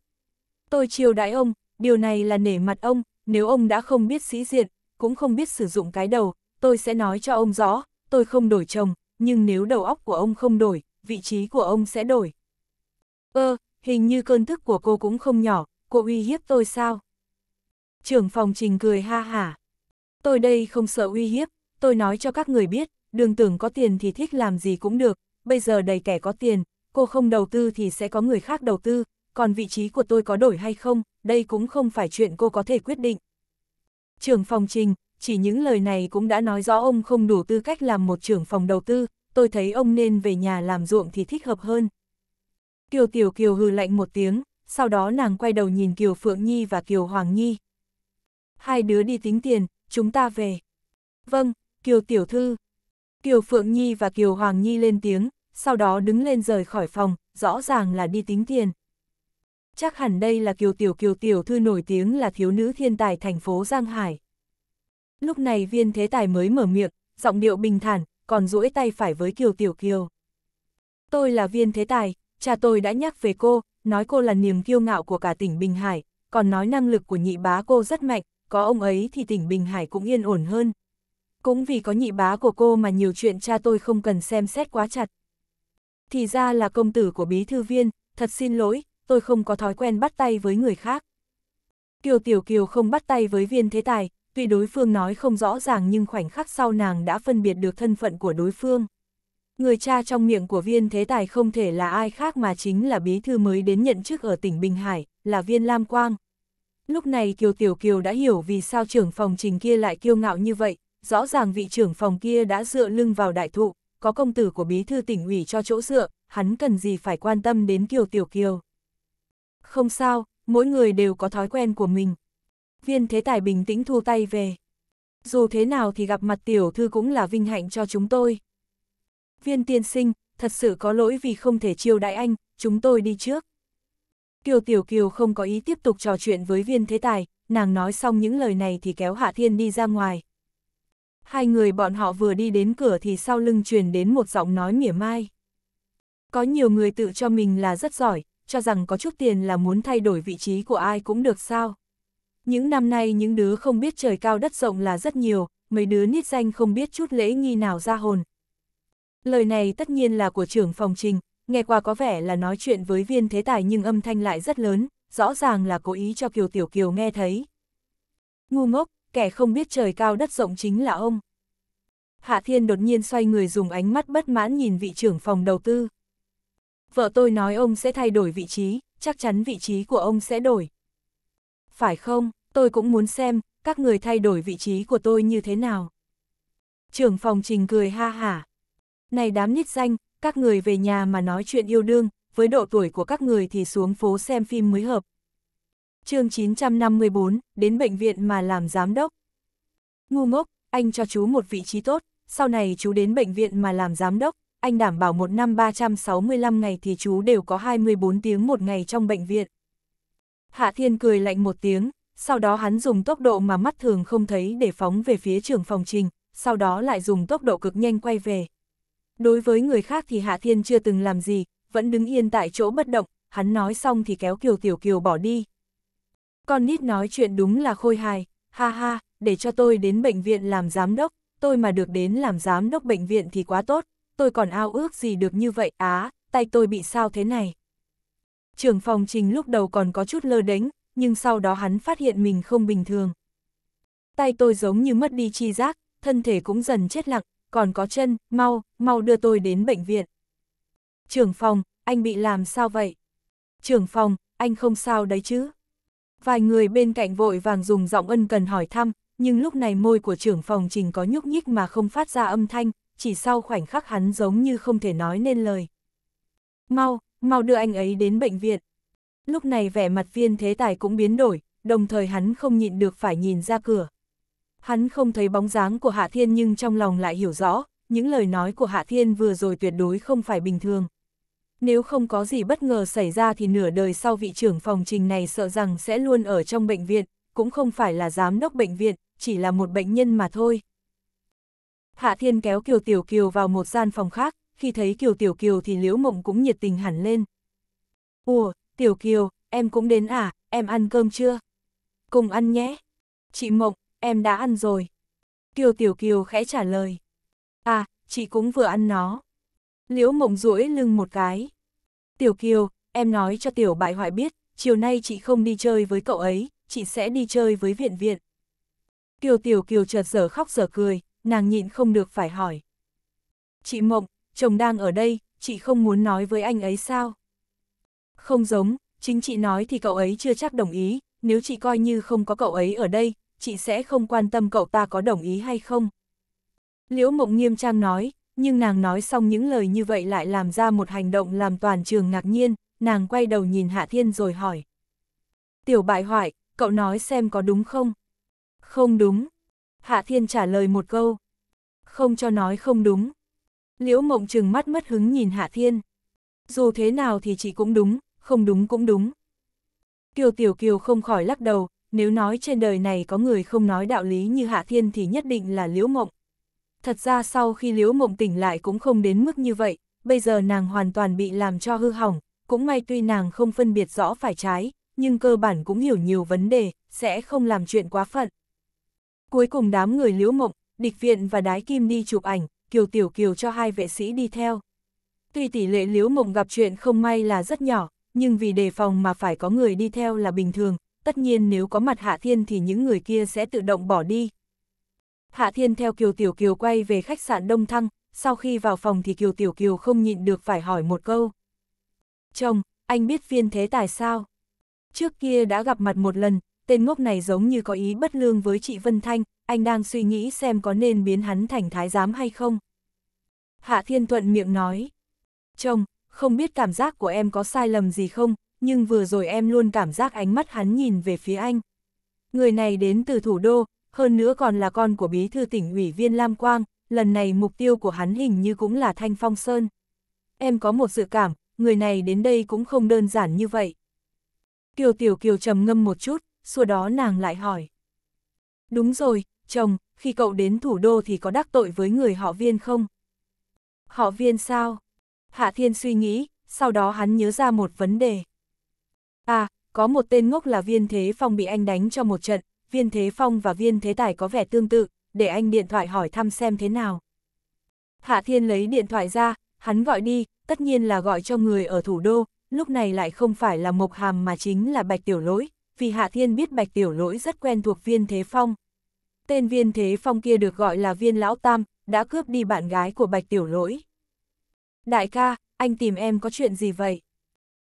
[SPEAKER 1] Tôi chiều đãi ông, điều này là nể mặt ông, nếu ông đã không biết sĩ diện, cũng không biết sử dụng cái đầu, tôi sẽ nói cho ông rõ, tôi không đổi chồng, nhưng nếu đầu óc của ông không đổi, vị trí của ông sẽ đổi. Ơ, ờ, hình như cơn thức của cô cũng không nhỏ, cô uy hiếp tôi sao? Trưởng phòng trình cười ha hả. Tôi đây không sợ uy hiếp, tôi nói cho các người biết, đường tưởng có tiền thì thích làm gì cũng được, bây giờ đầy kẻ có tiền, cô không đầu tư thì sẽ có người khác đầu tư, còn vị trí của tôi có đổi hay không, đây cũng không phải chuyện cô có thể quyết định. Trưởng phòng trình, chỉ những lời này cũng đã nói rõ ông không đủ tư cách làm một trưởng phòng đầu tư, tôi thấy ông nên về nhà làm ruộng thì thích hợp hơn. Kiều Tiểu Kiều hừ lạnh một tiếng, sau đó nàng quay đầu nhìn Kiều Phượng Nhi và Kiều Hoàng Nhi. Hai đứa đi tính tiền, chúng ta về. Vâng, Kiều Tiểu Thư. Kiều Phượng Nhi và Kiều Hoàng Nhi lên tiếng, sau đó đứng lên rời khỏi phòng, rõ ràng là đi tính tiền. Chắc hẳn đây là Kiều Tiểu Kiều Tiểu Thư nổi tiếng là thiếu nữ thiên tài thành phố Giang Hải. Lúc này viên thế tài mới mở miệng, giọng điệu bình thản, còn duỗi tay phải với Kiều Tiểu Kiều. Tôi là viên thế tài, cha tôi đã nhắc về cô, nói cô là niềm kiêu ngạo của cả tỉnh Bình Hải, còn nói năng lực của nhị bá cô rất mạnh, có ông ấy thì tỉnh Bình Hải cũng yên ổn hơn cũng vì có nhị bá của cô mà nhiều chuyện cha tôi không cần xem xét quá chặt. Thì ra là công tử của bí thư viên, thật xin lỗi, tôi không có thói quen bắt tay với người khác. Kiều Tiểu Kiều không bắt tay với viên thế tài, tuy đối phương nói không rõ ràng nhưng khoảnh khắc sau nàng đã phân biệt được thân phận của đối phương. Người cha trong miệng của viên thế tài không thể là ai khác mà chính là bí thư mới đến nhận chức ở tỉnh Bình Hải, là viên Lam Quang. Lúc này Kiều Tiểu Kiều đã hiểu vì sao trưởng phòng trình kia lại kiêu ngạo như vậy, rõ ràng vị trưởng phòng kia đã dựa lưng vào đại thụ, có công tử của bí thư tỉnh ủy cho chỗ dựa, hắn cần gì phải quan tâm đến Kiều Tiểu Kiều. Không sao, mỗi người đều có thói quen của mình. Viên Thế Tài bình tĩnh thu tay về. Dù thế nào thì gặp mặt Tiểu Thư cũng là vinh hạnh cho chúng tôi. Viên tiên sinh, thật sự có lỗi vì không thể chiêu đại anh, chúng tôi đi trước. Kiều Tiểu Kiều không có ý tiếp tục trò chuyện với viên thế tài, nàng nói xong những lời này thì kéo Hạ Thiên đi ra ngoài hai người bọn họ vừa đi đến cửa thì sau lưng truyền đến một giọng nói mỉa mai. Có nhiều người tự cho mình là rất giỏi, cho rằng có chút tiền là muốn thay đổi vị trí của ai cũng được sao. Những năm nay những đứa không biết trời cao đất rộng là rất nhiều, mấy đứa nít danh không biết chút lễ nghi nào ra hồn. Lời này tất nhiên là của trưởng phòng trình, nghe qua có vẻ là nói chuyện với viên thế tài nhưng âm thanh lại rất lớn, rõ ràng là cố ý cho Kiều Tiểu Kiều nghe thấy. Ngu ngốc, kẻ không biết trời cao đất rộng chính là ông. Hạ Thiên đột nhiên xoay người dùng ánh mắt bất mãn nhìn vị trưởng phòng đầu tư. Vợ tôi nói ông sẽ thay đổi vị trí, chắc chắn vị trí của ông sẽ đổi. Phải không, tôi cũng muốn xem, các người thay đổi vị trí của tôi như thế nào. Trưởng phòng trình cười ha hả. Này đám nít danh, các người về nhà mà nói chuyện yêu đương, với độ tuổi của các người thì xuống phố xem phim mới hợp chương 954, đến bệnh viện mà làm giám đốc. Ngu ngốc, anh cho chú một vị trí tốt, sau này chú đến bệnh viện mà làm giám đốc, anh đảm bảo một năm 365 ngày thì chú đều có 24 tiếng một ngày trong bệnh viện. Hạ Thiên cười lạnh một tiếng, sau đó hắn dùng tốc độ mà mắt thường không thấy để phóng về phía trưởng phòng trình, sau đó lại dùng tốc độ cực nhanh quay về. Đối với người khác thì Hạ Thiên chưa từng làm gì, vẫn đứng yên tại chỗ bất động, hắn nói xong thì kéo Kiều Tiểu Kiều bỏ đi. Con nít nói chuyện đúng là khôi hài, ha ha, để cho tôi đến bệnh viện làm giám đốc, tôi mà được đến làm giám đốc bệnh viện thì quá tốt, tôi còn ao ước gì được như vậy á, tay tôi bị sao thế này. Trưởng phòng trình lúc đầu còn có chút lơ đánh, nhưng sau đó hắn phát hiện mình không bình thường. Tay tôi giống như mất đi chi giác, thân thể cũng dần chết lặng, còn có chân, mau, mau đưa tôi đến bệnh viện. Trưởng phòng, anh bị làm sao vậy? Trưởng phòng, anh không sao đấy chứ? Vài người bên cạnh vội vàng dùng giọng ân cần hỏi thăm, nhưng lúc này môi của trưởng phòng trình có nhúc nhích mà không phát ra âm thanh, chỉ sau khoảnh khắc hắn giống như không thể nói nên lời. Mau, mau đưa anh ấy đến bệnh viện. Lúc này vẻ mặt viên thế tài cũng biến đổi, đồng thời hắn không nhịn được phải nhìn ra cửa. Hắn không thấy bóng dáng của Hạ Thiên nhưng trong lòng lại hiểu rõ, những lời nói của Hạ Thiên vừa rồi tuyệt đối không phải bình thường nếu không có gì bất ngờ xảy ra thì nửa đời sau vị trưởng phòng trình này sợ rằng sẽ luôn ở trong bệnh viện, cũng không phải là giám đốc bệnh viện, chỉ là một bệnh nhân mà thôi. Hạ Thiên kéo Kiều Tiểu Kiều vào một gian phòng khác, khi thấy Kiều Tiểu Kiều thì Liễu Mộng cũng nhiệt tình hẳn lên. Ủa, Tiểu Kiều, em cũng đến à, em ăn cơm chưa? Cùng ăn nhé. Chị Mộng, em đã ăn rồi. Kiều Tiểu Kiều khẽ trả lời. À, chị cũng vừa ăn nó. Liễu mộng duỗi lưng một cái. Tiểu Kiều, em nói cho tiểu bại hoại biết, chiều nay chị không đi chơi với cậu ấy, chị sẽ đi chơi với viện viện. Kiều Tiểu Kiều chợt giờ khóc giờ cười, nàng nhịn không được phải hỏi. Chị Mộng, chồng đang ở đây, chị không muốn nói với anh ấy sao? Không giống, chính chị nói thì cậu ấy chưa chắc đồng ý, nếu chị coi như không có cậu ấy ở đây, chị sẽ không quan tâm cậu ta có đồng ý hay không. Liễu Mộng nghiêm trang nói, nhưng nàng nói xong những lời như vậy lại làm ra một hành động làm toàn trường ngạc nhiên, nàng quay đầu nhìn Hạ Thiên rồi hỏi. Tiểu bại hoại, cậu nói xem có đúng không? Không đúng. Hạ Thiên trả lời một câu. Không cho nói không đúng. Liễu mộng trừng mắt mất hứng nhìn Hạ Thiên. Dù thế nào thì chị cũng đúng, không đúng cũng đúng. Kiều Tiểu Kiều không khỏi lắc đầu, nếu nói trên đời này có người không nói đạo lý như Hạ Thiên thì nhất định là Liễu Mộng thật ra sau khi Liễu Mộng tỉnh lại cũng không đến mức như vậy, bây giờ nàng hoàn toàn bị làm cho hư hỏng, cũng may tuy nàng không phân biệt rõ phải trái, nhưng cơ bản cũng hiểu nhiều vấn đề, sẽ không làm chuyện quá phận. Cuối cùng đám người Liễu Mộng, Địch Viện và Đái Kim đi chụp ảnh, Kiều Tiểu Kiều cho hai vệ sĩ đi theo. Tuy tỷ lệ Liễu Mộng gặp chuyện không may là rất nhỏ, nhưng vì đề phòng mà phải có người đi theo là bình thường, tất nhiên nếu có mặt Hạ Thiên thì những người kia sẽ tự động bỏ đi, Hạ Thiên theo Kiều Tiểu Kiều quay về khách sạn Đông Thăng, sau khi vào phòng thì Kiều Tiểu Kiều không nhịn được phải hỏi một câu. Chồng, anh biết viên thế tài sao? Trước kia đã gặp mặt một lần, tên ngốc này giống như có ý bất lương với chị Vân Thanh, anh đang suy nghĩ xem có nên biến hắn thành thái giám hay không. Hạ Thiên Thuận miệng nói. Chồng, không biết cảm giác của em có sai lầm gì không, nhưng vừa rồi em luôn cảm giác ánh mắt hắn nhìn về phía anh. Người này đến từ thủ đô, hơn nữa còn là con của bí thư tỉnh ủy viên Lam Quang, lần này mục tiêu của hắn hình như cũng là Thanh Phong Sơn. Em có một dự cảm, người này đến đây cũng không đơn giản như vậy. Kiều Tiểu Kiều trầm ngâm một chút, sau đó nàng lại hỏi. Đúng rồi, chồng, khi cậu đến thủ đô thì có đắc tội với người họ viên không? Họ viên sao? Hạ Thiên suy nghĩ, sau đó hắn nhớ ra một vấn đề. À, có một tên ngốc là viên thế phong bị anh đánh cho một trận, viên thế phong và viên thế tài có vẻ tương tự, để anh điện thoại hỏi thăm xem thế nào. Hạ Thiên lấy điện thoại ra, hắn gọi đi, tất nhiên là gọi cho người ở thủ đô, lúc này lại không phải là Mộc Hàm mà chính là Bạch Tiểu Lỗi, vì Hạ Thiên biết Bạch Tiểu Lỗi rất quen thuộc viên thế phong. Tên viên thế phong kia được gọi là viên lão tam, đã cướp đi bạn gái của Bạch Tiểu Lỗi. Đại ca, anh tìm em có chuyện gì vậy?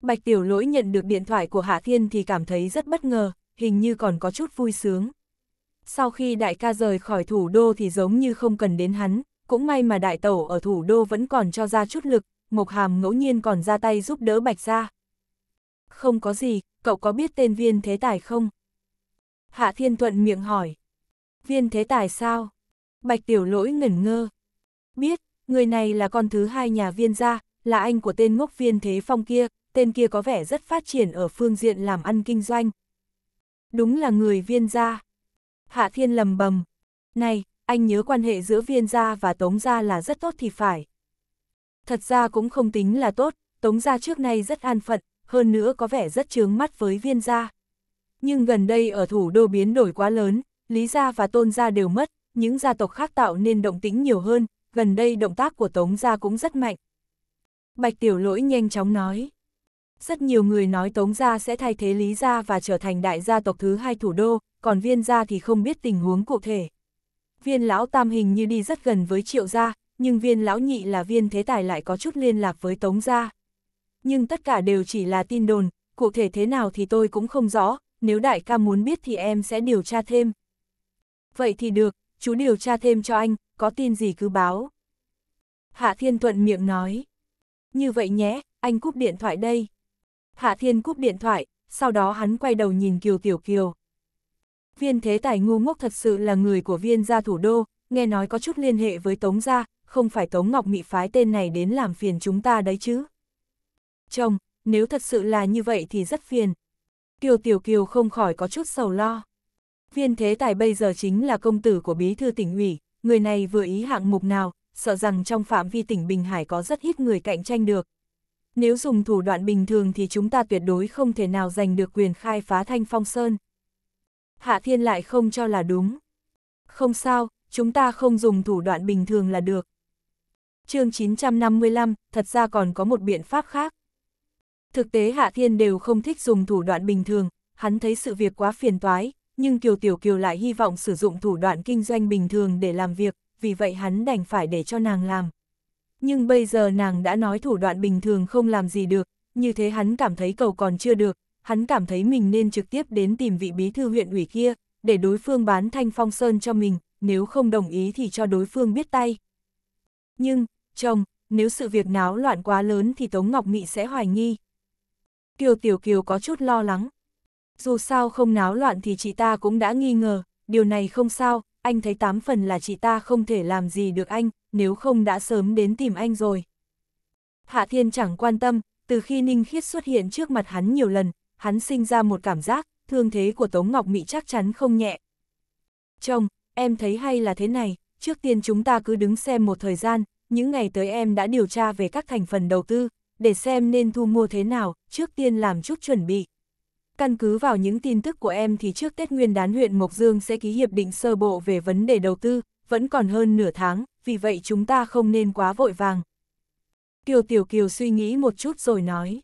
[SPEAKER 1] Bạch Tiểu Lỗi nhận được điện thoại của Hạ Thiên thì cảm thấy rất bất ngờ, hình như còn có chút vui sướng. Sau khi đại ca rời khỏi thủ đô thì giống như không cần đến hắn, cũng may mà đại tẩu ở thủ đô vẫn còn cho ra chút lực, Mộc Hàm ngẫu nhiên còn ra tay giúp đỡ Bạch Gia. Không có gì, cậu có biết tên viên thế tài không? Hạ Thiên Thuận miệng hỏi. Viên thế tài sao? Bạch Tiểu Lỗi ngẩn ngơ. Biết, người này là con thứ hai nhà viên gia, là anh của tên ngốc viên thế phong kia, tên kia có vẻ rất phát triển ở phương diện làm ăn kinh doanh, đúng là người viên gia. Hạ Thiên lầm bầm, này, anh nhớ quan hệ giữa viên gia và tống gia là rất tốt thì phải. Thật ra cũng không tính là tốt, tống gia trước nay rất an phận, hơn nữa có vẻ rất chướng mắt với viên gia. Nhưng gần đây ở thủ đô biến đổi quá lớn, Lý gia và Tôn gia đều mất, những gia tộc khác tạo nên động tĩnh nhiều hơn, gần đây động tác của Tống gia cũng rất mạnh. Bạch Tiểu Lỗi nhanh chóng nói. Rất nhiều người nói Tống Gia sẽ thay thế Lý Gia và trở thành đại gia tộc thứ hai thủ đô, còn viên gia thì không biết tình huống cụ thể. Viên lão tam hình như đi rất gần với triệu gia, nhưng viên lão nhị là viên thế tài lại có chút liên lạc với Tống Gia. Nhưng tất cả đều chỉ là tin đồn, cụ thể thế nào thì tôi cũng không rõ, nếu đại ca muốn biết thì em sẽ điều tra thêm. Vậy thì được, chú điều tra thêm cho anh, có tin gì cứ báo. Hạ Thiên Thuận miệng nói. Như vậy nhé, anh cúp điện thoại đây. Hạ Thiên cúp điện thoại, sau đó hắn quay đầu nhìn Kiều Tiểu Kiều. Viên thế tài ngu ngốc thật sự là người của viên gia thủ đô, nghe nói có chút liên hệ với Tống gia, không phải Tống Ngọc Mị phái tên này đến làm phiền chúng ta đấy chứ. Chồng, nếu thật sự là như vậy thì rất phiền. Kiều Tiểu Kiều không khỏi có chút sầu lo. Viên thế tài bây giờ chính là công tử của bí thư tỉnh ủy, người này vừa ý hạng mục nào, sợ rằng trong phạm vi tỉnh Bình Hải có rất ít người cạnh tranh được. Nếu dùng thủ đoạn bình thường thì chúng ta tuyệt đối không thể nào giành được quyền khai phá thanh phong sơn. Hạ thiên lại không cho là đúng. Không sao, chúng ta không dùng thủ đoạn bình thường là được. chương 955, thật ra còn có một biện pháp khác. Thực tế Hạ Thiên đều không thích dùng thủ đoạn bình thường, hắn thấy sự việc quá phiền toái, nhưng Kiều Tiểu Kiều lại hy vọng sử dụng thủ đoạn kinh doanh bình thường để làm việc, vì vậy hắn đành phải để cho nàng làm nhưng bây giờ nàng đã nói thủ đoạn bình thường không làm gì được, như thế hắn cảm thấy cầu còn chưa được, hắn cảm thấy mình nên trực tiếp đến tìm vị bí thư huyện ủy kia, để đối phương bán thanh phong sơn cho mình, nếu không đồng ý thì cho đối phương biết tay. Nhưng, chồng, nếu sự việc náo loạn quá lớn thì Tống Ngọc Mị sẽ hoài nghi. Kiều Tiểu Kiều có chút lo lắng. Dù sao không náo loạn thì chị ta cũng đã nghi ngờ, điều này không sao, anh thấy tám phần là chị ta không thể làm gì được anh, nếu không đã sớm đến tìm anh rồi. Hạ Thiên chẳng quan tâm, từ khi Ninh Khiết xuất hiện trước mặt hắn nhiều lần, hắn sinh ra một cảm giác, thương thế của Tống Ngọc Mỹ chắc chắn không nhẹ. Chồng, em thấy hay là thế này, trước tiên chúng ta cứ đứng xem một thời gian, những ngày tới em đã điều tra về các thành phần đầu tư, để xem nên thu mua thế nào, trước tiên làm chút chuẩn bị. Căn cứ vào những tin tức của em thì trước Tết Nguyên đán huyện Mộc Dương sẽ ký hiệp định sơ bộ về vấn đề đầu tư, vẫn còn hơn nửa tháng, vì vậy chúng ta không nên quá vội vàng. Kiều Tiểu Kiều suy nghĩ một chút rồi nói.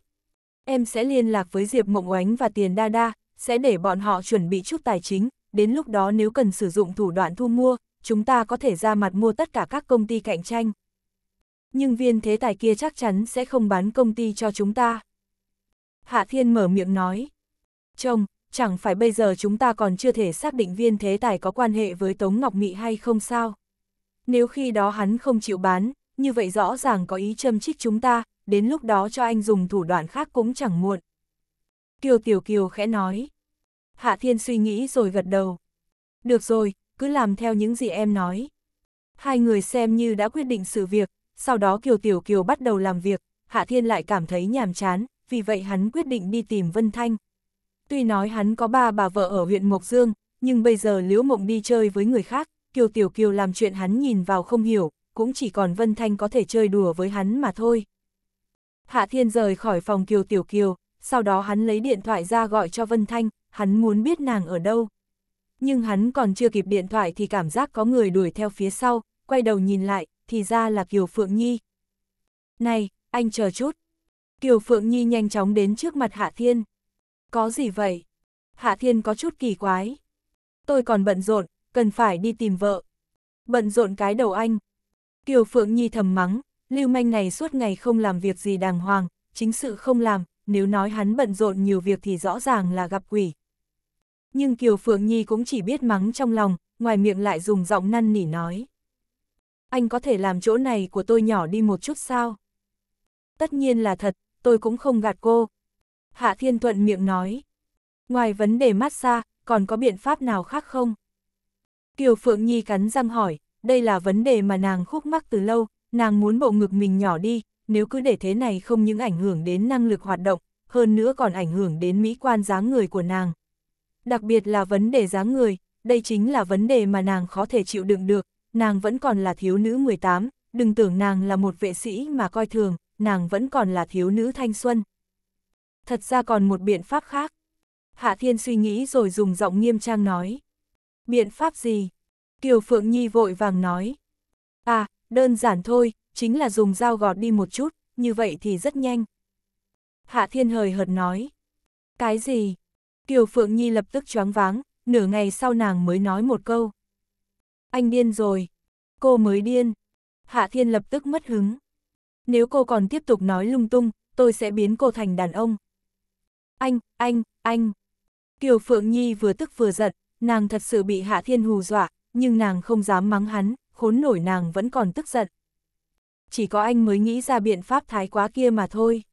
[SPEAKER 1] Em sẽ liên lạc với Diệp Mộng Oánh và Tiền Đa Đa, sẽ để bọn họ chuẩn bị chút tài chính, đến lúc đó nếu cần sử dụng thủ đoạn thu mua, chúng ta có thể ra mặt mua tất cả các công ty cạnh tranh. Nhưng viên thế tài kia chắc chắn sẽ không bán công ty cho chúng ta. Hạ Thiên mở miệng nói. Chồng, chẳng phải bây giờ chúng ta còn chưa thể xác định viên thế tài có quan hệ với Tống Ngọc Mị hay không sao? Nếu khi đó hắn không chịu bán, như vậy rõ ràng có ý châm chích chúng ta, đến lúc đó cho anh dùng thủ đoạn khác cũng chẳng muộn. Kiều Tiểu Kiều khẽ nói. Hạ Thiên suy nghĩ rồi gật đầu. Được rồi, cứ làm theo những gì em nói. Hai người xem như đã quyết định sự việc, sau đó Kiều Tiểu Kiều bắt đầu làm việc, Hạ Thiên lại cảm thấy nhàm chán, vì vậy hắn quyết định đi tìm Vân Thanh, Tuy nói hắn có ba bà vợ ở huyện Mộc Dương, nhưng bây giờ Liễu Mộng đi chơi với người khác, Kiều Tiểu Kiều làm chuyện hắn nhìn vào không hiểu, cũng chỉ còn Vân Thanh có thể chơi đùa với hắn mà thôi. Hạ Thiên rời khỏi phòng Kiều Tiểu Kiều, sau đó hắn lấy điện thoại ra gọi cho Vân Thanh, hắn muốn biết nàng ở đâu. Nhưng hắn còn chưa kịp điện thoại thì cảm giác có người đuổi theo phía sau, quay đầu nhìn lại, thì ra là Kiều Phượng Nhi. Này, anh chờ chút. Kiều Phượng Nhi nhanh chóng đến trước mặt Hạ Thiên. Có gì vậy? Hạ Thiên có chút kỳ quái. Tôi còn bận rộn, cần phải đi tìm vợ. Bận rộn cái đầu anh. Kiều Phượng Nhi thầm mắng, lưu manh này suốt ngày không làm việc gì đàng hoàng, chính sự không làm, nếu nói hắn bận rộn nhiều việc thì rõ ràng là gặp quỷ. Nhưng Kiều Phượng Nhi cũng chỉ biết mắng trong lòng, ngoài miệng lại dùng giọng năn nỉ nói. Anh có thể làm chỗ này của tôi nhỏ đi một chút sao? Tất nhiên là thật, tôi cũng không gạt cô, Hạ Thiên Thuận miệng nói. Ngoài vấn đề mát xa còn có biện pháp nào khác không? Kiều Phượng Nhi cắn răng hỏi, đây là vấn đề mà nàng khúc mắc từ lâu, nàng muốn bộ ngực mình nhỏ đi, nếu cứ để thế này không những ảnh hưởng đến năng lực hoạt động, hơn nữa còn ảnh hưởng đến mỹ quan dáng người của nàng. Đặc biệt là vấn đề dáng người, đây chính là vấn đề mà nàng khó thể chịu đựng được, nàng vẫn còn là thiếu nữ 18, đừng tưởng nàng là một vệ sĩ mà coi thường, nàng vẫn còn là thiếu nữ thanh xuân. Thật ra còn một biện pháp khác. Hạ Thiên suy nghĩ rồi dùng giọng nghiêm trang nói. Biện pháp gì? Kiều Phượng Nhi vội vàng nói. À, đơn giản thôi, chính là dùng dao gọt đi một chút, như vậy thì rất nhanh. Hạ Thiên hời hợt nói. Cái gì? Kiều Phượng Nhi lập tức choáng váng, nửa ngày sau nàng mới nói một câu. Anh điên rồi. Cô mới điên. Hạ Thiên lập tức mất hứng. Nếu cô còn tiếp tục nói lung tung, tôi sẽ biến cô thành đàn ông anh, anh, anh. Kiều Phượng Nhi vừa tức vừa giận, nàng thật sự bị Hạ Thiên hù dọa, nhưng nàng không dám mắng hắn, khốn nổi nàng vẫn còn tức giận. Chỉ có anh mới nghĩ ra biện pháp thái quá kia mà thôi.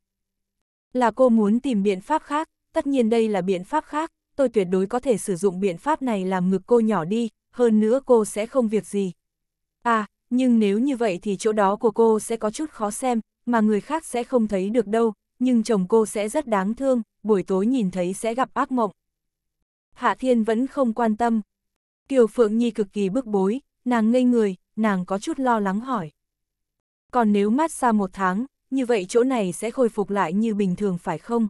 [SPEAKER 1] Là cô muốn tìm biện pháp khác, tất nhiên đây là biện pháp khác, tôi tuyệt đối có thể sử dụng biện pháp này làm ngực cô nhỏ đi, hơn nữa cô sẽ không việc gì. À, nhưng nếu như vậy thì chỗ đó của cô sẽ có chút khó xem, mà người khác sẽ không thấy được đâu, nhưng chồng cô sẽ rất đáng thương, buổi tối nhìn thấy sẽ gặp ác mộng. Hạ Thiên vẫn không quan tâm. Kiều Phượng Nhi cực kỳ bức bối, nàng ngây người, nàng có chút lo lắng hỏi. Còn nếu mát xa một tháng, như vậy chỗ này sẽ khôi phục lại như bình thường phải không?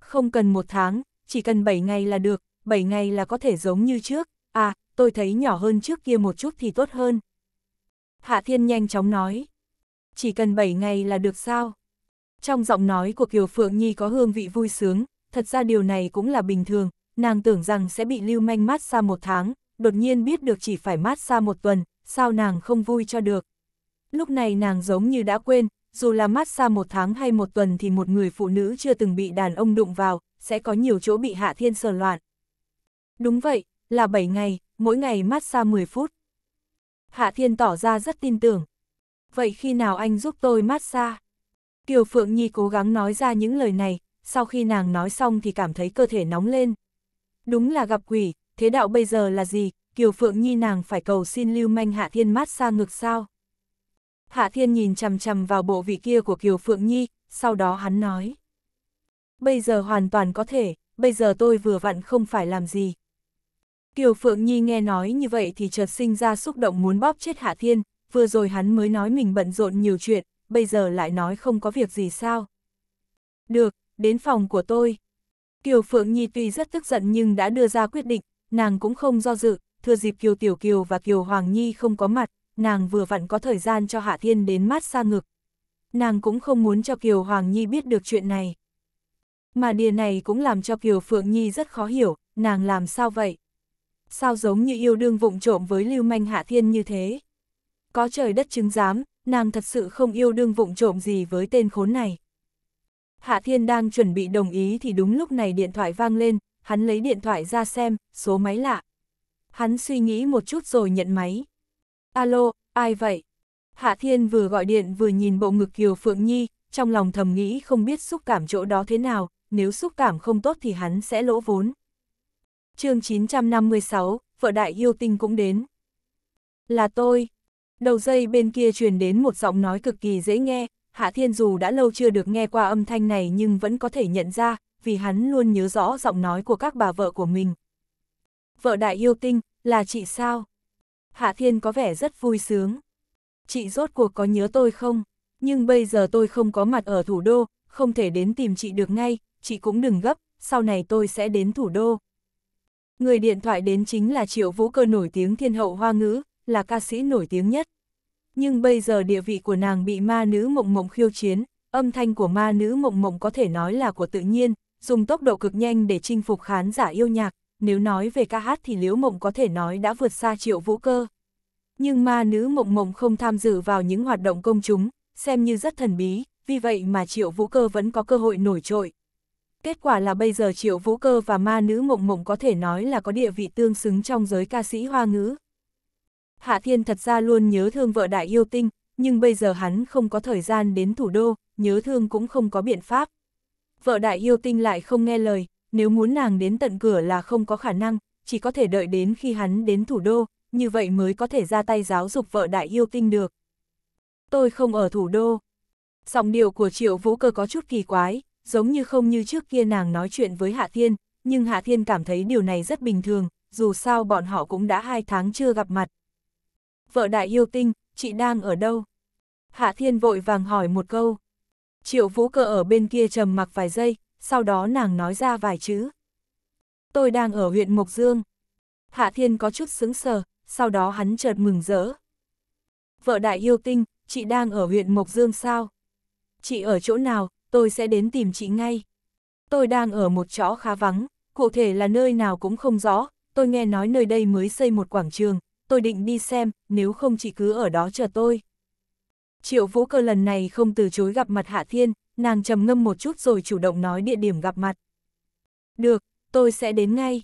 [SPEAKER 1] Không cần một tháng, chỉ cần bảy ngày là được, bảy ngày là có thể giống như trước, à, tôi thấy nhỏ hơn trước kia một chút thì tốt hơn. Hạ Thiên nhanh chóng nói. Chỉ cần bảy ngày là được sao? Trong giọng nói của Kiều Phượng Nhi có hương vị vui sướng, thật ra điều này cũng là bình thường, nàng tưởng rằng sẽ bị lưu manh mát xa một tháng, đột nhiên biết được chỉ phải mát xa một tuần, sao nàng không vui cho được. Lúc này nàng giống như đã quên, dù là mát xa một tháng hay một tuần thì một người phụ nữ chưa từng bị đàn ông đụng vào, sẽ có nhiều chỗ bị hạ thiên sờ loạn. Đúng vậy, là 7 ngày, mỗi ngày mát xa 10 phút. Hạ thiên tỏ ra rất tin tưởng. Vậy khi nào anh giúp tôi mát xa? Kiều Phượng Nhi cố gắng nói ra những lời này, sau khi nàng nói xong thì cảm thấy cơ thể nóng lên. Đúng là gặp quỷ, thế đạo bây giờ là gì, Kiều Phượng Nhi nàng phải cầu xin Lưu Manh Hạ Thiên mát xa ngực sao? Hạ Thiên nhìn chằm chằm vào bộ vị kia của Kiều Phượng Nhi, sau đó hắn nói. Bây giờ hoàn toàn có thể, bây giờ tôi vừa vặn không phải làm gì. Kiều Phượng Nhi nghe nói như vậy thì chợt sinh ra xúc động muốn bóp chết Hạ Thiên, vừa rồi hắn mới nói mình bận rộn nhiều chuyện, bây giờ lại nói không có việc gì sao. Được, đến phòng của tôi. Kiều Phượng Nhi tuy rất tức giận nhưng đã đưa ra quyết định, nàng cũng không do dự, thừa dịp Kiều Tiểu Kiều và Kiều Hoàng Nhi không có mặt, nàng vừa vặn có thời gian cho Hạ Thiên đến mát xa ngực. Nàng cũng không muốn cho Kiều Hoàng Nhi biết được chuyện này. Mà điều này cũng làm cho Kiều Phượng Nhi rất khó hiểu, nàng làm sao vậy? Sao giống như yêu đương vụng trộm với lưu manh Hạ Thiên như thế? Có trời đất chứng giám, nàng thật sự không yêu đương vụng trộm gì với tên khốn này. Hạ Thiên đang chuẩn bị đồng ý thì đúng lúc này điện thoại vang lên, hắn lấy điện thoại ra xem, số máy lạ. Hắn suy nghĩ một chút rồi nhận máy. Alo, ai vậy? Hạ Thiên vừa gọi điện vừa nhìn bộ ngực Kiều Phượng Nhi, trong lòng thầm nghĩ không biết xúc cảm chỗ đó thế nào, nếu xúc cảm không tốt thì hắn sẽ lỗ vốn. chương 956, vợ đại yêu tinh cũng đến. Là tôi, Đầu dây bên kia truyền đến một giọng nói cực kỳ dễ nghe, Hạ Thiên dù đã lâu chưa được nghe qua âm thanh này nhưng vẫn có thể nhận ra, vì hắn luôn nhớ rõ giọng nói của các bà vợ của mình. Vợ đại yêu tinh, là chị sao? Hạ Thiên có vẻ rất vui sướng. Chị rốt cuộc có nhớ tôi không? Nhưng bây giờ tôi không có mặt ở thủ đô, không thể đến tìm chị được ngay, chị cũng đừng gấp, sau này tôi sẽ đến thủ đô. Người điện thoại đến chính là Triệu Vũ Cơ nổi tiếng thiên hậu hoa ngữ, là ca sĩ nổi tiếng nhất. Nhưng bây giờ địa vị của nàng bị ma nữ mộng mộng khiêu chiến, âm thanh của ma nữ mộng mộng có thể nói là của tự nhiên, dùng tốc độ cực nhanh để chinh phục khán giả yêu nhạc, nếu nói về ca hát thì Liễu Mộng có thể nói đã vượt xa triệu vũ cơ. Nhưng ma nữ mộng mộng không tham dự vào những hoạt động công chúng, xem như rất thần bí, vì vậy mà triệu vũ cơ vẫn có cơ hội nổi trội. Kết quả là bây giờ triệu vũ cơ và ma nữ mộng mộng có thể nói là có địa vị tương xứng trong giới ca sĩ hoa ngữ. Hạ Thiên thật ra luôn nhớ thương vợ đại yêu tinh, nhưng bây giờ hắn không có thời gian đến thủ đô, nhớ thương cũng không có biện pháp. Vợ đại yêu tinh lại không nghe lời, nếu muốn nàng đến tận cửa là không có khả năng, chỉ có thể đợi đến khi hắn đến thủ đô, như vậy mới có thể ra tay giáo dục vợ đại yêu tinh được. Tôi không ở thủ đô. Giọng điệu của triệu vũ cơ có chút kỳ quái, giống như không như trước kia nàng nói chuyện với Hạ Thiên, nhưng Hạ Thiên cảm thấy điều này rất bình thường, dù sao bọn họ cũng đã hai tháng chưa gặp mặt vợ đại yêu tinh, chị đang ở đâu? Hạ Thiên vội vàng hỏi một câu. Triệu Vũ Cơ ở bên kia trầm mặc vài giây, sau đó nàng nói ra vài chữ. Tôi đang ở huyện Mộc Dương. Hạ Thiên có chút sững sờ, sau đó hắn chợt mừng rỡ. Vợ đại yêu tinh, chị đang ở huyện Mộc Dương sao? Chị ở chỗ nào, tôi sẽ đến tìm chị ngay. Tôi đang ở một chỗ khá vắng, cụ thể là nơi nào cũng không rõ, tôi nghe nói nơi đây mới xây một quảng trường, tôi định đi xem, nếu không chị cứ ở đó chờ tôi. Triệu Vũ Cơ lần này không từ chối gặp mặt Hạ Thiên, nàng trầm ngâm một chút rồi chủ động nói địa điểm gặp mặt. Được, tôi sẽ đến ngay.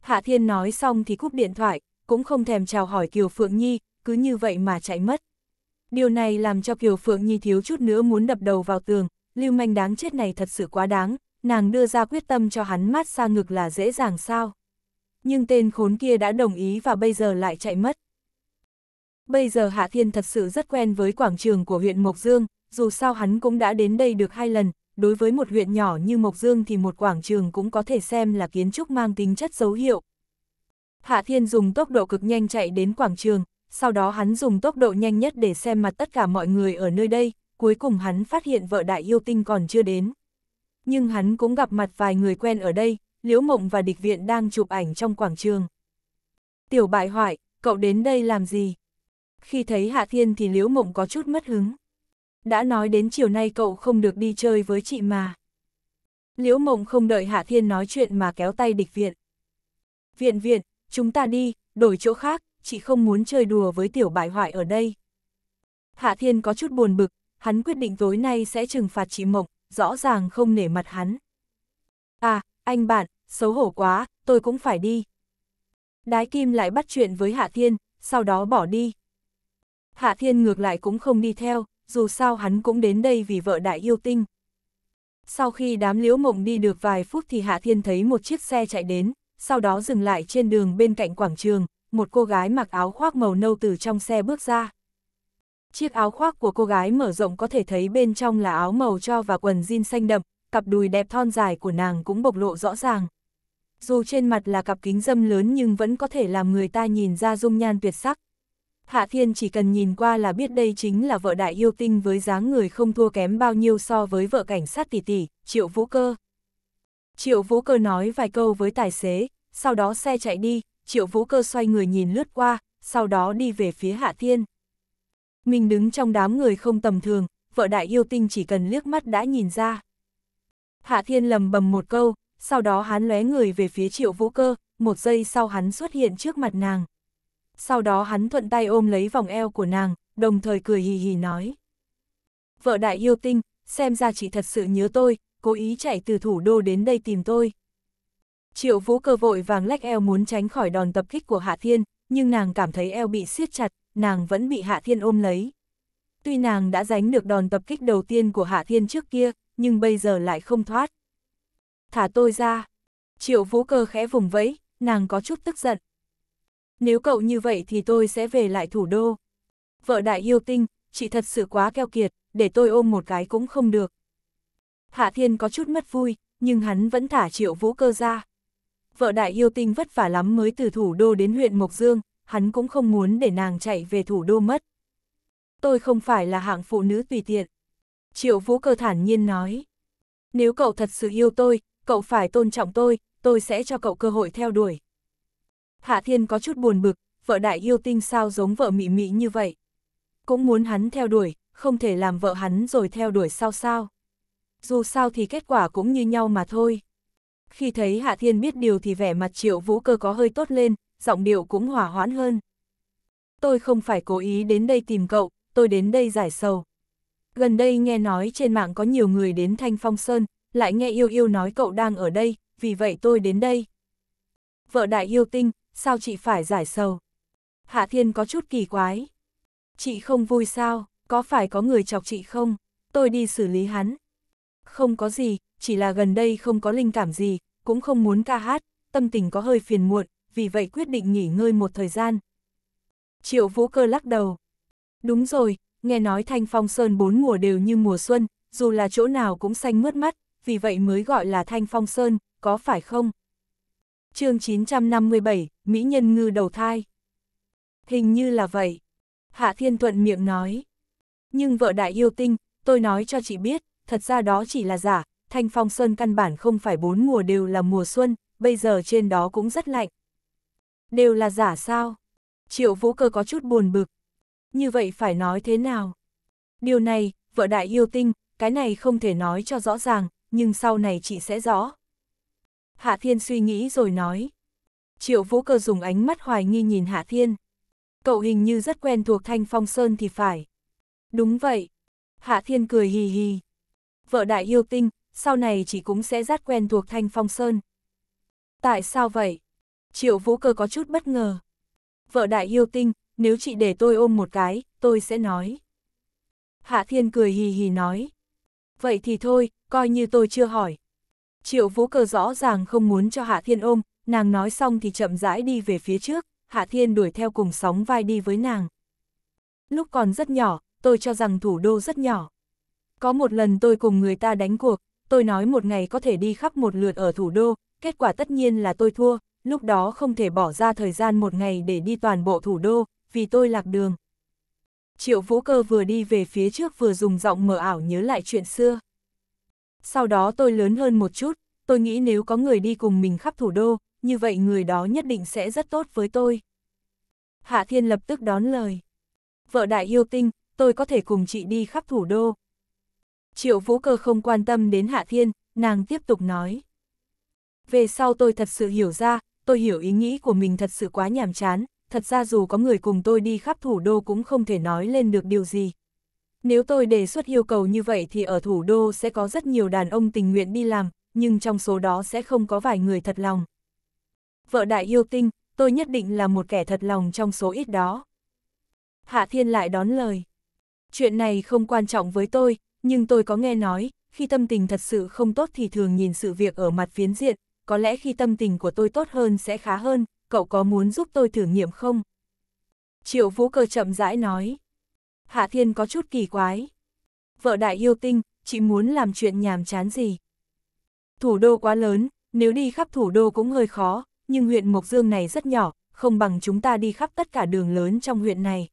[SPEAKER 1] Hạ Thiên nói xong thì cúp điện thoại, cũng không thèm chào hỏi Kiều Phượng Nhi, cứ như vậy mà chạy mất. Điều này làm cho Kiều Phượng Nhi thiếu chút nữa muốn đập đầu vào tường, lưu manh đáng chết này thật sự quá đáng, nàng đưa ra quyết tâm cho hắn mát xa ngực là dễ dàng sao nhưng tên khốn kia đã đồng ý và bây giờ lại chạy mất. Bây giờ Hạ Thiên thật sự rất quen với quảng trường của huyện Mộc Dương, dù sao hắn cũng đã đến đây được hai lần, đối với một huyện nhỏ như Mộc Dương thì một quảng trường cũng có thể xem là kiến trúc mang tính chất dấu hiệu. Hạ Thiên dùng tốc độ cực nhanh chạy đến quảng trường, sau đó hắn dùng tốc độ nhanh nhất để xem mặt tất cả mọi người ở nơi đây, cuối cùng hắn phát hiện vợ đại yêu tinh còn chưa đến. Nhưng hắn cũng gặp mặt vài người quen ở đây, Liễu Mộng và địch viện đang chụp ảnh trong quảng trường. Tiểu bại hoại, cậu đến đây làm gì? Khi thấy Hạ Thiên thì Liễu Mộng có chút mất hứng. Đã nói đến chiều nay cậu không được đi chơi với chị mà. Liễu Mộng không đợi Hạ Thiên nói chuyện mà kéo tay địch viện. Viện viện, chúng ta đi, đổi chỗ khác, chị không muốn chơi đùa với tiểu bại hoại ở đây. Hạ Thiên có chút buồn bực, hắn quyết định tối nay sẽ trừng phạt chị Mộng, rõ ràng không nể mặt hắn. À, anh bạn, xấu hổ quá, tôi cũng phải đi. Đái Kim lại bắt chuyện với Hạ Thiên, sau đó bỏ đi. Hạ Thiên ngược lại cũng không đi theo, dù sao hắn cũng đến đây vì vợ đại yêu tinh. Sau khi đám liễu mộng đi được vài phút thì Hạ Thiên thấy một chiếc xe chạy đến, sau đó dừng lại trên đường bên cạnh quảng trường, một cô gái mặc áo khoác màu nâu từ trong xe bước ra. Chiếc áo khoác của cô gái mở rộng có thể thấy bên trong là áo màu cho và quần jean xanh đậm, cặp đùi đẹp thon dài của nàng cũng bộc lộ rõ ràng dù trên mặt là cặp kính dâm lớn nhưng vẫn có thể làm người ta nhìn ra dung nhan tuyệt sắc. Hạ Thiên chỉ cần nhìn qua là biết đây chính là vợ đại yêu tinh với dáng người không thua kém bao nhiêu so với vợ cảnh sát tỷ tỷ, Triệu Vũ Cơ. Triệu Vũ Cơ nói vài câu với tài xế, sau đó xe chạy đi, Triệu Vũ Cơ xoay người nhìn lướt qua, sau đó đi về phía Hạ Thiên. Mình đứng trong đám người không tầm thường, vợ đại yêu tinh chỉ cần liếc mắt đã nhìn ra. Hạ Thiên lầm bầm một câu, sau đó hắn lóe người về phía triệu vũ cơ, một giây sau hắn xuất hiện trước mặt nàng. Sau đó hắn thuận tay ôm lấy vòng eo của nàng, đồng thời cười hì hì nói. Vợ đại yêu tinh, xem ra chị thật sự nhớ tôi, cố ý chạy từ thủ đô đến đây tìm tôi. Triệu vũ cơ vội vàng lách eo muốn tránh khỏi đòn tập kích của Hạ Thiên, nhưng nàng cảm thấy eo bị siết chặt, nàng vẫn bị Hạ Thiên ôm lấy. Tuy nàng đã tránh được đòn tập kích đầu tiên của Hạ Thiên trước kia, nhưng bây giờ lại không thoát thả tôi ra. Triệu vũ cơ khẽ vùng vẫy, nàng có chút tức giận. Nếu cậu như vậy thì tôi sẽ về lại thủ đô. Vợ đại yêu tinh, chị thật sự quá keo kiệt, để tôi ôm một cái cũng không được. Hạ Thiên có chút mất vui, nhưng hắn vẫn thả triệu vũ cơ ra. Vợ đại yêu tinh vất vả lắm mới từ thủ đô đến huyện Mộc Dương, hắn cũng không muốn để nàng chạy về thủ đô mất. Tôi không phải là hạng phụ nữ tùy tiện. Triệu vũ cơ thản nhiên nói. Nếu cậu thật sự yêu tôi, cậu phải tôn trọng tôi, tôi sẽ cho cậu cơ hội theo đuổi. Hạ Thiên có chút buồn bực, vợ đại yêu tinh sao giống vợ mị mị như vậy. Cũng muốn hắn theo đuổi, không thể làm vợ hắn rồi theo đuổi sao sao. Dù sao thì kết quả cũng như nhau mà thôi. Khi thấy Hạ Thiên biết điều thì vẻ mặt triệu vũ cơ có hơi tốt lên, giọng điệu cũng hỏa hoãn hơn. Tôi không phải cố ý đến đây tìm cậu, tôi đến đây giải sầu. Gần đây nghe nói trên mạng có nhiều người đến Thanh Phong Sơn, lại nghe yêu yêu nói cậu đang ở đây, vì vậy tôi đến đây. Vợ đại yêu tinh, sao chị phải giải sầu? Hạ Thiên có chút kỳ quái. Chị không vui sao, có phải có người chọc chị không? Tôi đi xử lý hắn. Không có gì, chỉ là gần đây không có linh cảm gì, cũng không muốn ca hát, tâm tình có hơi phiền muộn, vì vậy quyết định nghỉ ngơi một thời gian. Triệu Vũ Cơ lắc đầu. Đúng rồi, nghe nói Thanh Phong Sơn bốn mùa đều như mùa xuân, dù là chỗ nào cũng xanh mướt mắt, vì vậy mới gọi là Thanh Phong Sơn, có phải không? chương 957, Mỹ Nhân Ngư đầu thai. Hình như là vậy. Hạ Thiên Thuận miệng nói. Nhưng vợ đại yêu tinh, tôi nói cho chị biết, thật ra đó chỉ là giả, Thanh Phong Sơn căn bản không phải bốn mùa đều là mùa xuân, bây giờ trên đó cũng rất lạnh. Đều là giả sao? Triệu Vũ Cơ có chút buồn bực. Như vậy phải nói thế nào? Điều này, vợ đại yêu tinh, cái này không thể nói cho rõ ràng, nhưng sau này chị sẽ rõ. Hạ Thiên suy nghĩ rồi nói. Triệu Vũ Cơ dùng ánh mắt hoài nghi nhìn Hạ Thiên. Cậu hình như rất quen thuộc Thanh Phong Sơn thì phải. Đúng vậy. Hạ Thiên cười hì hì. Vợ đại yêu tinh, sau này chị cũng sẽ rất quen thuộc Thanh Phong Sơn. Tại sao vậy? Triệu Vũ Cơ có chút bất ngờ. Vợ đại yêu tinh, nếu chị để tôi ôm một cái, tôi sẽ nói. Hạ Thiên cười hì hì nói vậy thì thôi, coi như tôi chưa hỏi. Triệu Vũ Cơ rõ ràng không muốn cho Hạ Thiên ôm, nàng nói xong thì chậm rãi đi về phía trước, Hạ Thiên đuổi theo cùng sóng vai đi với nàng. Lúc còn rất nhỏ, tôi cho rằng thủ đô rất nhỏ. Có một lần tôi cùng người ta đánh cuộc, tôi nói một ngày có thể đi khắp một lượt ở thủ đô, kết quả tất nhiên là tôi thua, lúc đó không thể bỏ ra thời gian một ngày để đi toàn bộ thủ đô, vì tôi lạc đường triệu vũ cơ vừa đi về phía trước vừa dùng giọng mờ ảo nhớ lại chuyện xưa. Sau đó tôi lớn hơn một chút, tôi nghĩ nếu có người đi cùng mình khắp thủ đô, như vậy người đó nhất định sẽ rất tốt với tôi. Hạ Thiên lập tức đón lời. Vợ đại yêu tinh, tôi có thể cùng chị đi khắp thủ đô. Triệu Vũ Cơ không quan tâm đến Hạ Thiên, nàng tiếp tục nói. Về sau tôi thật sự hiểu ra, tôi hiểu ý nghĩ của mình thật sự quá nhàm chán, thật ra dù có người cùng tôi đi khắp thủ đô cũng không thể nói lên được điều gì. Nếu tôi đề xuất yêu cầu như vậy thì ở thủ đô sẽ có rất nhiều đàn ông tình nguyện đi làm, nhưng trong số đó sẽ không có vài người thật lòng. Vợ đại yêu tinh, tôi nhất định là một kẻ thật lòng trong số ít đó. Hạ Thiên lại đón lời. Chuyện này không quan trọng với tôi, nhưng tôi có nghe nói, khi tâm tình thật sự không tốt thì thường nhìn sự việc ở mặt phiến diện, có lẽ khi tâm tình của tôi tốt hơn sẽ khá hơn, cậu có muốn giúp tôi thử nghiệm không? Triệu Vũ Cơ chậm rãi nói. Hạ Thiên có chút kỳ quái. Vợ đại yêu tinh, chị muốn làm chuyện nhàm chán gì? Thủ đô quá lớn, nếu đi khắp thủ đô cũng hơi khó, nhưng huyện Mộc Dương này rất nhỏ, không bằng chúng ta đi khắp tất cả đường lớn trong huyện này.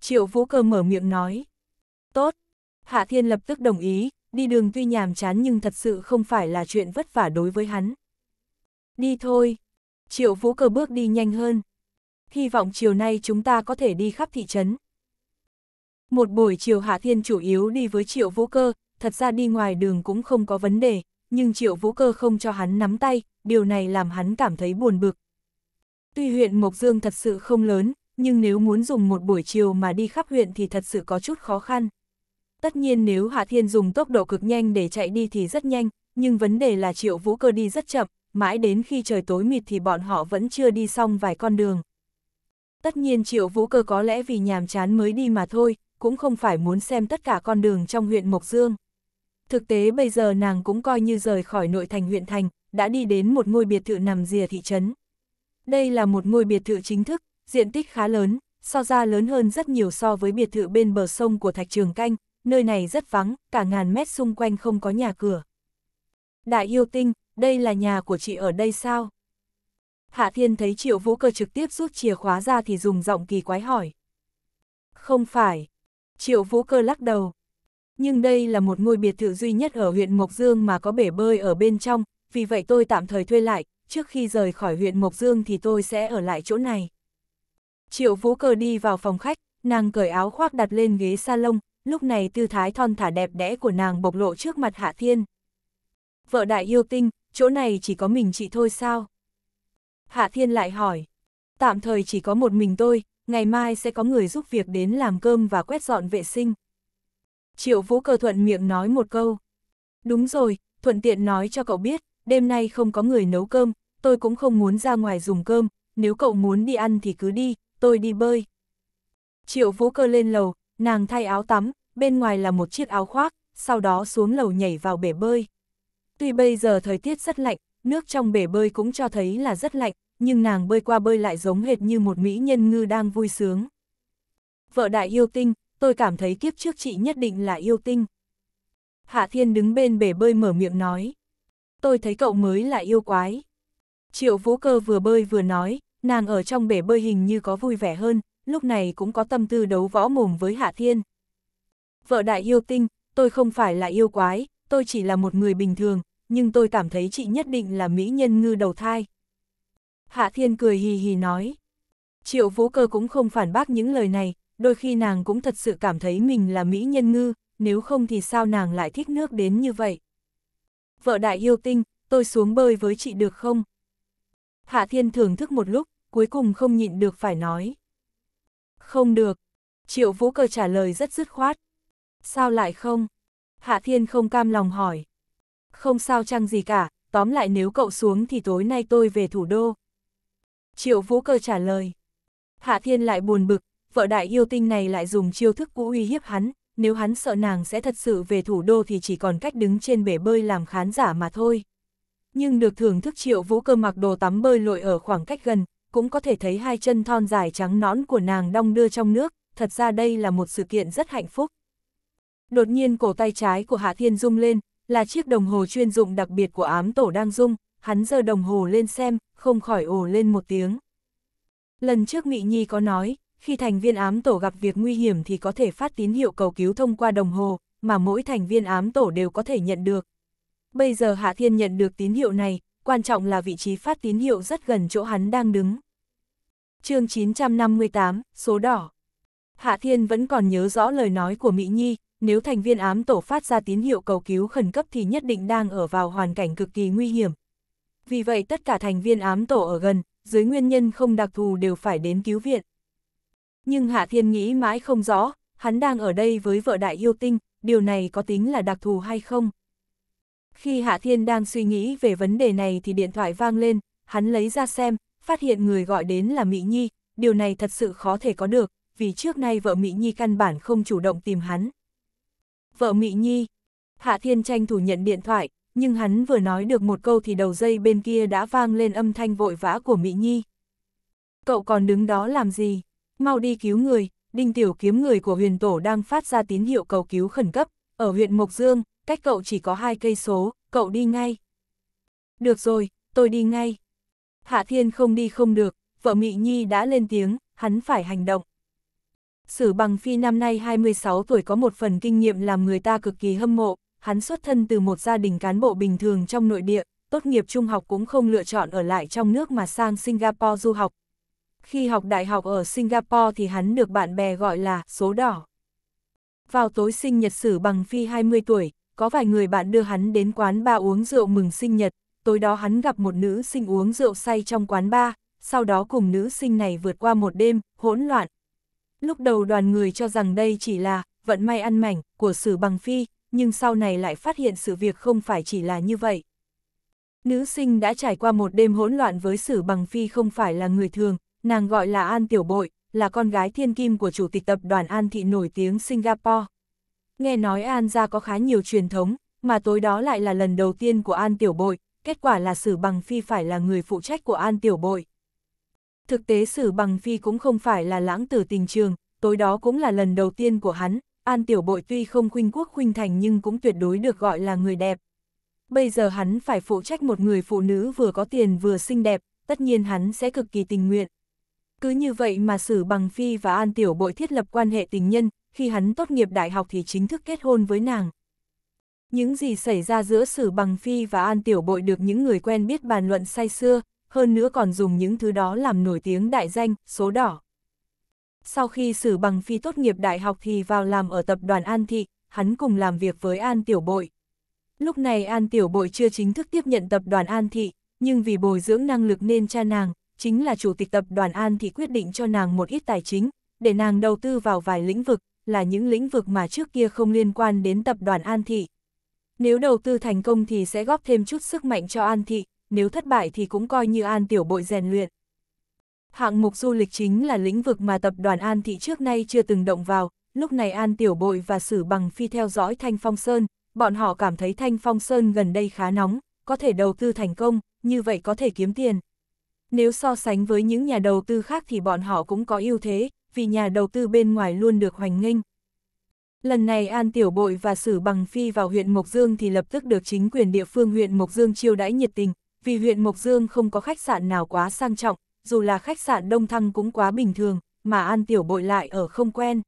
[SPEAKER 1] Triệu Vũ Cơ mở miệng nói. Tốt. Hạ Thiên lập tức đồng ý, đi đường tuy nhàm chán nhưng thật sự không phải là chuyện vất vả đối với hắn. Đi thôi. Triệu Vũ Cơ bước đi nhanh hơn. Hy vọng chiều nay chúng ta có thể đi khắp thị trấn. Một buổi chiều Hạ Thiên chủ yếu đi với Triệu Vũ Cơ, thật ra đi ngoài đường cũng không có vấn đề, nhưng Triệu Vũ Cơ không cho hắn nắm tay, điều này làm hắn cảm thấy buồn bực. Tuy huyện Mộc Dương thật sự không lớn, nhưng nếu muốn dùng một buổi chiều mà đi khắp huyện thì thật sự có chút khó khăn. Tất nhiên nếu Hạ Thiên dùng tốc độ cực nhanh để chạy đi thì rất nhanh, nhưng vấn đề là Triệu Vũ Cơ đi rất chậm, mãi đến khi trời tối mịt thì bọn họ vẫn chưa đi xong vài con đường. Tất nhiên triệu vũ cơ có lẽ vì nhàm chán mới đi mà thôi, cũng không phải muốn xem tất cả con đường trong huyện Mộc Dương. Thực tế bây giờ nàng cũng coi như rời khỏi nội thành huyện thành, đã đi đến một ngôi biệt thự nằm rìa thị trấn. Đây là một ngôi biệt thự chính thức, diện tích khá lớn, so ra lớn hơn rất nhiều so với biệt thự bên bờ sông của Thạch Trường Canh, nơi này rất vắng, cả ngàn mét xung quanh không có nhà cửa. Đại yêu tinh, đây là nhà của chị ở đây sao? Hạ Thiên thấy Triệu Vũ Cơ trực tiếp rút chìa khóa ra thì dùng giọng kỳ quái hỏi. Không phải. Triệu Vũ Cơ lắc đầu. Nhưng đây là một ngôi biệt thự duy nhất ở huyện Mộc Dương mà có bể bơi ở bên trong, vì vậy tôi tạm thời thuê lại, trước khi rời khỏi huyện Mộc Dương thì tôi sẽ ở lại chỗ này. Triệu Vũ Cơ đi vào phòng khách, nàng cởi áo khoác đặt lên ghế salon, lúc này tư thái thon thả đẹp đẽ của nàng bộc lộ trước mặt Hạ Thiên vợ đại yêu tinh, chỗ này chỉ có mình chị thôi sao? Hạ Thiên lại hỏi, tạm thời chỉ có một mình tôi, ngày mai sẽ có người giúp việc đến làm cơm và quét dọn vệ sinh. Triệu Vũ Cơ thuận miệng nói một câu. Đúng rồi, thuận tiện nói cho cậu biết, đêm nay không có người nấu cơm, tôi cũng không muốn ra ngoài dùng cơm, nếu cậu muốn đi ăn thì cứ đi, tôi đi bơi. Triệu Vũ Cơ lên lầu, nàng thay áo tắm, bên ngoài là một chiếc áo khoác, sau đó xuống lầu nhảy vào bể bơi. Tuy bây giờ thời tiết rất lạnh, nước trong bể bơi cũng cho thấy là rất lạnh, nhưng nàng bơi qua bơi lại giống hệt như một mỹ nhân ngư đang vui sướng. Vợ đại yêu tinh, tôi cảm thấy kiếp trước chị nhất định là yêu tinh. Hạ Thiên đứng bên bể bơi mở miệng nói. Tôi thấy cậu mới là yêu quái. Triệu Vũ Cơ vừa bơi vừa nói, nàng ở trong bể bơi hình như có vui vẻ hơn, lúc này cũng có tâm tư đấu võ mồm với Hạ Thiên. Vợ đại yêu tinh, tôi không phải là yêu quái, tôi chỉ là một người bình thường, nhưng tôi cảm thấy chị nhất định là mỹ nhân ngư đầu thai. Hạ Thiên cười hì hì nói. Triệu Vũ Cơ cũng không phản bác những lời này, đôi khi nàng cũng thật sự cảm thấy mình là mỹ nhân ngư, nếu không thì sao nàng lại thích nước đến như vậy. Vợ đại yêu tinh, tôi xuống bơi với chị được không? Hạ Thiên thưởng thức một lúc, cuối cùng không nhịn được phải nói. Không được. Triệu Vũ Cơ trả lời rất dứt khoát. Sao lại không? Hạ Thiên không cam lòng hỏi không sao chăng gì cả, tóm lại nếu cậu xuống thì tối nay tôi về thủ đô. Triệu Vũ Cơ trả lời. Hạ Thiên lại buồn bực, vợ đại yêu tinh này lại dùng chiêu thức cũ uy hiếp hắn, nếu hắn sợ nàng sẽ thật sự về thủ đô thì chỉ còn cách đứng trên bể bơi làm khán giả mà thôi. Nhưng được thưởng thức Triệu Vũ Cơ mặc đồ tắm bơi lội ở khoảng cách gần, cũng có thể thấy hai chân thon dài trắng nõn của nàng đong đưa trong nước, thật ra đây là một sự kiện rất hạnh phúc. Đột nhiên cổ tay trái của Hạ Thiên rung lên, là chiếc đồng hồ chuyên dụng đặc biệt của ám tổ đang dung, hắn giơ đồng hồ lên xem, không khỏi ồ lên một tiếng. Lần trước Mị Nhi có nói, khi thành viên ám tổ gặp việc nguy hiểm thì có thể phát tín hiệu cầu cứu thông qua đồng hồ, mà mỗi thành viên ám tổ đều có thể nhận được. Bây giờ Hạ Thiên nhận được tín hiệu này, quan trọng là vị trí phát tín hiệu rất gần chỗ hắn đang đứng. chương 958, số đỏ. Hạ Thiên vẫn còn nhớ rõ lời nói của Mỹ Nhi, nếu thành viên ám tổ phát ra tín hiệu cầu cứu khẩn cấp thì nhất định đang ở vào hoàn cảnh cực kỳ nguy hiểm. Vì vậy tất cả thành viên ám tổ ở gần, dưới nguyên nhân không đặc thù đều phải đến cứu viện. Nhưng Hạ Thiên nghĩ mãi không rõ, hắn đang ở đây với vợ đại yêu tinh, điều này có tính là đặc thù hay không? Khi Hạ Thiên đang suy nghĩ về vấn đề này thì điện thoại vang lên, hắn lấy ra xem, phát hiện người gọi đến là Mỹ Nhi, điều này thật sự khó thể có được, vì trước nay vợ Mỹ Nhi căn bản không chủ động tìm hắn vợ Mị Nhi. Hạ Thiên tranh thủ nhận điện thoại, nhưng hắn vừa nói được một câu thì đầu dây bên kia đã vang lên âm thanh vội vã của Mỹ Nhi. Cậu còn đứng đó làm gì? Mau đi cứu người, đinh tiểu kiếm người của huyền tổ đang phát ra tín hiệu cầu cứu khẩn cấp, ở huyện Mộc Dương, cách cậu chỉ có hai cây số, cậu đi ngay. Được rồi, tôi đi ngay. Hạ Thiên không đi không được, vợ Mỹ Nhi đã lên tiếng, hắn phải hành động. Sử bằng phi năm nay 26 tuổi có một phần kinh nghiệm làm người ta cực kỳ hâm mộ, hắn xuất thân từ một gia đình cán bộ bình thường trong nội địa, tốt nghiệp trung học cũng không lựa chọn ở lại trong nước mà sang Singapore du học. Khi học đại học ở Singapore thì hắn được bạn bè gọi là số đỏ. Vào tối sinh nhật sử bằng phi 20 tuổi, có vài người bạn đưa hắn đến quán ba uống rượu mừng sinh nhật, tối đó hắn gặp một nữ sinh uống rượu say trong quán ba, sau đó cùng nữ sinh này vượt qua một đêm, hỗn loạn, Lúc đầu đoàn người cho rằng đây chỉ là vận may ăn mảnh của Sử Bằng Phi, nhưng sau này lại phát hiện sự việc không phải chỉ là như vậy. Nữ sinh đã trải qua một đêm hỗn loạn với Sử Bằng Phi không phải là người thường, nàng gọi là An Tiểu Bội, là con gái thiên kim của chủ tịch tập đoàn An Thị nổi tiếng Singapore. Nghe nói An gia có khá nhiều truyền thống, mà tối đó lại là lần đầu tiên của An Tiểu Bội, kết quả là Sử Bằng Phi phải là người phụ trách của An Tiểu Bội thực tế sử bằng phi cũng không phải là lãng tử tình trường, tối đó cũng là lần đầu tiên của hắn, An Tiểu Bội tuy không khuynh quốc khuynh thành nhưng cũng tuyệt đối được gọi là người đẹp. Bây giờ hắn phải phụ trách một người phụ nữ vừa có tiền vừa xinh đẹp, tất nhiên hắn sẽ cực kỳ tình nguyện. Cứ như vậy mà Sử Bằng Phi và An Tiểu Bội thiết lập quan hệ tình nhân, khi hắn tốt nghiệp đại học thì chính thức kết hôn với nàng. Những gì xảy ra giữa Sử Bằng Phi và An Tiểu Bội được những người quen biết bàn luận say xưa, hơn nữa còn dùng những thứ đó làm nổi tiếng đại danh, số đỏ. Sau khi xử bằng phi tốt nghiệp đại học thì vào làm ở tập đoàn An Thị, hắn cùng làm việc với An Tiểu Bội. Lúc này An Tiểu Bội chưa chính thức tiếp nhận tập đoàn An Thị, nhưng vì bồi dưỡng năng lực nên cha nàng, chính là chủ tịch tập đoàn An Thị quyết định cho nàng một ít tài chính, để nàng đầu tư vào vài lĩnh vực, là những lĩnh vực mà trước kia không liên quan đến tập đoàn An Thị. Nếu đầu tư thành công thì sẽ góp thêm chút sức mạnh cho An Thị, nếu thất bại thì cũng coi như an tiểu bội rèn luyện. Hạng mục du lịch chính là lĩnh vực mà tập đoàn An Thị trước nay chưa từng động vào, lúc này An Tiểu Bội và Sử Bằng Phi theo dõi Thanh Phong Sơn, bọn họ cảm thấy Thanh Phong Sơn gần đây khá nóng, có thể đầu tư thành công, như vậy có thể kiếm tiền. Nếu so sánh với những nhà đầu tư khác thì bọn họ cũng có ưu thế, vì nhà đầu tư bên ngoài luôn được hoành nghênh. Lần này An Tiểu Bội và Sử Bằng Phi vào huyện Mộc Dương thì lập tức được chính quyền địa phương huyện Mộc Dương chiêu đãi nhiệt tình, vì huyện Mộc Dương không có khách sạn nào quá sang trọng, dù là khách sạn Đông Thăng cũng quá bình thường, mà An Tiểu Bội lại ở không quen.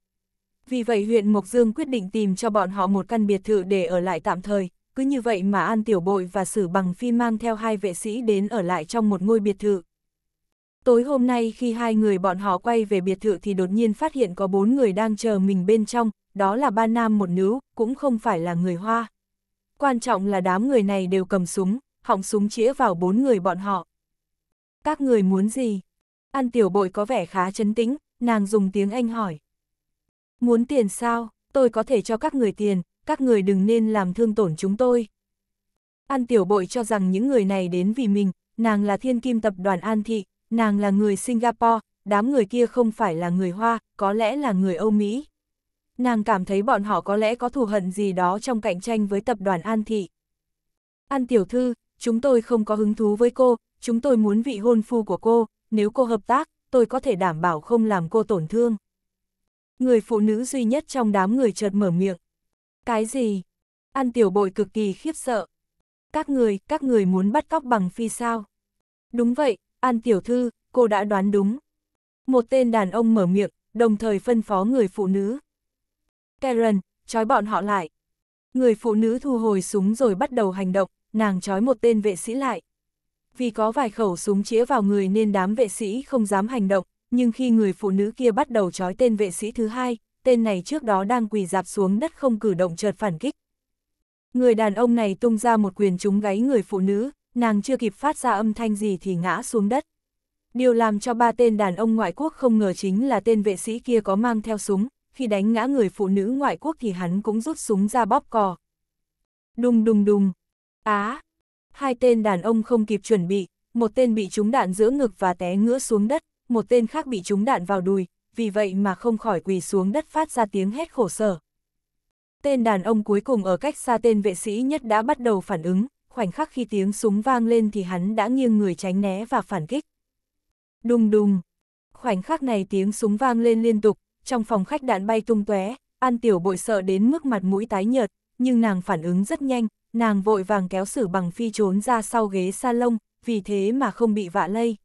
[SPEAKER 1] Vì vậy huyện Mộc Dương quyết định tìm cho bọn họ một căn biệt thự để ở lại tạm thời, cứ như vậy mà An Tiểu Bội và Sử Bằng Phi mang theo hai vệ sĩ đến ở lại trong một ngôi biệt thự. Tối hôm nay khi hai người bọn họ quay về biệt thự thì đột nhiên phát hiện có bốn người đang chờ mình bên trong, đó là ba nam một nữ, cũng không phải là người Hoa. Quan trọng là đám người này đều cầm súng, họng súng chĩa vào bốn người bọn họ. Các người muốn gì? An tiểu bội có vẻ khá chấn tĩnh, nàng dùng tiếng Anh hỏi. Muốn tiền sao? Tôi có thể cho các người tiền, các người đừng nên làm thương tổn chúng tôi. An tiểu bội cho rằng những người này đến vì mình, nàng là thiên kim tập đoàn An Thị, nàng là người Singapore, đám người kia không phải là người Hoa, có lẽ là người Âu Mỹ. Nàng cảm thấy bọn họ có lẽ có thù hận gì đó trong cạnh tranh với tập đoàn An Thị. An tiểu thư, chúng tôi không có hứng thú với cô, chúng tôi muốn vị hôn phu của cô, nếu cô hợp tác, tôi có thể đảm bảo không làm cô tổn thương. Người phụ nữ duy nhất trong đám người chợt mở miệng. Cái gì? An tiểu bội cực kỳ khiếp sợ. Các người, các người muốn bắt cóc bằng phi sao? Đúng vậy, An tiểu thư, cô đã đoán đúng. Một tên đàn ông mở miệng, đồng thời phân phó người phụ nữ. Karen, trói bọn họ lại. Người phụ nữ thu hồi súng rồi bắt đầu hành động nàng trói một tên vệ sĩ lại. Vì có vài khẩu súng chĩa vào người nên đám vệ sĩ không dám hành động, nhưng khi người phụ nữ kia bắt đầu trói tên vệ sĩ thứ hai, tên này trước đó đang quỳ dạp xuống đất không cử động chợt phản kích. Người đàn ông này tung ra một quyền trúng gáy người phụ nữ, nàng chưa kịp phát ra âm thanh gì thì ngã xuống đất. Điều làm cho ba tên đàn ông ngoại quốc không ngờ chính là tên vệ sĩ kia có mang theo súng, khi đánh ngã người phụ nữ ngoại quốc thì hắn cũng rút súng ra bóp cò. Đùng đùng đùng, Á! hai tên đàn ông không kịp chuẩn bị, một tên bị trúng đạn giữa ngực và té ngửa xuống đất, một tên khác bị trúng đạn vào đùi, vì vậy mà không khỏi quỳ xuống đất phát ra tiếng hét khổ sở. Tên đàn ông cuối cùng ở cách xa tên vệ sĩ nhất đã bắt đầu phản ứng, khoảnh khắc khi tiếng súng vang lên thì hắn đã nghiêng người tránh né và phản kích. Đùng đùng! Khoảnh khắc này tiếng súng vang lên liên tục, trong phòng khách đạn bay tung tóe, An Tiểu Bội sợ đến mức mặt mũi tái nhợt, nhưng nàng phản ứng rất nhanh, nàng vội vàng kéo sử bằng phi trốn ra sau ghế salon, vì thế mà không bị vạ lây.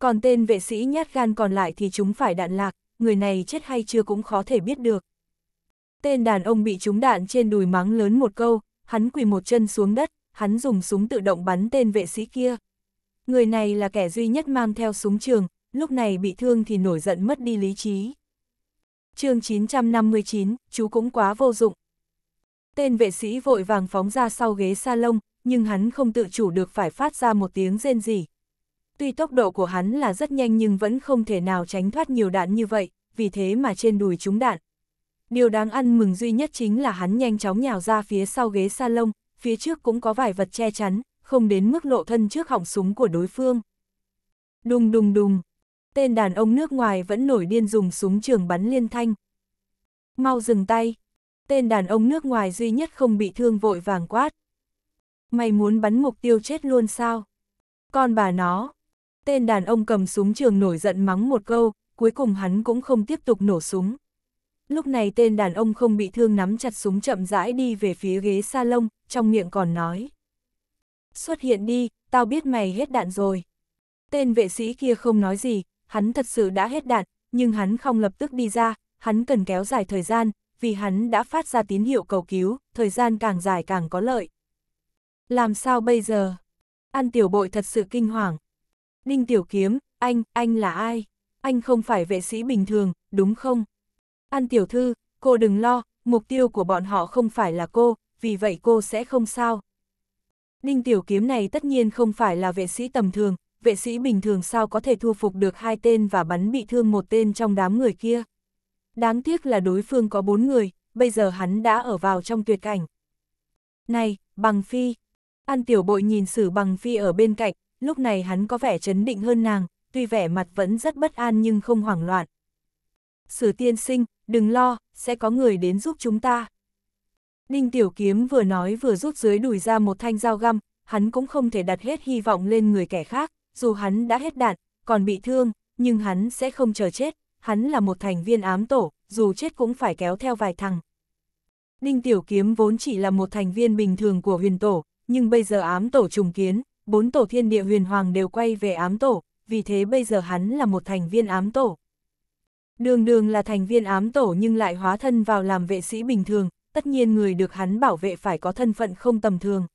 [SPEAKER 1] Còn tên vệ sĩ nhát gan còn lại thì chúng phải đạn lạc, người này chết hay chưa cũng khó thể biết được. Tên đàn ông bị trúng đạn trên đùi mắng lớn một câu, hắn quỳ một chân xuống đất, hắn dùng súng tự động bắn tên vệ sĩ kia. Người này là kẻ duy nhất mang theo súng trường, lúc này bị thương thì nổi giận mất đi lý trí. chương 959, chú cũng quá vô dụng. Tên vệ sĩ vội vàng phóng ra sau ghế salon, nhưng hắn không tự chủ được phải phát ra một tiếng rên rỉ. Tuy tốc độ của hắn là rất nhanh nhưng vẫn không thể nào tránh thoát nhiều đạn như vậy, vì thế mà trên đùi trúng đạn. Điều đáng ăn mừng duy nhất chính là hắn nhanh chóng nhào ra phía sau ghế salon, phía trước cũng có vài vật che chắn, không đến mức lộ thân trước họng súng của đối phương. Đùng đùng đùng, tên đàn ông nước ngoài vẫn nổi điên dùng súng trường bắn liên thanh. Mau dừng tay, Tên đàn ông nước ngoài duy nhất không bị thương vội vàng quát. Mày muốn bắn mục tiêu chết luôn sao? Con bà nó. Tên đàn ông cầm súng trường nổi giận mắng một câu, cuối cùng hắn cũng không tiếp tục nổ súng. Lúc này tên đàn ông không bị thương nắm chặt súng chậm rãi đi về phía ghế salon, trong miệng còn nói. Xuất hiện đi, tao biết mày hết đạn rồi. Tên vệ sĩ kia không nói gì, hắn thật sự đã hết đạn, nhưng hắn không lập tức đi ra, hắn cần kéo dài thời gian, vì hắn đã phát ra tín hiệu cầu cứu, thời gian càng dài càng có lợi. Làm sao bây giờ? An tiểu bội thật sự kinh hoàng. Đinh tiểu kiếm, anh, anh là ai? Anh không phải vệ sĩ bình thường, đúng không? An tiểu thư, cô đừng lo, mục tiêu của bọn họ không phải là cô, vì vậy cô sẽ không sao. Đinh tiểu kiếm này tất nhiên không phải là vệ sĩ tầm thường, vệ sĩ bình thường sao có thể thu phục được hai tên và bắn bị thương một tên trong đám người kia. Đáng tiếc là đối phương có bốn người, bây giờ hắn đã ở vào trong tuyệt cảnh. Này, bằng phi! An tiểu bội nhìn sử bằng phi ở bên cạnh, lúc này hắn có vẻ chấn định hơn nàng, tuy vẻ mặt vẫn rất bất an nhưng không hoảng loạn. Sử tiên sinh, đừng lo, sẽ có người đến giúp chúng ta. Ninh tiểu kiếm vừa nói vừa rút dưới đùi ra một thanh dao găm, hắn cũng không thể đặt hết hy vọng lên người kẻ khác, dù hắn đã hết đạn, còn bị thương, nhưng hắn sẽ không chờ chết, hắn là một thành viên ám tổ, dù chết cũng phải kéo theo vài thằng. Đinh Tiểu Kiếm vốn chỉ là một thành viên bình thường của huyền tổ, nhưng bây giờ ám tổ trùng kiến, bốn tổ thiên địa huyền hoàng đều quay về ám tổ, vì thế bây giờ hắn là một thành viên ám tổ. Đường đường là thành viên ám tổ nhưng lại hóa thân vào làm vệ sĩ bình thường, tất nhiên người được hắn bảo vệ phải có thân phận không tầm thường.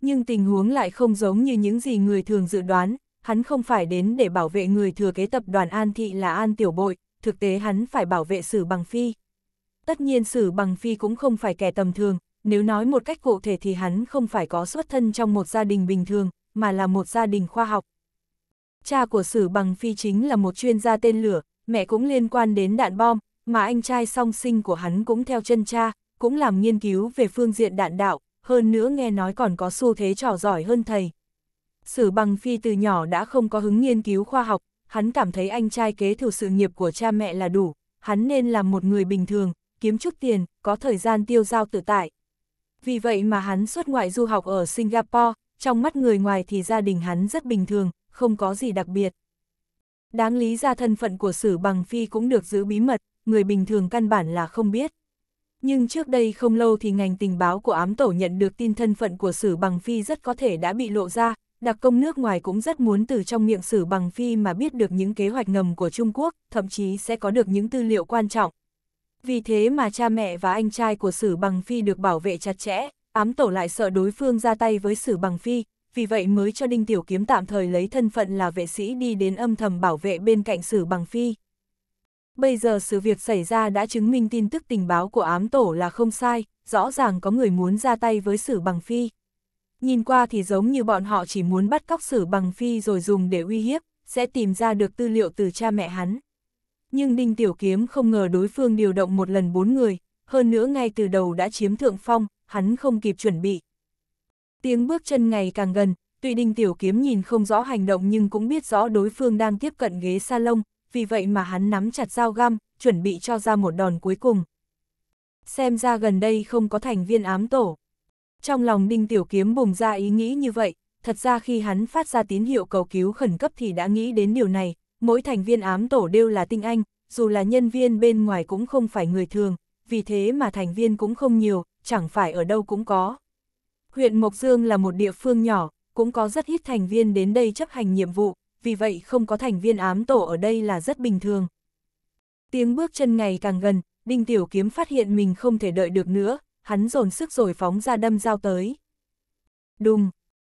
[SPEAKER 1] Nhưng tình huống lại không giống như những gì người thường dự đoán, hắn không phải đến để bảo vệ người thừa kế tập đoàn An Thị là An Tiểu Bội, thực tế hắn phải bảo vệ Sử Bằng Phi. Tất nhiên Sử Bằng Phi cũng không phải kẻ tầm thường, nếu nói một cách cụ thể thì hắn không phải có xuất thân trong một gia đình bình thường, mà là một gia đình khoa học. Cha của Sử Bằng Phi chính là một chuyên gia tên lửa, mẹ cũng liên quan đến đạn bom, mà anh trai song sinh của hắn cũng theo chân cha, cũng làm nghiên cứu về phương diện đạn đạo, hơn nữa nghe nói còn có xu thế trò giỏi hơn thầy. Sử bằng phi từ nhỏ đã không có hứng nghiên cứu khoa học, hắn cảm thấy anh trai kế thừa sự nghiệp của cha mẹ là đủ, hắn nên làm một người bình thường, kiếm chút tiền, có thời gian tiêu giao tự tại. Vì vậy mà hắn xuất ngoại du học ở Singapore, trong mắt người ngoài thì gia đình hắn rất bình thường, không có gì đặc biệt. Đáng lý ra thân phận của Sử Bằng Phi cũng được giữ bí mật, người bình thường căn bản là không biết. Nhưng trước đây không lâu thì ngành tình báo của ám tổ nhận được tin thân phận của Sử Bằng Phi rất có thể đã bị lộ ra, đặc công nước ngoài cũng rất muốn từ trong miệng sử bằng phi mà biết được những kế hoạch ngầm của Trung Quốc, thậm chí sẽ có được những tư liệu quan trọng. Vì thế mà cha mẹ và anh trai của sử bằng phi được bảo vệ chặt chẽ, ám tổ lại sợ đối phương ra tay với sử bằng phi, vì vậy mới cho Đinh Tiểu Kiếm tạm thời lấy thân phận là vệ sĩ đi đến âm thầm bảo vệ bên cạnh sử bằng phi. Bây giờ sự việc xảy ra đã chứng minh tin tức tình báo của ám tổ là không sai, rõ ràng có người muốn ra tay với sử bằng phi. Nhìn qua thì giống như bọn họ chỉ muốn bắt cóc sử bằng phi rồi dùng để uy hiếp, sẽ tìm ra được tư liệu từ cha mẹ hắn. Nhưng Đinh Tiểu Kiếm không ngờ đối phương điều động một lần bốn người, hơn nữa ngay từ đầu đã chiếm thượng phong, hắn không kịp chuẩn bị. Tiếng bước chân ngày càng gần, tuy Đinh Tiểu Kiếm nhìn không rõ hành động nhưng cũng biết rõ đối phương đang tiếp cận ghế salon, vì vậy mà hắn nắm chặt dao găm, chuẩn bị cho ra một đòn cuối cùng. Xem ra gần đây không có thành viên ám tổ. Trong lòng Đinh Tiểu Kiếm bùng ra ý nghĩ như vậy, thật ra khi hắn phát ra tín hiệu cầu cứu khẩn cấp thì đã nghĩ đến điều này, mỗi thành viên ám tổ đều là tinh anh, dù là nhân viên bên ngoài cũng không phải người thường, vì thế mà thành viên cũng không nhiều, chẳng phải ở đâu cũng có. Huyện Mộc Dương là một địa phương nhỏ, cũng có rất ít thành viên đến đây chấp hành nhiệm vụ, vì vậy không có thành viên ám tổ ở đây là rất bình thường. Tiếng bước chân ngày càng gần, Đinh Tiểu Kiếm phát hiện mình không thể đợi được nữa, hắn dồn sức rồi phóng ra đâm dao tới. Đùng!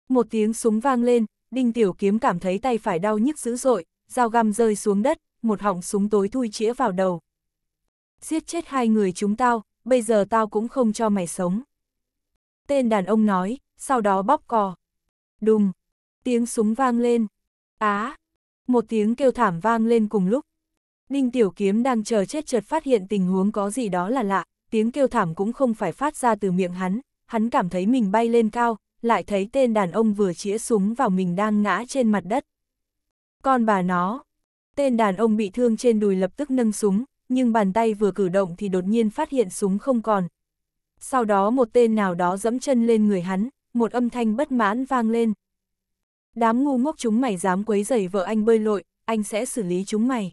[SPEAKER 1] Một tiếng súng vang lên, Đinh Tiểu Kiếm cảm thấy tay phải đau nhức dữ dội, dao găm rơi xuống đất, một họng súng tối thui chĩa vào đầu. Giết chết hai người chúng tao, bây giờ tao cũng không cho mày sống. Tên đàn ông nói, sau đó bóp cò. Đùng! Tiếng súng vang lên. Á! một tiếng kêu thảm vang lên cùng lúc. đinh Tiểu Kiếm đang chờ chết chợt phát hiện tình huống có gì đó là lạ tiếng kêu thảm cũng không phải phát ra từ miệng hắn, hắn cảm thấy mình bay lên cao, lại thấy tên đàn ông vừa chĩa súng vào mình đang ngã trên mặt đất. Con bà nó, tên đàn ông bị thương trên đùi lập tức nâng súng, nhưng bàn tay vừa cử động thì đột nhiên phát hiện súng không còn. Sau đó một tên nào đó dẫm chân lên người hắn, một âm thanh bất mãn vang lên. Đám ngu ngốc chúng mày dám quấy rầy vợ anh bơi lội, anh sẽ xử lý chúng mày.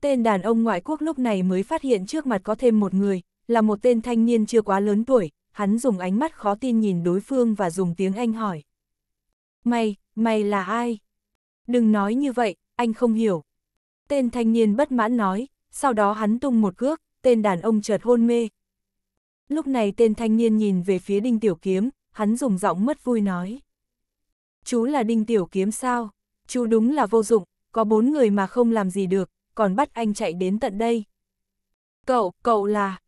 [SPEAKER 1] Tên đàn ông ngoại quốc lúc này mới phát hiện trước mặt có thêm một người, là một tên thanh niên chưa quá lớn tuổi, hắn dùng ánh mắt khó tin nhìn đối phương và dùng tiếng Anh hỏi. Mày, mày là ai? Đừng nói như vậy, anh không hiểu. Tên thanh niên bất mãn nói, sau đó hắn tung một cước, tên đàn ông chợt hôn mê. Lúc này tên thanh niên nhìn về phía đinh tiểu kiếm, hắn dùng giọng mất vui nói. Chú là đinh tiểu kiếm sao? Chú đúng là vô dụng, có bốn người mà không làm gì được, còn bắt anh chạy đến tận đây. Cậu, cậu là...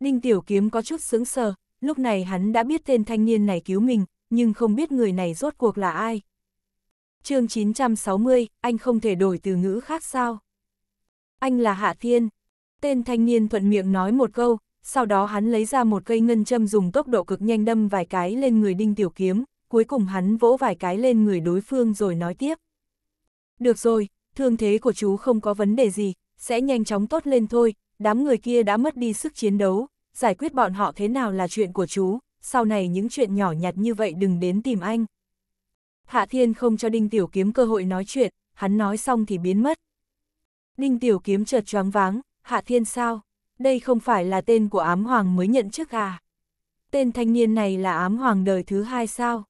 [SPEAKER 1] Đinh Tiểu Kiếm có chút sướng sờ, lúc này hắn đã biết tên thanh niên này cứu mình, nhưng không biết người này rốt cuộc là ai. chương 960, anh không thể đổi từ ngữ khác sao? Anh là Hạ Thiên. Tên thanh niên thuận miệng nói một câu, sau đó hắn lấy ra một cây ngân châm dùng tốc độ cực nhanh đâm vài cái lên người Đinh Tiểu Kiếm, cuối cùng hắn vỗ vài cái lên người đối phương rồi nói tiếp. Được rồi, thương thế của chú không có vấn đề gì, sẽ nhanh chóng tốt lên thôi, đám người kia đã mất đi sức chiến đấu, giải quyết bọn họ thế nào là chuyện của chú, sau này những chuyện nhỏ nhặt như vậy đừng đến tìm anh. Hạ Thiên không cho Đinh Tiểu Kiếm cơ hội nói chuyện, hắn nói xong thì biến mất. Đinh Tiểu Kiếm chợt choáng váng, Hạ Thiên sao? Đây không phải là tên của ám hoàng mới nhận chức à? Tên thanh niên này là ám hoàng đời thứ hai sao?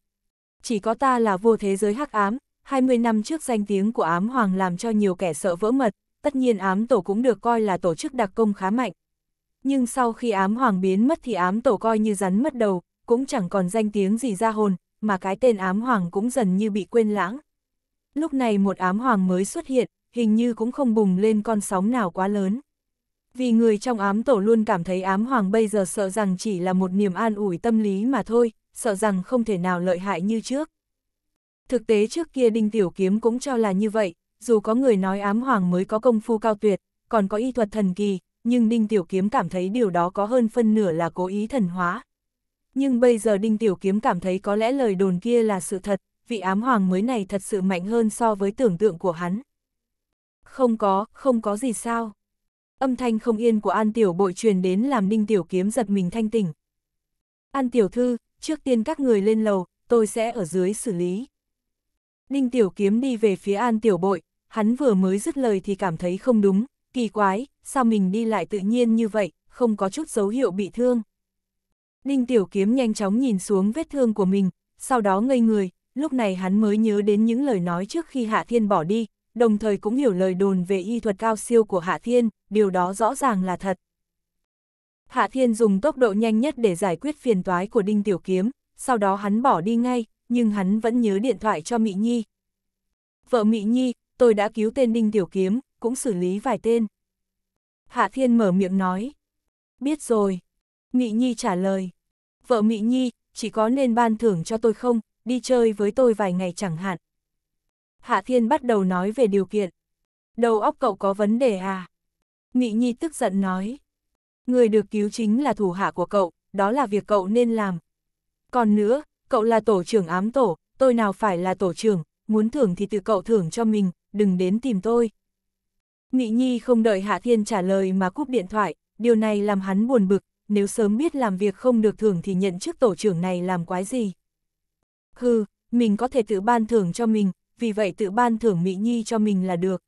[SPEAKER 1] Chỉ có ta là vô thế giới hắc ám, 20 năm trước danh tiếng của ám hoàng làm cho nhiều kẻ sợ vỡ mật, tất nhiên ám tổ cũng được coi là tổ chức đặc công khá mạnh. Nhưng sau khi ám hoàng biến mất thì ám tổ coi như rắn mất đầu, cũng chẳng còn danh tiếng gì ra hồn, mà cái tên ám hoàng cũng dần như bị quên lãng. Lúc này một ám hoàng mới xuất hiện, hình như cũng không bùng lên con sóng nào quá lớn. Vì người trong ám tổ luôn cảm thấy ám hoàng bây giờ sợ rằng chỉ là một niềm an ủi tâm lý mà thôi, sợ rằng không thể nào lợi hại như trước. Thực tế trước kia Đinh Tiểu Kiếm cũng cho là như vậy, dù có người nói ám hoàng mới có công phu cao tuyệt, còn có y thuật thần kỳ, nhưng Đinh Tiểu Kiếm cảm thấy điều đó có hơn phân nửa là cố ý thần hóa. Nhưng bây giờ Đinh Tiểu Kiếm cảm thấy có lẽ lời đồn kia là sự thật, vị ám hoàng mới này thật sự mạnh hơn so với tưởng tượng của hắn. Không có, không có gì sao. Âm thanh không yên của An Tiểu Bội truyền đến làm Đinh Tiểu Kiếm giật mình thanh tỉnh. An Tiểu Thư, trước tiên các người lên lầu, tôi sẽ ở dưới xử lý. Ninh Tiểu Kiếm đi về phía An Tiểu Bội, hắn vừa mới dứt lời thì cảm thấy không đúng, kỳ quái, sao mình đi lại tự nhiên như vậy, không có chút dấu hiệu bị thương. Ninh Tiểu Kiếm nhanh chóng nhìn xuống vết thương của mình, sau đó ngây người, lúc này hắn mới nhớ đến những lời nói trước khi Hạ Thiên bỏ đi, đồng thời cũng hiểu lời đồn về y thuật cao siêu của Hạ Thiên, điều đó rõ ràng là thật. Hạ Thiên dùng tốc độ nhanh nhất để giải quyết phiền toái của Đinh Tiểu Kiếm, sau đó hắn bỏ đi ngay, nhưng hắn vẫn nhớ điện thoại cho Mỹ Nhi. Vợ Mỹ Nhi, tôi đã cứu tên Đinh Tiểu Kiếm, cũng xử lý vài tên. Hạ Thiên mở miệng nói. Biết rồi. Mỹ Nhi trả lời. Vợ Mỹ Nhi, chỉ có nên ban thưởng cho tôi không, đi chơi với tôi vài ngày chẳng hạn. Hạ Thiên bắt đầu nói về điều kiện. Đầu óc cậu có vấn đề à? Mỹ Nhi tức giận nói. Người được cứu chính là thủ hạ của cậu, đó là việc cậu nên làm. Còn nữa, cậu là tổ trưởng ám tổ, tôi nào phải là tổ trưởng, muốn thưởng thì tự cậu thưởng cho mình, đừng đến tìm tôi. Nghị Nhi không đợi Hạ Thiên trả lời mà cúp điện thoại, điều này làm hắn buồn bực, nếu sớm biết làm việc không được thưởng thì nhận chức tổ trưởng này làm quái gì. Hừ, mình có thể tự ban thưởng cho mình, vì vậy tự ban thưởng Mỹ Nhi cho mình là được.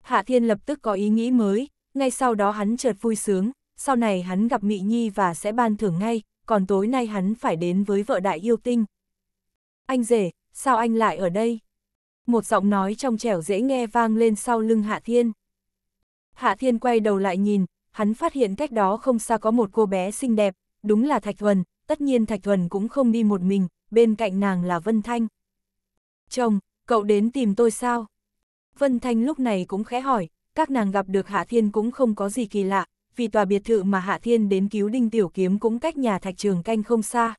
[SPEAKER 1] Hạ Thiên lập tức có ý nghĩ mới, ngay sau đó hắn chợt vui sướng, sau này hắn gặp Mỹ Nhi và sẽ ban thưởng ngay, còn tối nay hắn phải đến với vợ đại yêu tinh. Anh rể, sao anh lại ở đây? Một giọng nói trong trẻo dễ nghe vang lên sau lưng Hạ Thiên. Hạ Thiên quay đầu lại nhìn, hắn phát hiện cách đó không xa có một cô bé xinh đẹp, đúng là Thạch Thuần, tất nhiên Thạch Thuần cũng không đi một mình, bên cạnh nàng là Vân Thanh. Chồng, cậu đến tìm tôi sao? Vân Thanh lúc này cũng khẽ hỏi, các nàng gặp được Hạ Thiên cũng không có gì kỳ lạ, vì tòa biệt thự mà Hạ Thiên đến cứu Đinh Tiểu Kiếm cũng cách nhà Thạch Trường Canh không xa.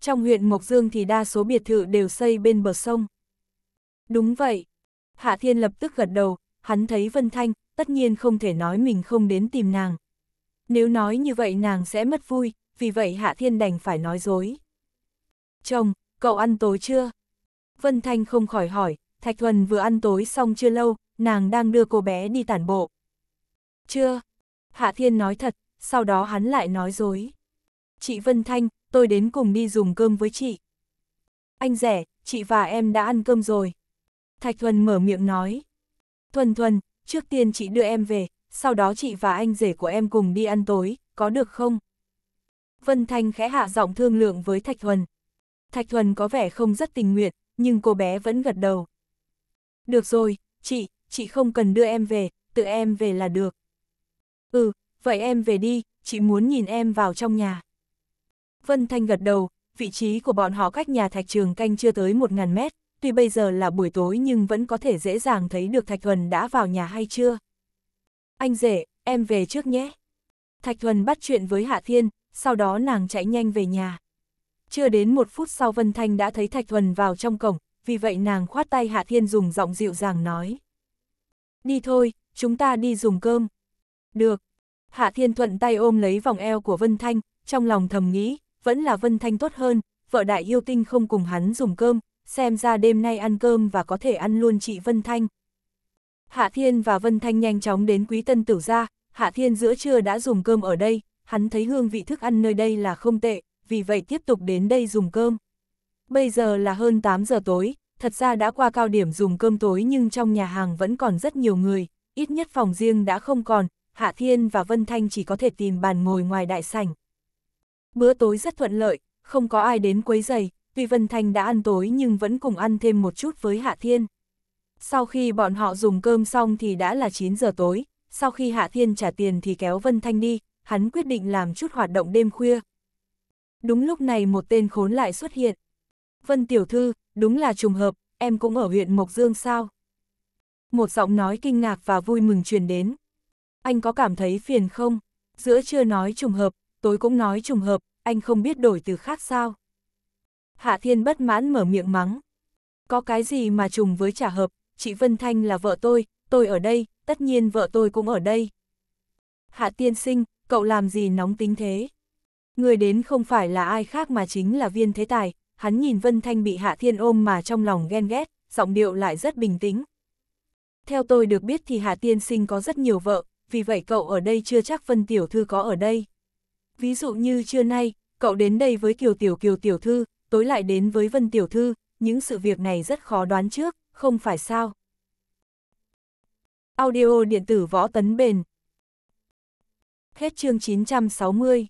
[SPEAKER 1] Trong huyện Mộc Dương thì đa số biệt thự đều xây bên bờ sông. Đúng vậy. Hạ Thiên lập tức gật đầu, hắn thấy Vân Thanh, tất nhiên không thể nói mình không đến tìm nàng. Nếu nói như vậy nàng sẽ mất vui, vì vậy Hạ Thiên đành phải nói dối. Chồng, cậu ăn tối chưa? Vân Thanh không khỏi hỏi, Thạch Thuần vừa ăn tối xong chưa lâu, nàng đang đưa cô bé đi tản bộ. Chưa, Hạ Thiên nói thật, sau đó hắn lại nói dối. Chị Vân Thanh, tôi đến cùng đi dùng cơm với chị. Anh rẻ, chị và em đã ăn cơm rồi. Thạch Thuần mở miệng nói. Thuần Thuần, trước tiên chị đưa em về, sau đó chị và anh rể của em cùng đi ăn tối, có được không? Vân Thanh khẽ hạ giọng thương lượng với Thạch Thuần. Thạch Thuần có vẻ không rất tình nguyện, nhưng cô bé vẫn gật đầu. Được rồi, chị, chị không cần đưa em về, tự em về là được. Ừ, vậy em về đi, chị muốn nhìn em vào trong nhà. Vân Thanh gật đầu, vị trí của bọn họ cách nhà thạch trường canh chưa tới 1.000 mét, tuy bây giờ là buổi tối nhưng vẫn có thể dễ dàng thấy được Thạch Thuần đã vào nhà hay chưa. Anh rể, em về trước nhé. Thạch Thuần bắt chuyện với Hạ Thiên, sau đó nàng chạy nhanh về nhà. Chưa đến một phút sau Vân Thanh đã thấy Thạch Thuần vào trong cổng, vì vậy nàng khoát tay Hạ Thiên dùng giọng dịu dàng nói. Đi thôi, chúng ta đi dùng cơm. Được. Hạ Thiên Thuận tay ôm lấy vòng eo của Vân Thanh, trong lòng thầm nghĩ, vẫn là Vân Thanh tốt hơn, vợ đại yêu tinh không cùng hắn dùng cơm, xem ra đêm nay ăn cơm và có thể ăn luôn chị Vân Thanh. Hạ Thiên và Vân Thanh nhanh chóng đến Quý Tân Tử ra, Hạ Thiên giữa trưa đã dùng cơm ở đây, hắn thấy hương vị thức ăn nơi đây là không tệ, vì vậy tiếp tục đến đây dùng cơm. Bây giờ là hơn 8 giờ tối, thật ra đã qua cao điểm dùng cơm tối nhưng trong nhà hàng vẫn còn rất nhiều người, ít nhất phòng riêng đã không còn, Hạ Thiên và Vân Thanh chỉ có thể tìm bàn ngồi ngoài đại sảnh. Bữa tối rất thuận lợi, không có ai đến quấy giày, tuy Vân Thanh đã ăn tối nhưng vẫn cùng ăn thêm một chút với Hạ Thiên. Sau khi bọn họ dùng cơm xong thì đã là 9 giờ tối, sau khi Hạ Thiên trả tiền thì kéo Vân Thanh đi, hắn quyết định làm chút hoạt động đêm khuya. Đúng lúc này một tên khốn lại xuất hiện. Vân Tiểu Thư, đúng là trùng hợp, em cũng ở huyện Mộc Dương sao? Một giọng nói kinh ngạc và vui mừng truyền đến anh có cảm thấy phiền không? Giữa chưa nói trùng hợp, tối cũng nói trùng hợp, anh không biết đổi từ khác sao? Hạ Thiên bất mãn mở miệng mắng. Có cái gì mà trùng với trả hợp, chị Vân Thanh là vợ tôi, tôi ở đây, tất nhiên vợ tôi cũng ở đây. Hạ Tiên Sinh, cậu làm gì nóng tính thế? Người đến không phải là ai khác mà chính là viên thế tài, hắn nhìn Vân Thanh bị Hạ Thiên ôm mà trong lòng ghen ghét, giọng điệu lại rất bình tĩnh. Theo tôi được biết thì Hạ Tiên Sinh có rất nhiều vợ, vì vậy cậu ở đây chưa chắc Vân Tiểu Thư có ở đây. Ví dụ như trưa nay, cậu đến đây với Kiều Tiểu Kiều Tiểu Thư, tối lại đến với Vân Tiểu Thư, những sự việc này rất khó đoán trước, không phải sao. Audio điện tử võ tấn bền Hết chương 960